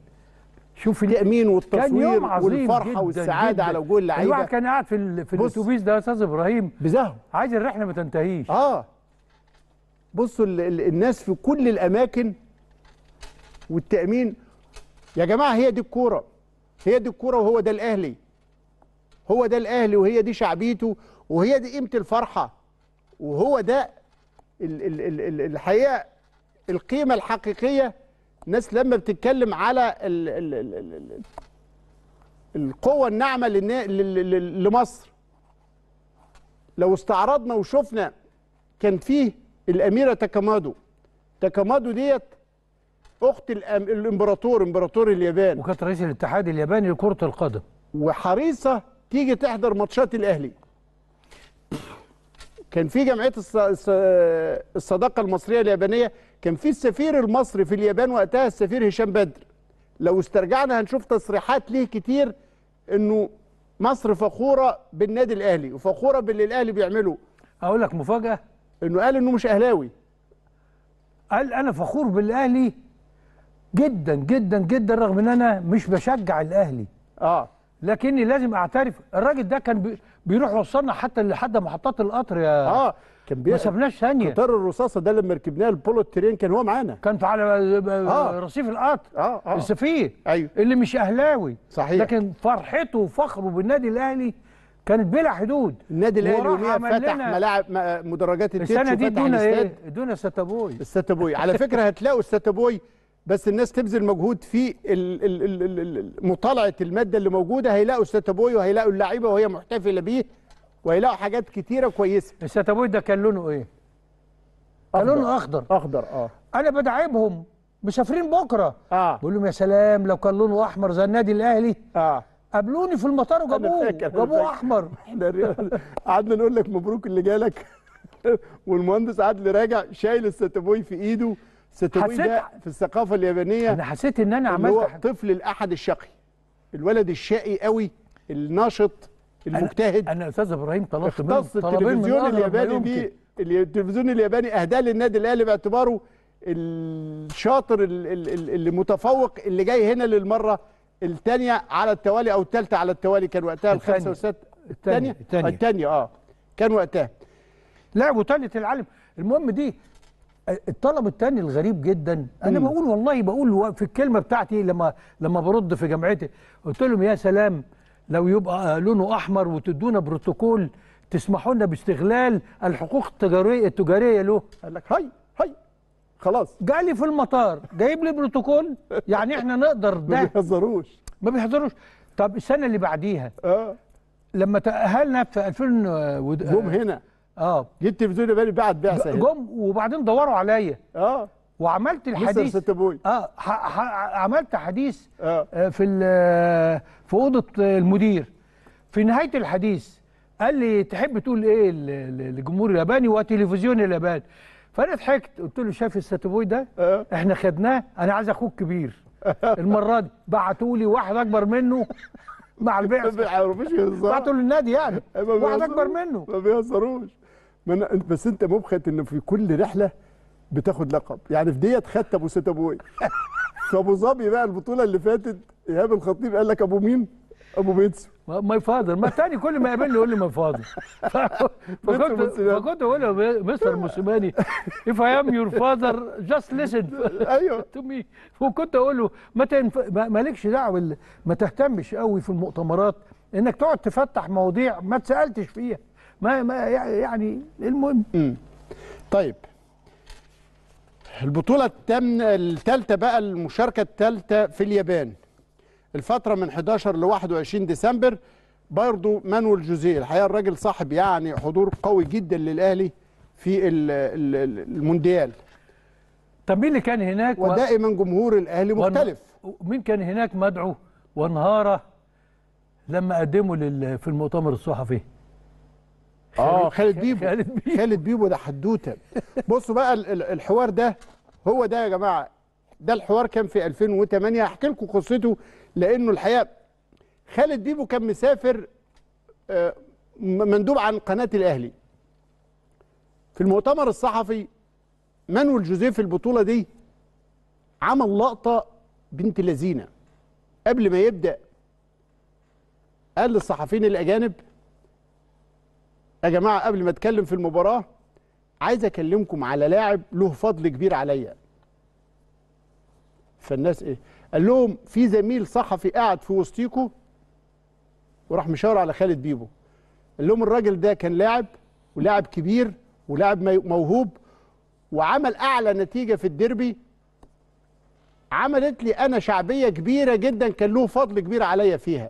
شوف التأمين والتصوير والفرحة جداً والسعادة جداً. على وجوه اللعيبة الواحد كان قاعد في في الأتوبيس ده يا أستاذ إبراهيم بزهو عايز الرحلة ما تنتهيش آه بصوا الناس في كل الأماكن والتأمين يا جماعة هي دي الكورة هي دي الكورة وهو ده الأهلي هو ده الاهلي وهي دي شعبيته وهي دي قيمه الفرحه وهو ده الحقيقه القيمه الحقيقيه الناس لما بتتكلم على ال ال ال القوه الناعمه لمصر لو استعرضنا وشفنا كان فيه الاميره تاكامادو تاكامادو ديت اخت الامبراطور امبراطور اليابان وكانت رئيس الاتحاد الياباني لكره القدم وحريصه تيجي تحضر ماتشات الاهلي كان في جمعيه الصداقه المصريه اليابانيه كان في السفير المصري في اليابان وقتها السفير هشام بدر لو استرجعنا هنشوف تصريحات ليه كتير انه مصر فخوره بالنادي الاهلي وفخوره باللي الاهلي بيعمله اقول لك مفاجاه انه قال انه مش اهلاوي قال انا فخور بالاهلي جدا جدا جدا رغم ان انا مش بشجع الاهلي اه لكني لازم اعترف الراجل ده كان بيروح يوصلنا حتى لحد محطات القطر يا اه كان ما سابناش ثانيه قطار الرصاصه ده لما ركبناه البولو ترين كان هو معانا كان على آه. رصيف القطر اه اه السفير ايوه اللي مش اهلاوي صحيح لكن فرحته وفخره بالنادي الاهلي كانت بلا حدود النادي الاهلي وليه فتح ملاعب مدرجات التيتش السنه دي ادونا ايه ادونا ستابوي الستابوي على فكره هتلاقوا الستابوي بس الناس تبذل مجهود في مطالعه الماده اللي موجوده هيلاقوا ابوي وهيلاقوا اللعيبه وهي محتفله بيه وهيلاقوا حاجات كتيره كويسه ابوي ده كان لونه ايه؟ كان لونه اخضر اخضر اه انا بدعبهم مسافرين بكره اه بقول لهم يا سلام لو كان لونه احمر زي النادي الاهلي اه قابلوني في المطار وجابوه جابوه احمر احنا قعدنا نقول لك مبروك اللي جالك والمهندس عادل راجع شايل الستابوي في ايده ستوي ده في الثقافه اليابانيه انا حسيت ان انا عملت هو طفل الاحد الشقي الولد الشقي قوي الناشط المجتهد انا استاذ ابراهيم طلبت منه اختص التلفزيون من الياباني دي التلفزيون الياباني اهداه للنادي الاهلي باعتباره الشاطر اللي متفوق اللي جاي هنا للمره الثانيه على التوالي او الثالثه على التوالي كان وقتها الخمسه والسادسه الثانيه الثانيه اه كان وقتها لا ثالث العالم المهم دي الطلب الثاني الغريب جدا انا بقول والله بقول في الكلمه بتاعتي لما لما برد في جامعتي قلت لهم يا سلام لو يبقى لونه احمر وتدونا بروتوكول تسمحوا لنا باستغلال الحقوق التجاريه التجاريه له قال لك هاي هاي خلاص جالي في المطار جايب لي بروتوكول يعني احنا نقدر ده ما بيهزروش ما بيهزروش طب السنه اللي بعديها اه لما تاهلنا في 2000 و... جم هنا اه جه التلفزيون بالي بعت بعثه جم وبعدين دوروا عليا اه وعملت الحديث ست ابوي اه ح... ح... عملت حديث آه. آه في في اوضه المدير في نهايه الحديث قال لي تحب تقول ايه للجمهور الياباني وتلفزيون اليابان فانا ضحكت قلت له شايف الست بوي ده أه. احنا خدناه انا عايز اخوك كبير المره دي بعتوا لي واحد اكبر منه مع البعثه ما بيعرفوش يهزروا بعتوا للنادي يعني واحد اكبر منه ما بيهزروش بس انت مبخت انه في كل رحله بتاخد لقب يعني في ديت خدت ابو ست ابوي في ابو ظبي بقى البطوله اللي فاتت ايهاب الخطيب قال لك ابو مين ابو بيتسو ماي فاذر ما تاني كل ما يقابلني يقول لي ماي فاذر فكنت فكنت اقول له مستر موسيماني اف اي ام يور فادر جاست ليسن ايوه تو مي وكنت اقول له ما تنف... مالكش دعوه ما تهتمش قوي في المؤتمرات انك تقعد تفتح مواضيع ما اتسالتش فيها ما ما يعني المهم مم. طيب البطولة الثامنة الثالثة بقى المشاركة الثالثة في اليابان الفترة من 11 ل 21 ديسمبر برضه مانويل جوزيه الحقيقة الراجل صاحب يعني حضور قوي جدا للأهلي في المونديال طب مين اللي كان هناك ودائما و... جمهور الأهلي مختلف مين كان هناك مدعو وانهار لما قدموا لل... في المؤتمر الصحفي اه خالد بيبو خالد بيبو خالد بيبو ده حدوته بصوا بقى الحوار ده هو ده يا جماعه ده الحوار كان في 2008 هحكي لكم قصته لانه الحقيقه خالد بيبو كان مسافر آه، مندوب عن قناه الاهلي في المؤتمر الصحفي مانويل جوزيف البطوله دي عمل لقطه بنت لذينه قبل ما يبدا قال للصحفيين الاجانب يا جماعه قبل ما اتكلم في المباراه عايز اكلمكم على لاعب له فضل كبير عليا فالناس ايه قال لهم في زميل صحفي قاعد في وسطيكو وراح مشاور على خالد بيبو قال لهم الراجل ده كان لاعب ولاعب كبير ولاعب موهوب وعمل اعلى نتيجه في الديربي عملت لي انا شعبيه كبيره جدا كان له فضل كبير عليا فيها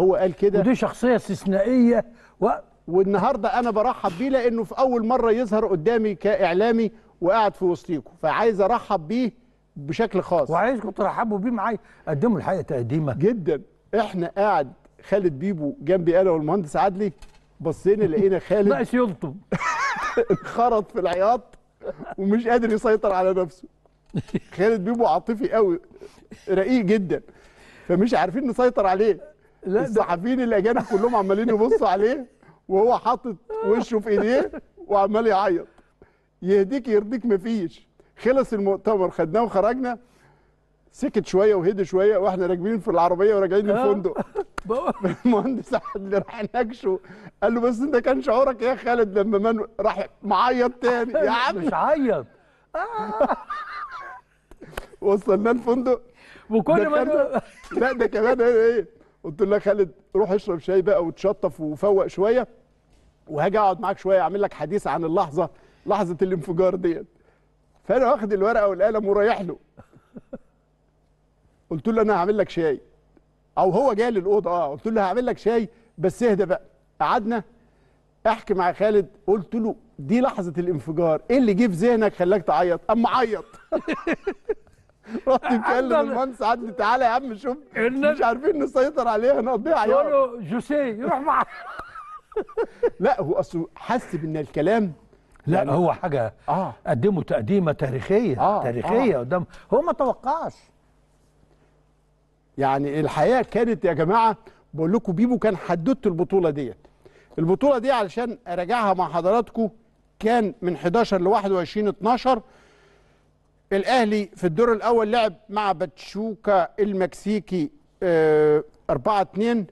هو قال كده ودي شخصيه استثنائيه و... والنهارده انا برحب بيه لانه في اول مره يظهر قدامي كاعلامي وقاعد في وسطيكم فعايز ارحب بيه بشكل خاص وعايزكم ترحبوا بيه معايا قدموا الحقيقه تقديمه جدا احنا قاعد خالد بيبو جنبي انا والمهندس عدلي بصينا لقينا خالد بقى يلطم انخرط في العياط ومش قادر يسيطر على نفسه خالد بيبو عاطفي قوي رقيق جدا فمش عارفين نسيطر عليه الصحفيين الاجانب كلهم عمالين يبصوا عليه وهو حاطط وشه في ايديه وعمال يعيط يهديك يرضيك مفيش خلص المؤتمر خدناه وخرجنا سكت شويه وهدي شويه واحنا راكبين في العربيه وراجعين آه. الفندق المهندس احمد اللي راح نكشه قال له بس انت كان شعورك ايه يا خالد لما من راح معيط تاني يا عم مش عيط وصلنا الفندق وكل ما لا ده كمان ايه, إيه، قلت له خالد روح اشرب شاي بقى وتشطف وفوق شويه وهاجي اقعد معاك شويه اعمل لك حديث عن اللحظه لحظه الانفجار ديت فانا واخد الورقه والقلم ورايح له قلت له انا هعمل لك شاي او هو جاي للاوضه اه قلت له هعمل لك شاي بس اهدى بقى قعدنا احكي مع خالد قلت له دي لحظه الانفجار ايه اللي جه في ذهنك خلاك تعيط اما عيط رحت اتكلم المهندس عدلي تعالى يا عم شوف مش عارفين نسيطر عليها نقضيها عيار يقول له جوسيه يروح مع لا هو اصله حس بان الكلام لا يعني هو حاجه آه. قدمه تقديمه تاريخيه آه. تاريخيه آه. قدام هو ما توقعش يعني الحقيقه كانت يا جماعه بقول لكم بيبو كان حدوته البطوله ديت البطوله دي علشان اراجعها مع حضراتكم كان من 11 ل 21 12 الاهلي في الدور الاول لعب مع باتشوكا المكسيكي 4 آه، 2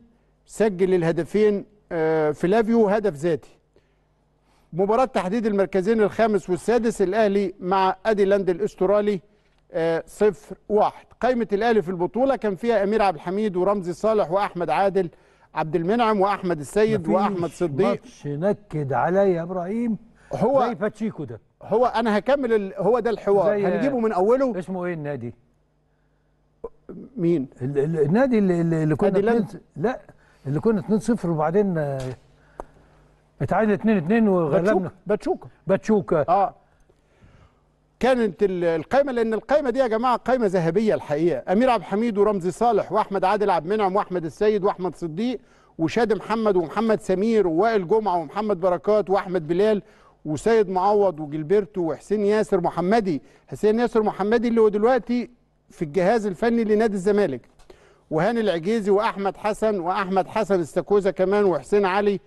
سجل الهدفين آه، فلافيو هدف ذاتي مباراة تحديد المركزين الخامس والسادس الأهلي مع أديلاند الأسترالي 0 آه، 1 قائمة الأهلي في البطولة كان فيها أمير عبد الحميد ورمزي صالح وأحمد عادل عبد المنعم وأحمد السيد وأحمد صديق ماتش نكد عليا يا إبراهيم هو زي باتشيكو ده هو انا هكمل ال... هو ده الحوار هنجيبه من اوله اسمه ايه النادي مين ال... ال... النادي اللي, اللي كنا لا اللي كنا 2 0 وبعدين آه، اتعادل 2 2 وغلبنا باتشوكا باتشوكا اه كانت القايمه لان القايمه دي يا جماعه قايمه ذهبيه الحقيقه امير عبد الحميد ورمزي صالح واحمد عادل عبد المنعم واحمد السيد واحمد صديق وشادي محمد ومحمد سمير ووائل جمعه ومحمد بركات واحمد بلال وسيد معوض وجلبرتو وحسين ياسر محمدي حسين ياسر محمدي اللي هو دلوقتي في الجهاز الفني لنادي الزمالك وهاني العجيزي واحمد حسن واحمد حسن استاكوزا كمان وحسين علي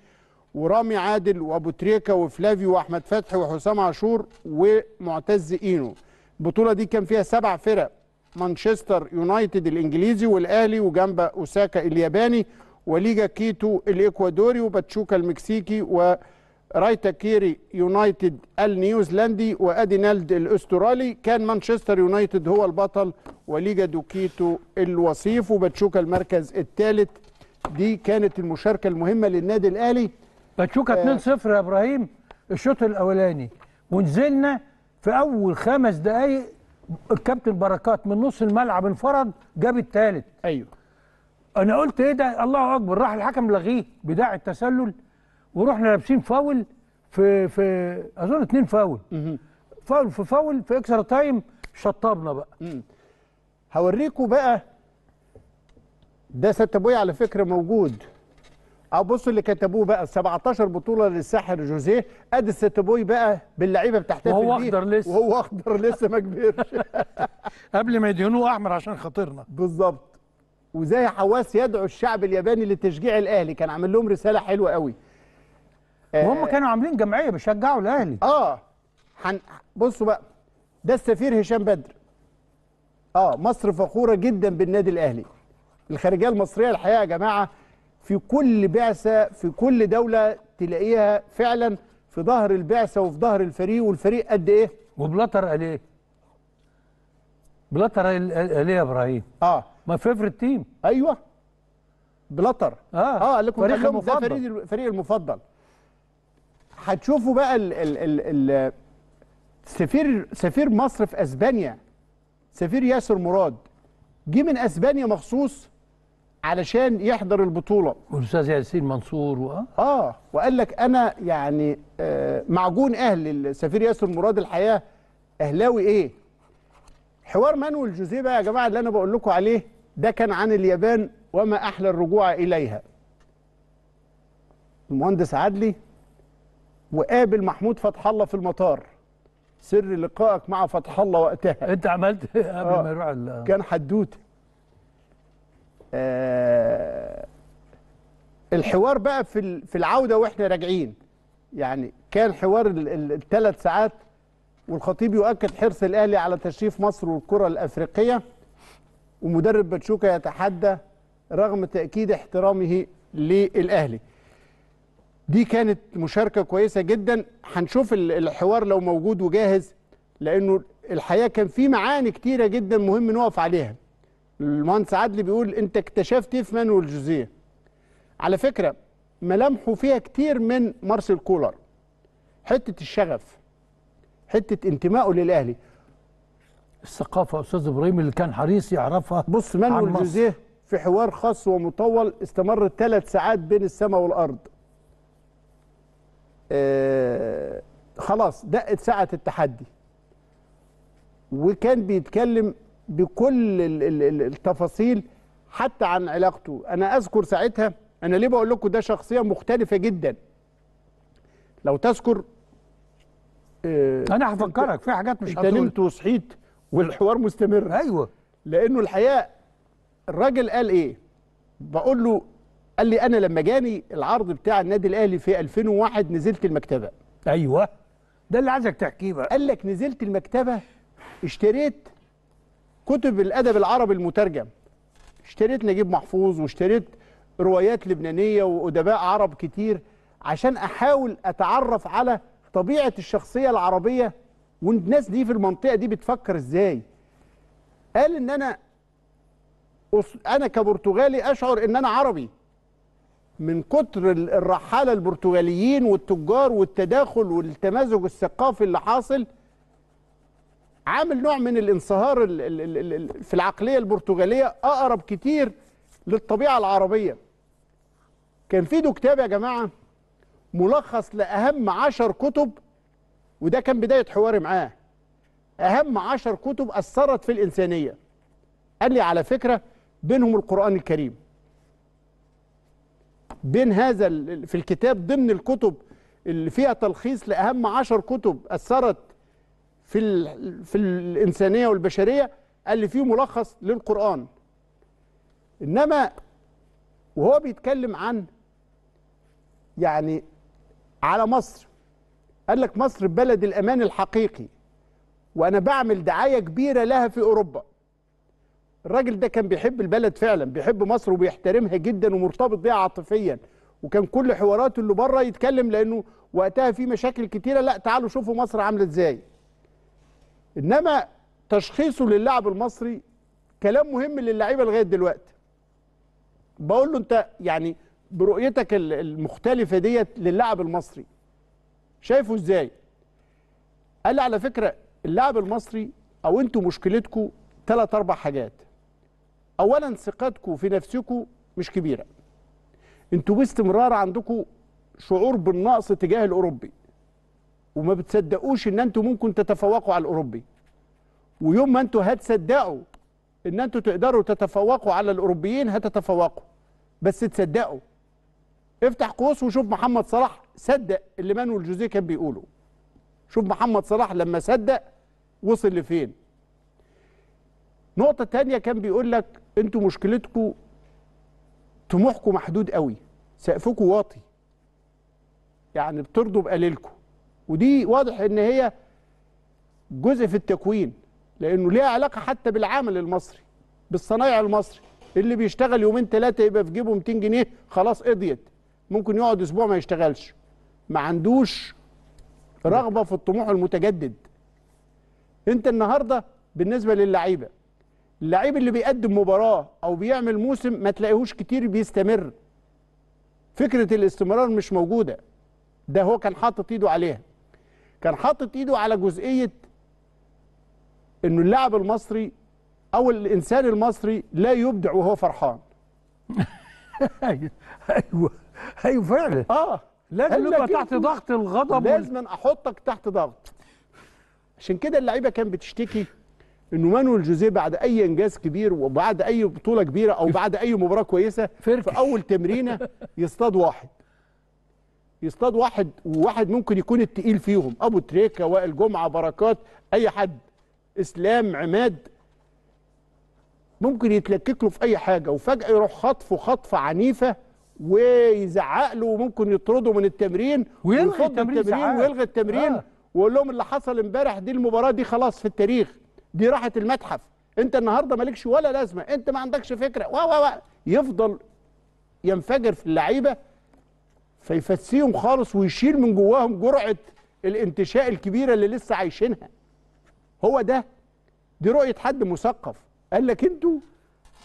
ورامي عادل وابو تريكه وفلافيو واحمد فتحي وحسام عاشور ومعتز اينو البطوله دي كان فيها سبع فرق مانشستر يونايتد الانجليزي والاهلي وجنب اوساكا الياباني وليجا كيتو الاكوادوري وباتشوكا المكسيكي و رايتا كيري يونايتد النيوزيلندي وادينالد الاسترالي كان مانشستر يونايتد هو البطل وليجا دوكيتو الوصيف وباتشوكا المركز الثالث دي كانت المشاركه المهمه للنادي الاهلي باتشوكا 2-0 آه. يا ابراهيم الشوط الاولاني ونزلنا في اول خمس دقائق الكابتن بركات من نص الملعب انفرد جاب الثالث ايوه انا قلت ايه ده الله اكبر راح الحكم لغيه بداع التسلل ورحنا لابسين فاول في في اظن اتنين فاول فاول في فاول في اكسترا تايم شطبنا بقى هوريكم بقى ده ست ابويا على فكره موجود او بصوا اللي كتبوه بقى 17 بطوله للساحر جوزيه ادي ست ابوي بقى باللعيبه بتحتفل وهو اخضر لسه وهو اخضر لسه ما كبرش قبل ما يدهنوه احمر عشان خاطرنا بالظبط وزي حواس يدعو الشعب الياباني لتشجيع الاهلي كان عامل لهم رساله حلوه قوي آه، وهم كانوا عاملين جمعيه بيشجعوا الاهلي اه حن... بصوا بقى ده السفير هشام بدر اه مصر فخوره جدا بالنادي الاهلي الخارجيه المصريه الحقيقه يا جماعه في كل بعثه في كل دوله تلاقيها فعلا في ظهر البعثه وفي ظهر الفريق والفريق قد ايه وبلاتر قال ايه بلاتر قال ايه يا ابراهيم اه ما فيفرت تيم ايوه بلاتر اه اه قال لكم ده فريق المفضل. فريق المفضل هتشوفوا بقى ال ال ال ال سفير سفير مصر في اسبانيا سفير ياسر مراد جه من اسبانيا مخصوص علشان يحضر البطوله والاستاذ ياسين منصور و... اه وقال لك انا يعني آه معجون اهل السفير ياسر مراد الحقيقه اهلاوي ايه حوار مانويل جوزيه بقى يا جماعه اللي انا بقول لكم عليه ده كان عن اليابان وما احلى الرجوع اليها المهندس عدلي وقابل محمود فتح الله في المطار سر لقائك مع فتح الله وقتها انت عملت ايه قبل ما آه. يروح كان حدوته آه الحوار بقى في في العوده واحنا راجعين يعني كان حوار الثلاث ساعات والخطيب يؤكد حرص الاهلي على تشريف مصر والكره الافريقيه ومدرب باتشوكا يتحدى رغم تاكيد احترامه للاهلي دي كانت مشاركة كويسة جدا هنشوف الحوار لو موجود وجاهز لأنه الحقيقة كان في معاني كتيرة جدا مهم نقف عليها المهندس عدلي بيقول أنت اكتشفت ايه في مانويل جوزيه على فكرة ملامحه فيها كتير من مارسيل كولر حتة الشغف حتة انتمائه للأهلي الثقافة أستاذ إبراهيم اللي كان حريص يعرفها بص مانويل جوزيه في حوار خاص ومطول استمر ثلاث ساعات بين السماء والأرض آه، خلاص دقت ساعة التحدي وكان بيتكلم بكل التفاصيل حتى عن علاقته انا اذكر ساعتها انا ليه بقول لكم ده شخصيه مختلفه جدا لو تذكر آه، انا هفكرك في حاجات مش هتقول نمت وصحيت والحوار مستمر ايوه لانه الحقيقه الراجل قال ايه بقول له قال لي انا لما جاني العرض بتاع النادي الاهلي في 2001 نزلت المكتبه ايوه ده اللي عايزك تحكيه بقى قال لك نزلت المكتبه اشتريت كتب الادب العربي المترجم اشتريت نجيب محفوظ واشتريت روايات لبنانيه وادباء عرب كتير عشان احاول اتعرف على طبيعه الشخصيه العربيه والناس دي في المنطقه دي بتفكر ازاي قال ان انا انا كبرتغالي اشعر ان انا عربي من كتر الرحاله البرتغاليين والتجار والتداخل والتمازج الثقافي اللي حاصل عامل نوع من الانصهار في العقليه البرتغاليه اقرب كتير للطبيعه العربيه كان في كتاب يا جماعه ملخص لاهم عشر كتب وده كان بدايه حواري معاه اهم عشر كتب اثرت في الانسانيه قال لي على فكره بينهم القران الكريم بين هذا في الكتاب ضمن الكتب اللي فيها تلخيص لأهم عشر كتب أثرت في في الإنسانية والبشرية قال لي فيه ملخص للقرآن إنما وهو بيتكلم عن يعني على مصر قال لك مصر بلد الأمان الحقيقي وأنا بعمل دعاية كبيرة لها في أوروبا الراجل ده كان بيحب البلد فعلا بيحب مصر وبيحترمها جدا ومرتبط بيها عاطفيا وكان كل حواراته اللي بره يتكلم لانه وقتها في مشاكل كتيره لا تعالوا شوفوا مصر عامله ازاي انما تشخيصه للاعب المصري كلام مهم للعيبه لغايه دلوقتي بقول له انت يعني برؤيتك المختلفه ديت للاعب المصري شايفه ازاي قال لي على فكره اللاعب المصري او انتوا مشكلتكم ثلاث اربع حاجات اولا ثقتكم في نفسكم مش كبيره انتوا باستمرار عندكم شعور بالنقص تجاه الاوروبي وما بتصدقوش ان انتوا ممكن تتفوقوا على الاوروبي ويوم ما انتوا هتصدقوا ان انتوا تقدروا تتفوقوا على الاوروبيين هتتفوقوا بس تصدقوا افتح قوس وشوف محمد صلاح صدق اللي مانويل جوزيه كان بيقوله شوف محمد صلاح لما صدق وصل لفين نقطة تانية كان بيقول لك انتوا مشكلتكم طموحكم محدود قوي سقفكم واطي يعني بترضوا بقليلكم ودي واضح ان هي جزء في التكوين لانه ليها علاقه حتى بالعمل المصري بالصنايع المصري اللي بيشتغل يومين ثلاثه يبقى في جيبه 200 جنيه خلاص قضيت ممكن يقعد اسبوع ما يشتغلش ما عندوش رغبه في الطموح المتجدد انت النهارده بالنسبه للعيبه اللعيب اللي بيقدم مباراه او بيعمل موسم ما تلاقيهوش كتير بيستمر فكره الاستمرار مش موجوده ده هو كان حاطط ايده عليها كان حاطط ايده على جزئيه انه اللاعب المصري او الانسان المصري لا يبدع وهو فرحان ايوه ايوه فعلا اه لازم يبقى تحت ضغط الغضب لازم احطك تحت ضغط عشان كده اللعيبه كانت بتشتكي انه مانويل جوزيه بعد اي انجاز كبير وبعد اي بطوله كبيره او بعد اي مباراه كويسه في اول تمرينه يصطاد واحد يصطاد واحد وواحد ممكن يكون التقيل فيهم ابو تريكه وائل جمعه بركات اي حد اسلام عماد ممكن يتلكك له في اي حاجه وفجاه يروح خطفه خطفه عنيفه ويزعق له وممكن يطرده من التمرين ويلغي التمرين, التمرين ويلغي التمرين آه. ويقول لهم اللي حصل امبارح دي المباراه دي خلاص في التاريخ دي راحه المتحف انت النهارده مالكش ولا لازمه انت ما عندكش فكره و و يفضل ينفجر في اللعيبه فيفسيهم خالص ويشيل من جواهم جرعه الانتشاء الكبيره اللي لسه عايشينها هو ده دي رؤيه حد مثقف قال لك انتوا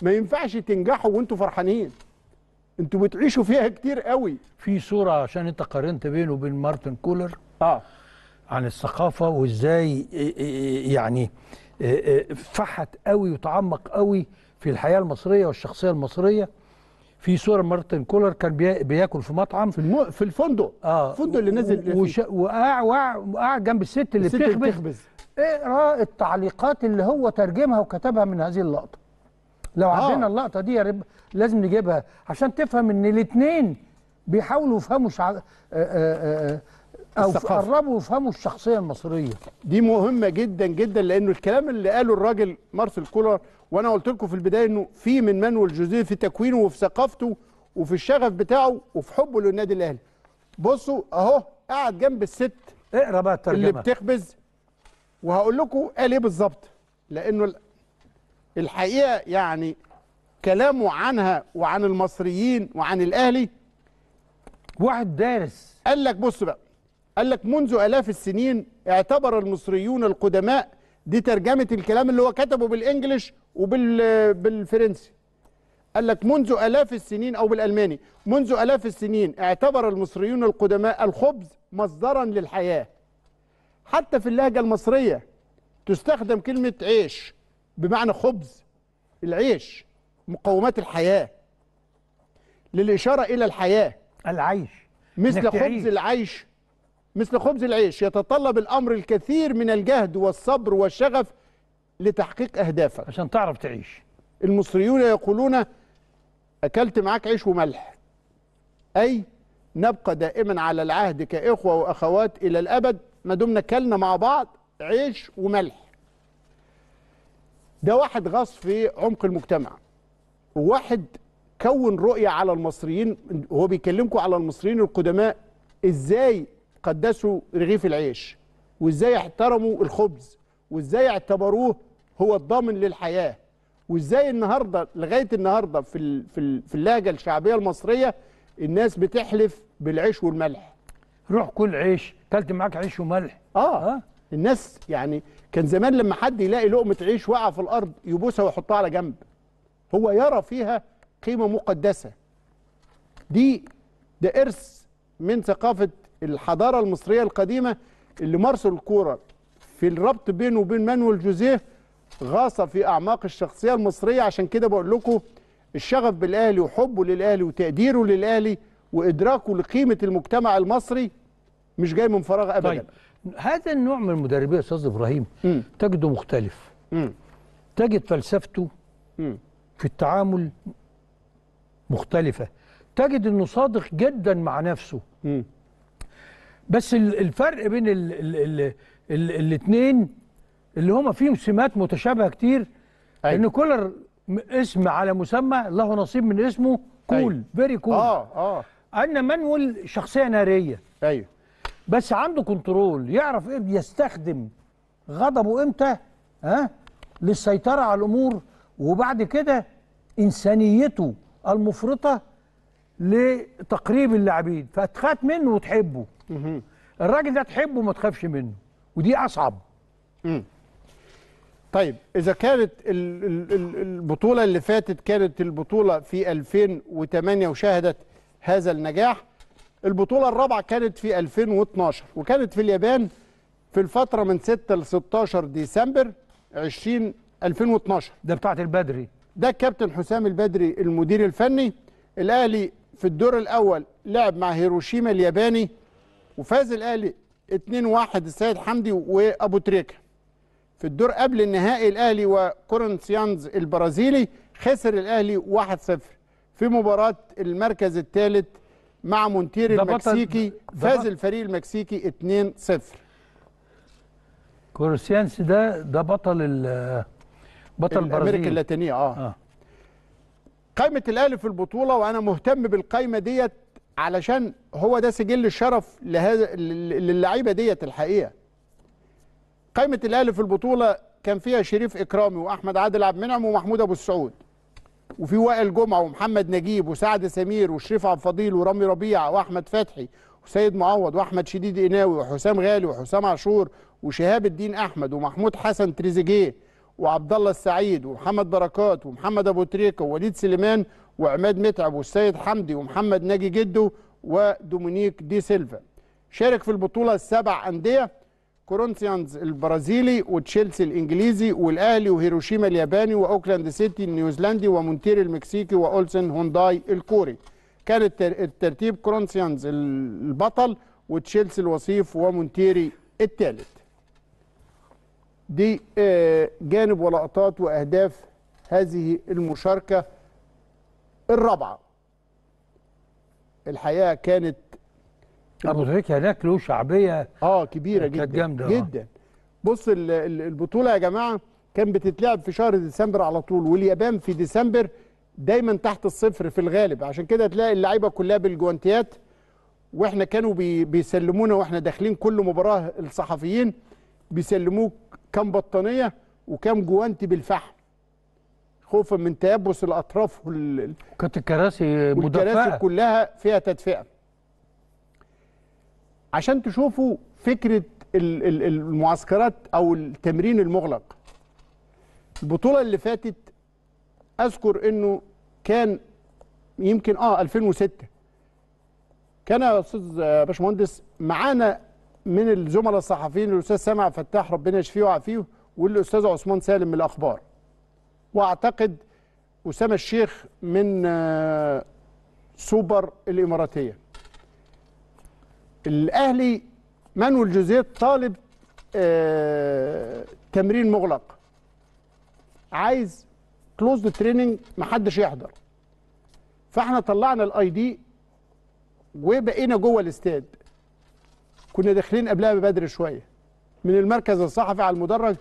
ما ينفعش تنجحوا وانتوا فرحانين انتوا بتعيشوا فيها كتير قوي في صوره عشان انت قارنت بينه وبين مارتن كولر اه عن الثقافه وازاي يعني آه، آه، فحت قوي وتعمق قوي في الحياه المصريه والشخصيه المصريه في صوره مارتن كولر كان بياكل في مطعم في الم... في الفندق اه الفندق اللي نزل وش... وقع وقع جنب الست اللي الست بتخبز, بتخبز. اقرا التعليقات اللي هو ترجمها وكتبها من هذه اللقطه لو آه. عندنا اللقطه دي رب... لازم نجيبها عشان تفهم ان الاثنين بيحاولوا يفهموا شع... آآ آه، آآ او قربوا يفهموا الشخصيه المصريه دي مهمه جدا جدا لانه الكلام اللي قاله الراجل مارسيل كولر وانا قلت لكم في البدايه انه في من مانويل جوزيه في تكوينه وفي ثقافته وفي الشغف بتاعه وفي حبه للنادي الاهلي بصوا اهو قاعد جنب الست اقرا بقى الترجمه اللي بتخبز وهقول لكم قال ايه بالظبط لانه الحقيقه يعني كلامه عنها وعن المصريين وعن الاهلي واحد دارس قال لك بص بقى قال لك منذ آلاف السنين اعتبر المصريون القدماء دي ترجمة الكلام اللي هو كتبه بالانجلش وبالفرنسي قال لك منذ آلاف السنين أو بالألماني منذ آلاف السنين اعتبر المصريون القدماء الخبز مصدرا للحياة حتى في اللهجة المصرية تستخدم كلمة عيش بمعنى خبز العيش مقومات الحياة للإشارة إلى الحياة العيش مثل خبز العيش مثل خبز العيش يتطلب الأمر الكثير من الجهد والصبر والشغف لتحقيق أهدافك عشان تعرف تعيش المصريون يقولون أكلت معاك عيش وملح أي نبقى دائما على العهد كإخوة وأخوات إلى الأبد ما دمنا كلنا مع بعض عيش وملح ده واحد غص في عمق المجتمع وواحد كون رؤية على المصريين هو بيكلمكم على المصريين القدماء ازاي قدسوا رغيف العيش وازاي احترموا الخبز وازاي اعتبروه هو الضامن للحياه وازاي النهارده لغايه النهارده في في في اللهجه الشعبيه المصريه الناس بتحلف بالعيش والملح روح كل عيش كلت معاك عيش وملح اه, آه. الناس يعني كان زمان لما حد يلاقي لقمه عيش واقعه في الارض يبوسها ويحطها على جنب هو يرى فيها قيمه مقدسه دي ده ارث من ثقافه الحضاره المصريه القديمه اللي مارسوا الكوره في الربط بينه وبين مانويل جوزيه غاصه في اعماق الشخصيه المصريه عشان كده بقول لكم الشغف بالاهلي وحبه للاهلي وتقديره للاهلي وادراكه لقيمه المجتمع المصري مش جاي من فراغ ابدا طيب. هذا النوع من المدربين يا استاذ ابراهيم م. تجده مختلف م. تجد فلسفته م. في التعامل مختلفه تجد انه صادق جدا مع نفسه م. بس الفرق بين الاثنين اللي هما فيهم سمات متشابهه كتير أيوة. ان كولر اسم على مسمى له نصيب من اسمه كول فيري أيوة. كول اه اه ان مانويل شخصيه ناريه ايوه بس عنده كنترول يعرف ايه بيستخدم غضبه امتى ها للسيطره على الامور وبعد كده انسانيته المفرطه لتقريب اللاعبين فتخاف منه وتحبه الراجل ده تحبه وما تخافش منه ودي اصعب مم. طيب اذا كانت البطوله اللي فاتت كانت البطوله في 2008 وشهدت هذا النجاح البطوله الرابعه كانت في 2012 وكانت في اليابان في الفتره من 6 ل 16 ديسمبر 20 2012 ده بتاعت البدري ده الكابتن حسام البدري المدير الفني الاهلي في الدور الاول لعب مع هيروشيما الياباني وفاز الاهلي 2-1 السيد حمدي وابو تريكه في الدور قبل النهائي الاهلي وكورنثيانز البرازيلي خسر الاهلي 1-0 في مباراه المركز الثالث مع مونتيري المكسيكي فاز الفريق المكسيكي 2-0 كورسيانس ده ده بطل ال بطل امريكا اللاتينيه اه, آه. قائمه الاهلي في البطوله وانا مهتم بالقائمه ديت علشان هو ده سجل الشرف لهذا للعيبه ديت الحقيقه قائمه الاهلي في البطوله كان فيها شريف اكرامي واحمد عادل عبد المنعم ومحمود ابو السعود وفي وائل جمعه ومحمد نجيب وسعد سمير وشريف عبد الفضيل ورامي ربيعه واحمد فتحي وسيد معوض واحمد شديد قناوي وحسام غالي وحسام عاشور وشهاب الدين احمد ومحمود حسن تريزيجيه وعبد الله السعيد ومحمد بركات ومحمد ابو تريكه ووليد سليمان وعماد متعب والسيد حمدي ومحمد ناجي جده ودومينيك دي سيلفا شارك في البطوله السبع انديه كورنثيانز البرازيلي وتشيلسي الانجليزي والاهلي وهيروشيما الياباني واوكلاند سيتي النيوزيلندي ومونتيري المكسيكي واولسن هونداي الكوري كان الترتيب كورنثيانز البطل وتشيلسي الوصيف ومونتيري الثالث دي آه، جانب ولقطات واهداف هذه المشاركه الرابعه الحقيقه كانت ابو تريكه هناك له شعبيه اه كبيره جدا جامدة آه. جدا بص البطوله يا جماعه كان بتتلعب في شهر ديسمبر على طول واليابان في ديسمبر دايما تحت الصفر في الغالب عشان كده تلاقي اللعيبه كلها بالجوانتيات واحنا كانوا بي بيسلمونا واحنا داخلين كل مباراه الصحفيين بيسلموك كام بطانيه وكام جوانتي بالفحم خوفا من تيبس الاطراف وال... كانت الكراسي مدفعه الكراسي كلها فيها تدفئه عشان تشوفوا فكره المعسكرات او التمرين المغلق البطوله اللي فاتت اذكر انه كان يمكن اه 2006 كان يا استاذ باشمهندس معانا من الزملاء الصحفيين الاستاذ سامع فتاح ربنا يشفيه ويعافيه والاستاذ عثمان سالم من الاخبار واعتقد اسامه الشيخ من آه، سوبر الاماراتيه الاهلي مانويل جوزيه طالب آه، تمرين مغلق عايز كلوزد تريننج محدش يحضر فاحنا طلعنا الاي دي وبقينا جوه الاستاد كنا داخلين قبلها ببدري شويه من المركز الصحفي على المدرج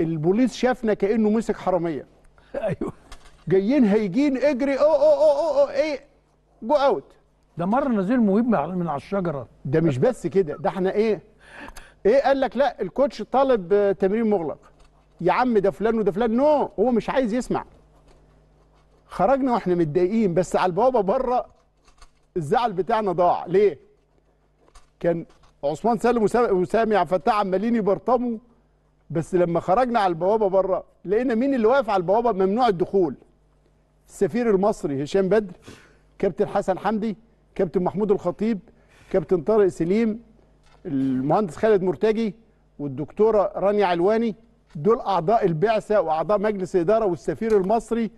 البوليس شافنا كانه مسك حراميه ايوه جايين هيجين اجري او او او او, أو ايه جو اوت ده مره نزيل مهيب من على الشجره ده مش بس كده ده احنا ايه ايه قال لك لا الكوتش طالب تمرين مغلق يا عم ده فلان وده فلان نو هو مش عايز يسمع خرجنا واحنا متضايقين بس على البوابه بره الزعل بتاعنا ضاع ليه كان عثمان سالم وسامي عبد الفتاح عمالين يبرطموا بس لما خرجنا على البوابه بره لقينا مين اللي واقف على البوابه ممنوع الدخول السفير المصري هشام بدر كابتن حسن حمدي كابتن محمود الخطيب كابتن طارق سليم المهندس خالد مرتجي والدكتوره رانيا علواني دول اعضاء البعثه واعضاء مجلس الاداره والسفير المصري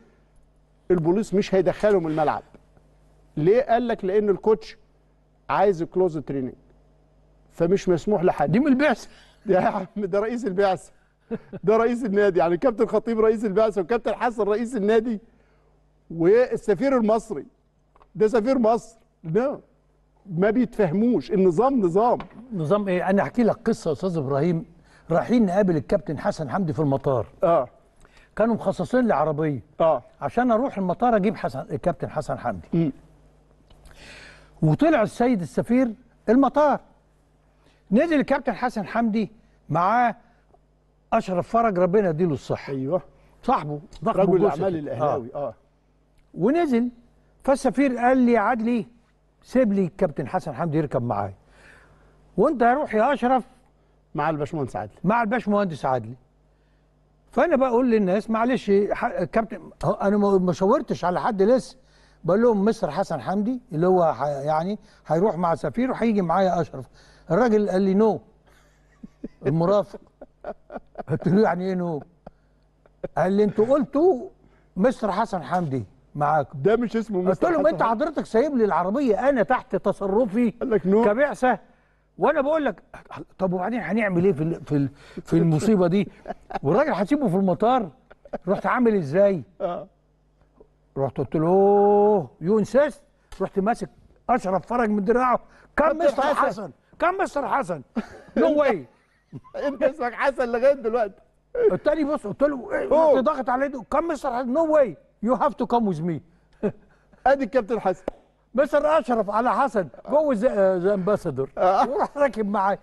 البوليس مش هيدخلهم الملعب ليه قال لك لان الكوتش عايز كلوز تريننج فمش مسموح لحد دي من البعثه يا عم ده رئيس البعثه ده رئيس النادي يعني كابتن خطيب رئيس البعثه وكابتن حسن رئيس النادي والسفير المصري ده سفير مصر لا ما بيتفهموش النظام نظام نظام ايه انا احكي لك قصه يا استاذ ابراهيم رايحين نقابل الكابتن حسن حمدي في المطار اه كانوا مخصصين لي عربيه اه عشان اروح المطار اجيب حسن الكابتن حسن حمدي م. وطلع السيد السفير المطار نزل الكابتن حسن حمدي معاه اشرف فرج ربنا يديله الصحه ايوه صاحبه ضخم رجل الاعمال الاهلاوي آه. اه ونزل فالسفير قال لي يا عدلي سيب لي الكابتن حسن حمدي يركب معايا وانت هروح يا اشرف مع الباشمهندس عدلي مع الباشمهندس عدلي فانا بقول للناس معلش كابتن انا ما شاورتش على حد لسه بقول لهم مستر حسن حمدي اللي هو يعني هيروح مع سفير وهيجي معايا اشرف الراجل قال لي نو المرافق قلت له يعني ايه نوب قال لي انتوا قلتوا مستر حسن حمدي معاكم ده مش اسمه مستر قلت لهم انت حضرتك سايب لي العربيه انا تحت تصرفي كبعثه وانا بقول لك طب وبعدين هنعمل ايه في في في المصيبه دي والراجل هسيبه في المطار رحت عامل ازاي اه رحت قلت له اوه يو انسيست رحت ماسك اشرف فرج من دراعه كم مستر حسن كم مستر حسن نو واي انت اسمك حسن لغايه دلوقتي التاني بص قلت له ايه ضاغط على ايده كم مستر حسن نو واي يو هاف تو كم ويز مي ادي الكابتن حسن مستر اشرف على حسن جو ذا امباسادور وراح راكب معاه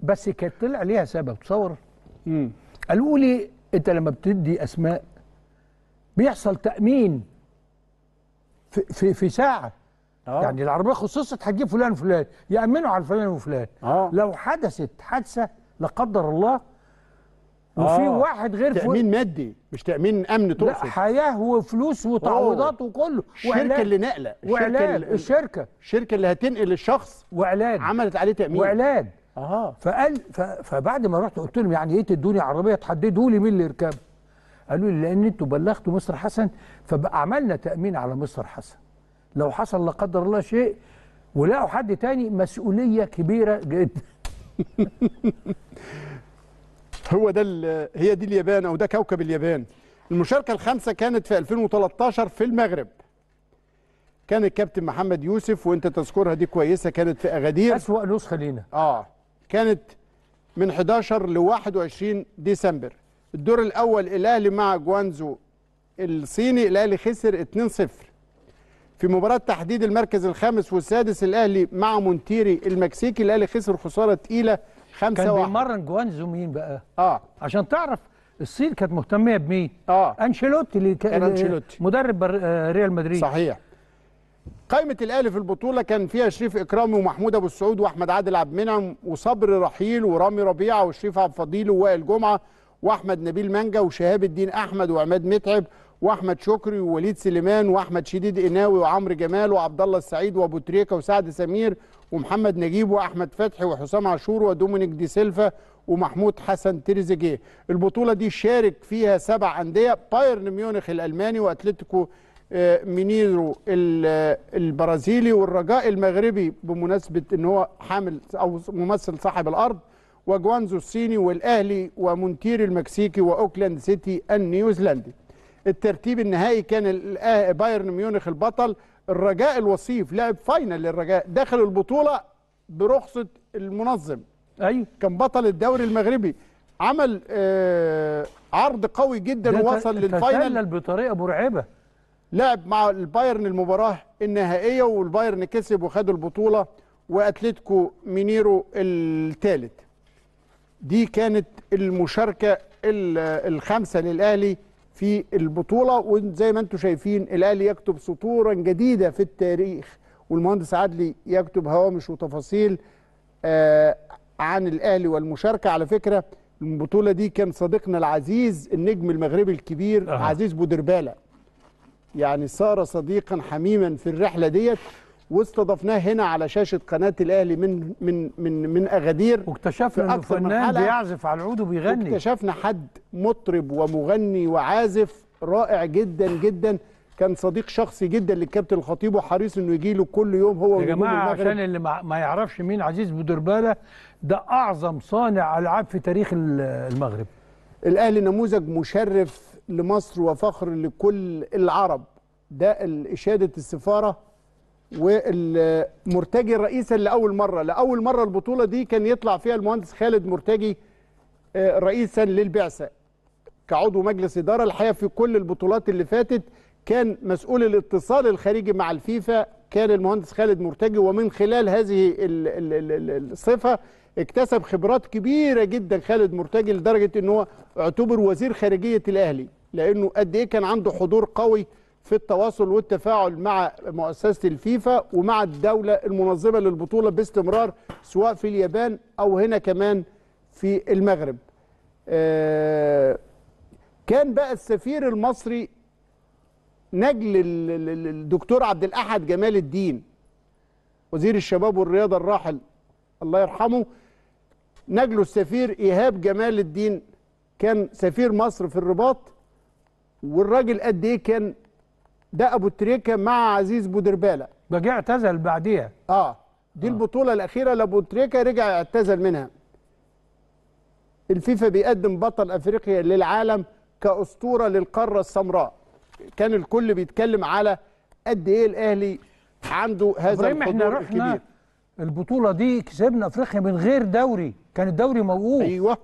بس كانت طلع ليها سبب تصور قالوا لي انت لما بتدي اسماء بيحصل تامين في في, في ساعه أوه. يعني العربيه خصصت هتجيب فلان وفلان يامنوا على فلان وفلان أوه. لو حدثت حادثه لا قدر الله وفي آه. واحد غير تامين فل... مادي مش تامين امن تقصد لا حياه وفلوس وتعويضات وكله الشركه اللي ناقله وعلاج الشركه الشركه اللي هتنقل الشخص وعلاج عملت عليه تامين وعلاج اه فقال ف... فبعد ما رحت قلت لهم يعني ايه تدوني عربيه تحددوا لي مين اللي يركبها قالوا لي لان انتوا بلغتوا مستر حسن فعملنا تامين على مستر حسن لو حصل لا قدر الله شيء ولقوا حد تاني مسؤوليه كبيره جدا هو ده هي دي اليابان او ده كوكب اليابان المشاركه الخامسه كانت في 2013 في المغرب كان الكابتن محمد يوسف وانت تذكرها دي كويسه كانت في اغادير اسوا نسخه لينا اه كانت من 11 ل 21 ديسمبر الدور الاول الاهلي مع جوانزو الصيني الاهلي خسر 2-0 في مباراة تحديد المركز الخامس والسادس الأهلي مع مونتيري المكسيكي الأهلي خسر خسارة تقيلة 5 كان بيمرن جوانزو مين بقى؟ اه عشان تعرف الصين كانت مهتمية بمين؟ اه أنشيلوتي اللي كان أنشيلوتي مدرب آه، ريال مدريد صحيح قائمة الأهلي في البطولة كان فيها شريف إكرامي ومحمود أبو السعود وأحمد عادل عبد المنعم وصبر رحيل ورامي ربيعة وشريف عبد الفضيل ووائل جمعة وأحمد نبيل مانجا وشهاب الدين أحمد وعماد متعب واحمد شكري ووليد سليمان واحمد شديد قناوي وعمرو جمال وعبد الله السعيد وابو تريكه وسعد سمير ومحمد نجيب واحمد فتحي وحسام عاشور ودومينيك دي سيلفا ومحمود حسن تريزيجيه البطوله دي شارك فيها سبع انديه بايرن ميونخ الالماني واتلتيكو آه، مينيرو البرازيلي والرجاء المغربي بمناسبه ان هو حامل او ممثل صاحب الارض وجوانزو الصيني والاهلي ومونتير المكسيكي واوكلاند سيتي النيوزيلندي الترتيب النهائي كان آه، بايرن ميونخ البطل الرجاء الوصيف لعب فاينل للرجاء دخل البطوله برخصه المنظم ايوه كان بطل الدوري المغربي عمل آه عرض قوي جدا ووصل للفاينل بطريقه مرعبه لعب مع البايرن المباراه النهائيه والبايرن كسب وخد البطوله واتلتيكو مينيرو الثالث دي كانت المشاركه الخامسه للاهلي في البطوله وزي ما انتم شايفين الاهلي يكتب سطورا جديده في التاريخ والمهندس عدلي يكتب هوامش وتفاصيل آه عن الاهلي والمشاركه على فكره البطوله دي كان صديقنا العزيز النجم المغربي الكبير أه. عزيز بودرباله يعني صار صديقا حميما في الرحله ديت واستضفناه هنا على شاشه قناه الاهلي من من من من اغادير واكتشفنا انه فنان بيعزف على العود وبيغني اكتشفنا حد مطرب ومغني وعازف رائع جدا جدا كان صديق شخصي جدا للكابتن الخطيب وحريص انه يجي له كل يوم هو يا جماعه عشان اللي ما يعرفش مين عزيز بودرباله ده اعظم صانع العاب في تاريخ المغرب الاهلي نموذج مشرف لمصر وفخر لكل العرب ده اشاده السفاره والمرتجي رئيسا لاول مره لاول مره البطوله دي كان يطلع فيها المهندس خالد مرتجي آه، رئيسا للبعثه كعضو مجلس اداره الحقيقه في كل البطولات اللي فاتت كان مسؤول الاتصال الخارجي مع الفيفا كان المهندس خالد مرتجي ومن خلال هذه الصفه اكتسب خبرات كبيره جدا خالد مرتجي لدرجه ان هو اعتبر وزير خارجيه الاهلي لانه قد ايه كان عنده حضور قوي في التواصل والتفاعل مع مؤسسه الفيفا ومع الدوله المنظمه للبطوله باستمرار سواء في اليابان او هنا كمان في المغرب. آه، كان بقى السفير المصري نجل الدكتور عبد الاحد جمال الدين وزير الشباب والرياضه الراحل الله يرحمه نجله السفير ايهاب جمال الدين كان سفير مصر في الرباط والراجل قد ايه كان ده ابو تريكه مع عزيز بودرباله ده جه اعتزل بعديها اه دي آه. البطوله الاخيره لابو تريكه رجع اعتزل منها الفيفا بيقدم بطل افريقيا للعالم كاسطوره للقاره السمراء كان الكل بيتكلم على قد ايه الاهلي عنده هذا الحضور الكبير البطوله دي كسبنا افريقيا من غير دوري كان الدوري موقوف ايوه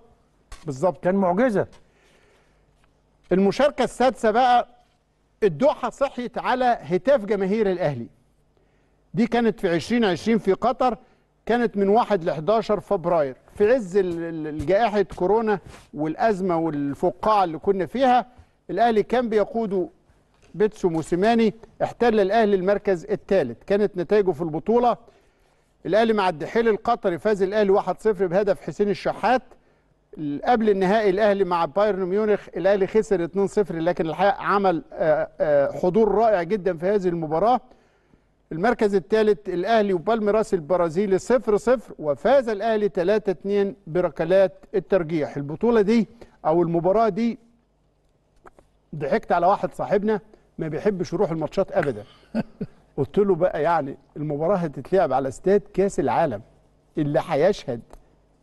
بالظبط كان معجزه المشاركه السادسه بقى الدوحة صحيت على هتاف جماهير الأهلي دي كانت في 2020 في قطر كانت من 1 ل 11 فبراير في عز جائحة كورونا والأزمة والفقاعة اللي كنا فيها الأهلي كان بيقوده بيتسو موسيماني احتل الأهلي المركز الثالث كانت نتائجه في البطولة الأهلي مع الدحيل القطري فاز الأهلي 1-0 بهدف حسين الشحات قبل النهائي الاهلي مع بايرن ميونخ الاهلي خسر 2-0 لكن الحقيقه عمل آه، آه، حضور رائع جدا في هذه المباراه المركز الثالث الاهلي وبالميراس البرازيلي 0-0 وفاز الاهلي 3-2 بركلات الترجيح البطوله دي او المباراه دي ضحكت على واحد صاحبنا ما بيحبش يروح الماتشات ابدا قلت له بقى يعني المباراه هتتلعب على استاد كاس العالم اللي هيشهد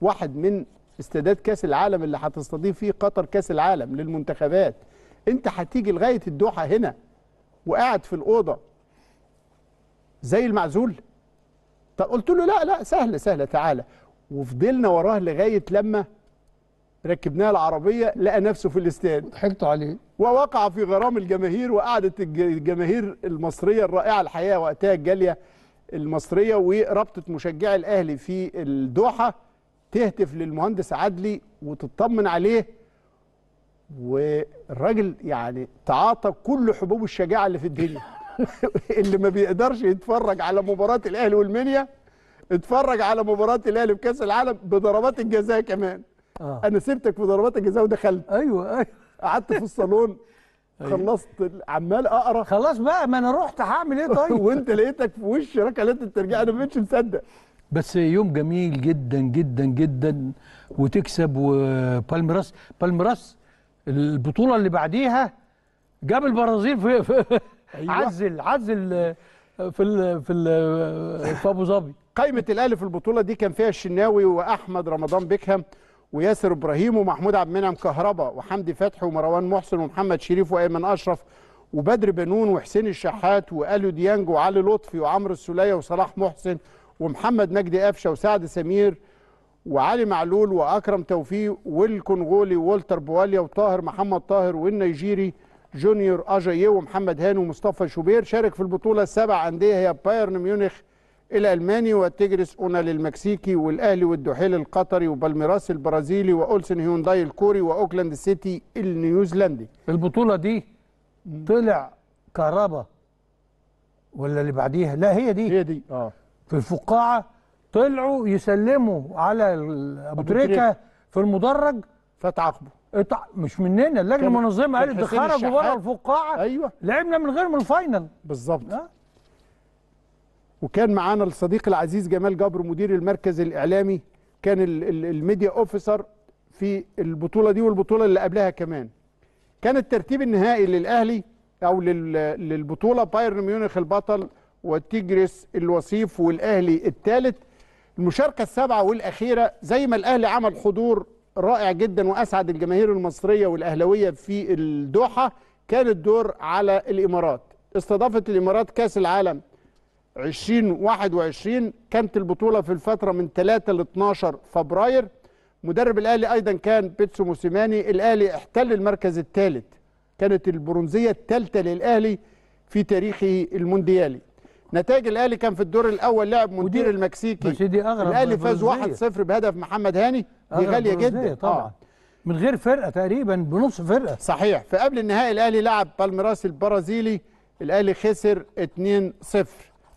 واحد من استعداد كاس العالم اللي هتستضيف فيه قطر كاس العالم للمنتخبات انت هتيجي لغايه الدوحه هنا وقاعد في الاوضه زي المعزول طب قلت له لا لا سهله سهله تعالى وفضلنا وراه لغايه لما ركبناه العربيه لقى نفسه في الاستاد ضحكتوا عليه ووقع في غرام الجماهير وقعدت الجماهير المصريه الرائعه الحقيقه وقتها الجاليه المصريه ورابطه مشجعي الاهلي في الدوحه تهتف للمهندس عدلي وتطمن عليه والراجل يعني تعاطى كل حبوب الشجاعه اللي في الدنيا اللي ما بيقدرش يتفرج على مباراه الاهلي والمنيا اتفرج على مباراه الاهلي في كاس العالم بضربات الجزاء كمان آه. انا سبتك في ضربات الجزاء ودخلت ايوه ايوه قعدت في الصالون أيوه. خلصت عمال اقرا خلاص بقى ما انا رحت هعمل ايه طيب وانت لقيتك في وش ركلات الترجيع انا ما مصدق بس يوم جميل جدا جدا جدا وتكسب وبالميراس بالميراس البطوله اللي بعديها جاب البرازيل في, في أيوة. عزل عزل في الـ في الـ في ابو ظبي قائمه الاهلي في البطوله دي كان فيها الشناوي واحمد رمضان بيكهام وياسر ابراهيم ومحمود عبد المنعم كهربا وحمدي فتحي ومروان محسن ومحمد شريف وايمن اشرف وبدر بنون وحسين الشحات واليو ديانج وعلي لطفي وعمرو السوليه وصلاح محسن ومحمد مجدي قفشه وسعد سمير وعلي معلول واكرم توفيق والكونغولي وولتر بواليا وطاهر محمد طاهر والنيجيري جونيور اجايي ومحمد هاني ومصطفى شوبير شارك في البطوله السبع انديه هي بايرن ميونخ الالماني والتجرس اونا للمكسيكي والاهلي والدحيل القطري وبالميراس البرازيلي واولسن هيونداي الكوري واوكلاند سيتي النيوزيلندي البطوله دي طلع كهربا ولا اللي بعديها لا هي دي هي دي اه في الفقاعه طلعوا يسلموا على ابو تريكه في المدرج فتعاقبوا اتع... مش مننا اللجنه المنظمه قالت ده خرجوا بره الفقاعه ايوه لعبنا من غير من الفاينل بالظبط وكان معانا الصديق العزيز جمال جبر مدير المركز الاعلامي كان الميديا اوفيسر في البطوله دي والبطوله اللي قبلها كمان كان الترتيب النهائي للاهلي او للبطوله بايرن ميونخ البطل وتجرس الوصيف والاهلي الثالث المشاركه السابعه والاخيره زي ما الاهلي عمل حضور رائع جدا واسعد الجماهير المصريه والاهلاويه في الدوحه كان الدور على الامارات استضافت الامارات كاس العالم 2021 كانت البطوله في الفتره من 3 ل 12 فبراير مدرب الاهلي ايضا كان بيتسو موسيماني الاهلي احتل المركز الثالث كانت البرونزيه الثالثه للاهلي في تاريخه المونديالي نتائج الاهلي كان في الدور الاول لعب مدير المكسيكي دي اغرب الاهلي فاز 1-0 بهدف محمد هاني دي غاليه جدا طبعا آه. من غير فرقه تقريبا بنص فرقه صحيح فقبل النهائي الاهلي لعب بالميراس البرازيلي الاهلي خسر 2-0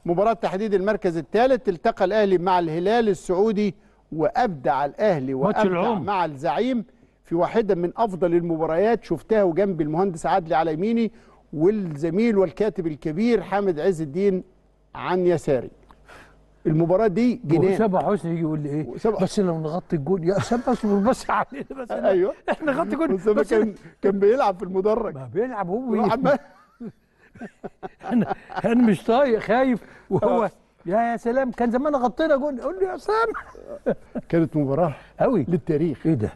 مباراه تحديد المركز الثالث التقى الاهلي مع الهلال السعودي وابدع الاهلي وابدع مع الزعيم في واحده من افضل المباريات شفتها وجنب المهندس عدلي على يميني والزميل والكاتب الكبير حامد عز الدين عن يساري المباراه دي جنان وسام حسني يجي يقول لي ايه بس لو نغطي الجون يا اسامه بس علينا بس ايوه احنا نغطي الجون اسامه كان كان بيلعب في المدرج ما بيلعب هو انا انا مش طايق خايف وهو آه. يا يا سلام كان زمان غطينا جون قول له يا اسامه كانت مباراه قوي للتاريخ ايه ده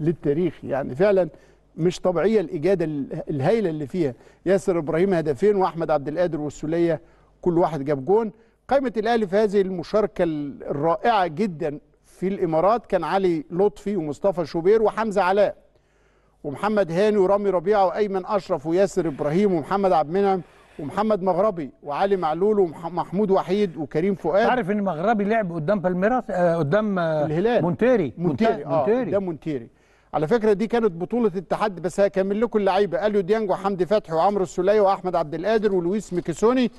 للتاريخ يعني فعلا مش طبيعيه الاجاده الهائله اللي فيها ياسر ابراهيم هدفين واحمد عبد القادر والسوليه كل واحد جاب جون قائمه الاهلي في هذه المشاركه الرائعه جدا في الامارات كان علي لطفي ومصطفى شوبير وحمزه علاء ومحمد هاني ورامي ربيعه وايمن اشرف وياسر ابراهيم ومحمد عبد المنعم ومحمد مغربي وعلي معلول ومحمود وحيد وكريم فؤاد عارف ان مغربي لعب قدام بالميراس آه قدام آه، الهلال مونتيري مونتيري مونتيري. آه، قدام مونتيري على فكره دي كانت بطوله التحدي بس هكمل لكم اللعيبه اليو ديانج وحمدي فتحي وعمرو السوليه واحمد عبد القادر ولويس ميكيسوني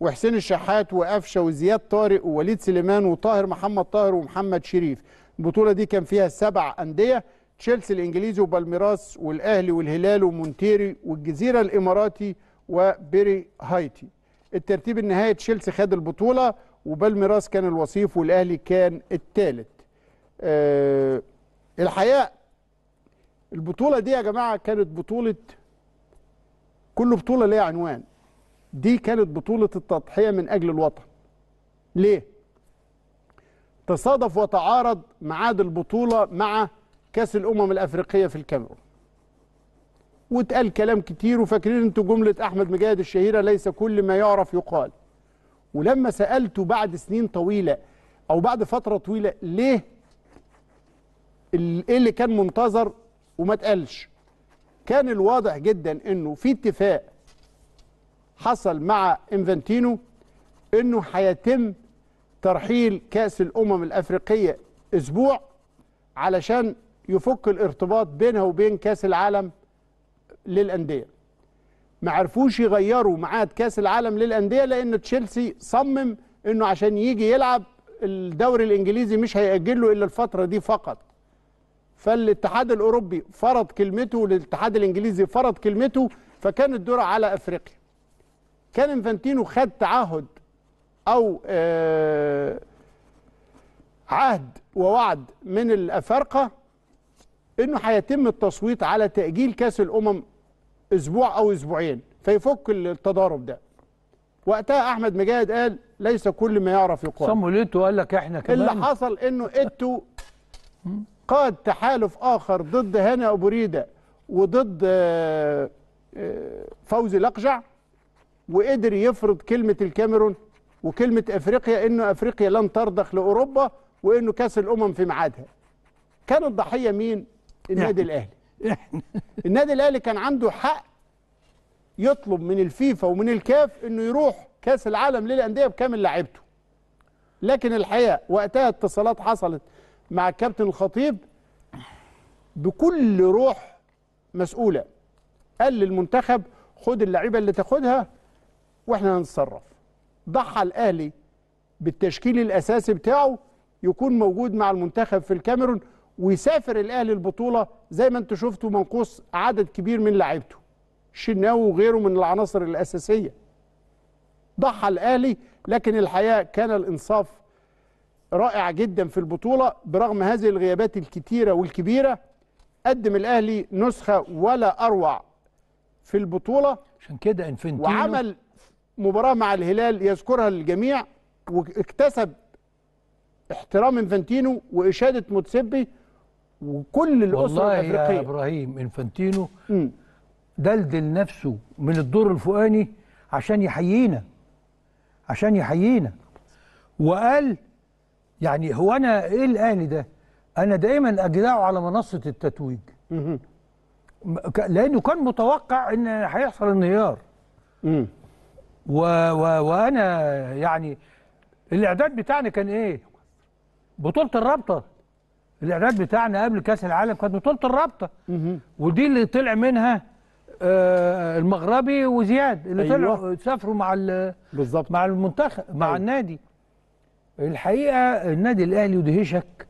وحسين الشحات وقفشه وزياد طارق ووليد سليمان وطاهر محمد طاهر ومحمد شريف البطوله دي كان فيها سبع انديه تشيلسي الانجليزي وبالميراس والاهلي والهلال ومونتيري والجزيره الاماراتي وبيري هايتي الترتيب النهائي تشيلسي خد البطوله وبالميراس كان الوصيف والاهلي كان الثالث أه الحقيقه البطوله دي يا جماعه كانت بطوله كل بطوله ليها عنوان دي كانت بطولة التضحية من أجل الوطن ليه؟ تصادف وتعارض ميعاد البطولة مع كأس الأمم الأفريقية في الكاميرون واتقال كلام كتير وفاكرين انتوا جملة أحمد مجاهد الشهيرة ليس كل ما يعرف يقال ولما سألته بعد سنين طويلة أو بعد فترة طويلة ليه إيه اللي كان منتظر وما اتقالش كان الواضح جدا أنه في اتفاق حصل مع انفانتينو انه هيتم ترحيل كاس الامم الافريقيه اسبوع علشان يفك الارتباط بينها وبين كاس العالم للانديه ما عرفوش يغيروا معاد كاس العالم للانديه لان تشيلسي صمم انه عشان يجي يلعب الدوري الانجليزي مش هيأجل له الا الفتره دي فقط فالاتحاد الاوروبي فرض كلمته والاتحاد الانجليزي فرض كلمته فكان الدور على افريقيا كان انفانتينو خد تعهد او آه، عهد ووعد من الافارقه انه هيتم التصويت على تاجيل كاس الامم اسبوع او اسبوعين فيفك التضارب ده وقتها احمد مجاهد قال ليس كل ما يعرف يقال صموا ايتو قال لك احنا كمان اللي حصل انه ايتو قاد تحالف اخر ضد هاني ابو ريده وضد آه، آه، فوزي لقجع وقدر يفرض كلمة الكاميرون وكلمة أفريقيا إنه أفريقيا لن ترضخ لأوروبا وإنه كأس الأمم في ميعادها كان الضحية مين؟ النادي يعني. الأهلي النادي الأهلي كان عنده حق يطلب من الفيفا ومن الكاف إنه يروح كأس العالم للأندية بكامل لعيبته لكن الحقيقة وقتها اتصالات حصلت مع الكابتن الخطيب بكل روح مسؤولة قال للمنتخب خد اللعيبة اللي تاخدها واحنا هنتصرف ضحى الاهلي بالتشكيل الاساسي بتاعه يكون موجود مع المنتخب في الكاميرون ويسافر الاهلي البطوله زي ما انتم شفتوا منقوص عدد كبير من لعيبته شناوي وغيره من العناصر الاساسيه ضحى الاهلي لكن الحقيقه كان الانصاف رائع جدا في البطوله برغم هذه الغيابات الكتيره والكبيره قدم الاهلي نسخه ولا اروع في البطوله عشان كده انفنتينو وعمل مباراة مع الهلال يذكرها الجميع واكتسب احترام انفانتينو وإشادة متسبي وكل الأسر والله الأفريقية والله يا إبراهيم انفانتينو دلدل نفسه من الدور الفوقاني عشان يحيينا عشان يحيينا وقال يعني هو أنا إيه الآن ده أنا دائما أجدعه على منصة التتويج لأنه كان متوقع إن هيحصل انهيار و و وانا يعني الاعداد بتاعنا كان ايه بطوله الرابطه الاعداد بتاعنا قبل كاس العالم كانت بطوله الرابطه ودي اللي طلع منها آه المغربي وزياد اللي أيوة. طلعوا سافروا مع بالظبط مع المنتخب مع أيوة. النادي الحقيقه النادي الاهلي يدهشك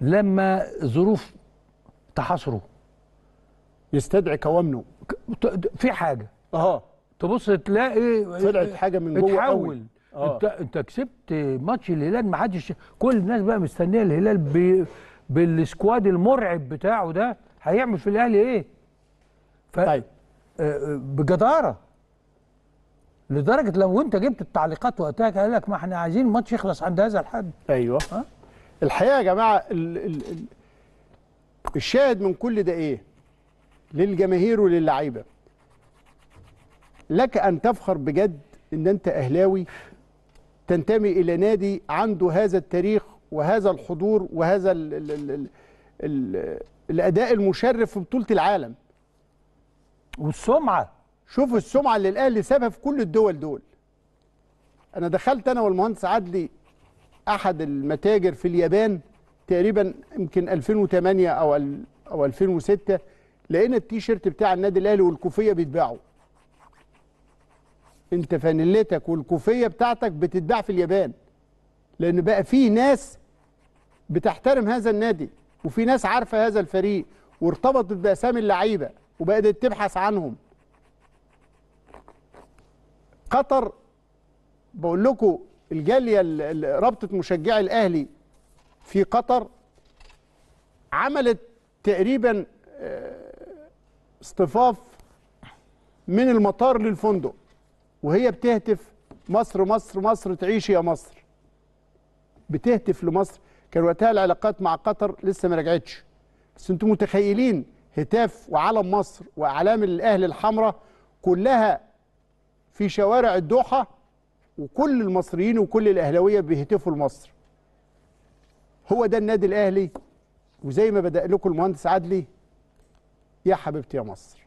لما ظروف تحاصره يستدعي كوامنه في حاجه اه تبص تلاقي طلعت حاجه من جوه اتحول آه. انت انت كسبت ماتش الهلال ما حدش كل الناس بقى مستنيه الهلال ب... بالسكواد المرعب بتاعه ده هيعمل في الاهلي ايه؟ ف... طيب آه، آه، بجداره لدرجه لو انت جبت التعليقات وقتها قال لك ما احنا عايزين الماتش يخلص عند هذا الحد ايوه ها؟ الحقيقه يا جماعه ال... ال... الشاهد من كل ده ايه؟ للجماهير وللعيبه لك أن تفخر بجد أن أنت أهلاوي تنتمي إلى نادي عنده هذا التاريخ وهذا الحضور وهذا ال ال ال الـ الـ الأداء المشرف في بطولة العالم والسمعة شوف السمعة اللي الأهلي سابها في كل الدول دول أنا دخلت أنا والمهندس عدلي أحد المتاجر في اليابان تقريبا يمكن 2008 أو أو 2006 لقينا التيشيرت بتاع النادي الأهلي والكوفية بيتباعوا انت فانيلتك والكوفيه بتاعتك بتتباع في اليابان لان بقى في ناس بتحترم هذا النادي وفي ناس عارفه هذا الفريق وارتبطت باسامي اللعيبه وبقت تبحث عنهم قطر بقول لكم الجاليه رابطه مشجعي الاهلي في قطر عملت تقريبا آه، اصطفاف من المطار للفندق وهي بتهتف مصر مصر مصر تعيش يا مصر بتهتف لمصر كان وقتها العلاقات مع قطر لسه ما رجعتش بس انتم متخيلين هتاف وعلم مصر واعلام الاهل الحمراء كلها في شوارع الدوحه وكل المصريين وكل الاهلاويه بيهتفوا لمصر هو ده النادي الاهلي وزي ما بدا لكم المهندس عدلي يا حبيبتي يا مصر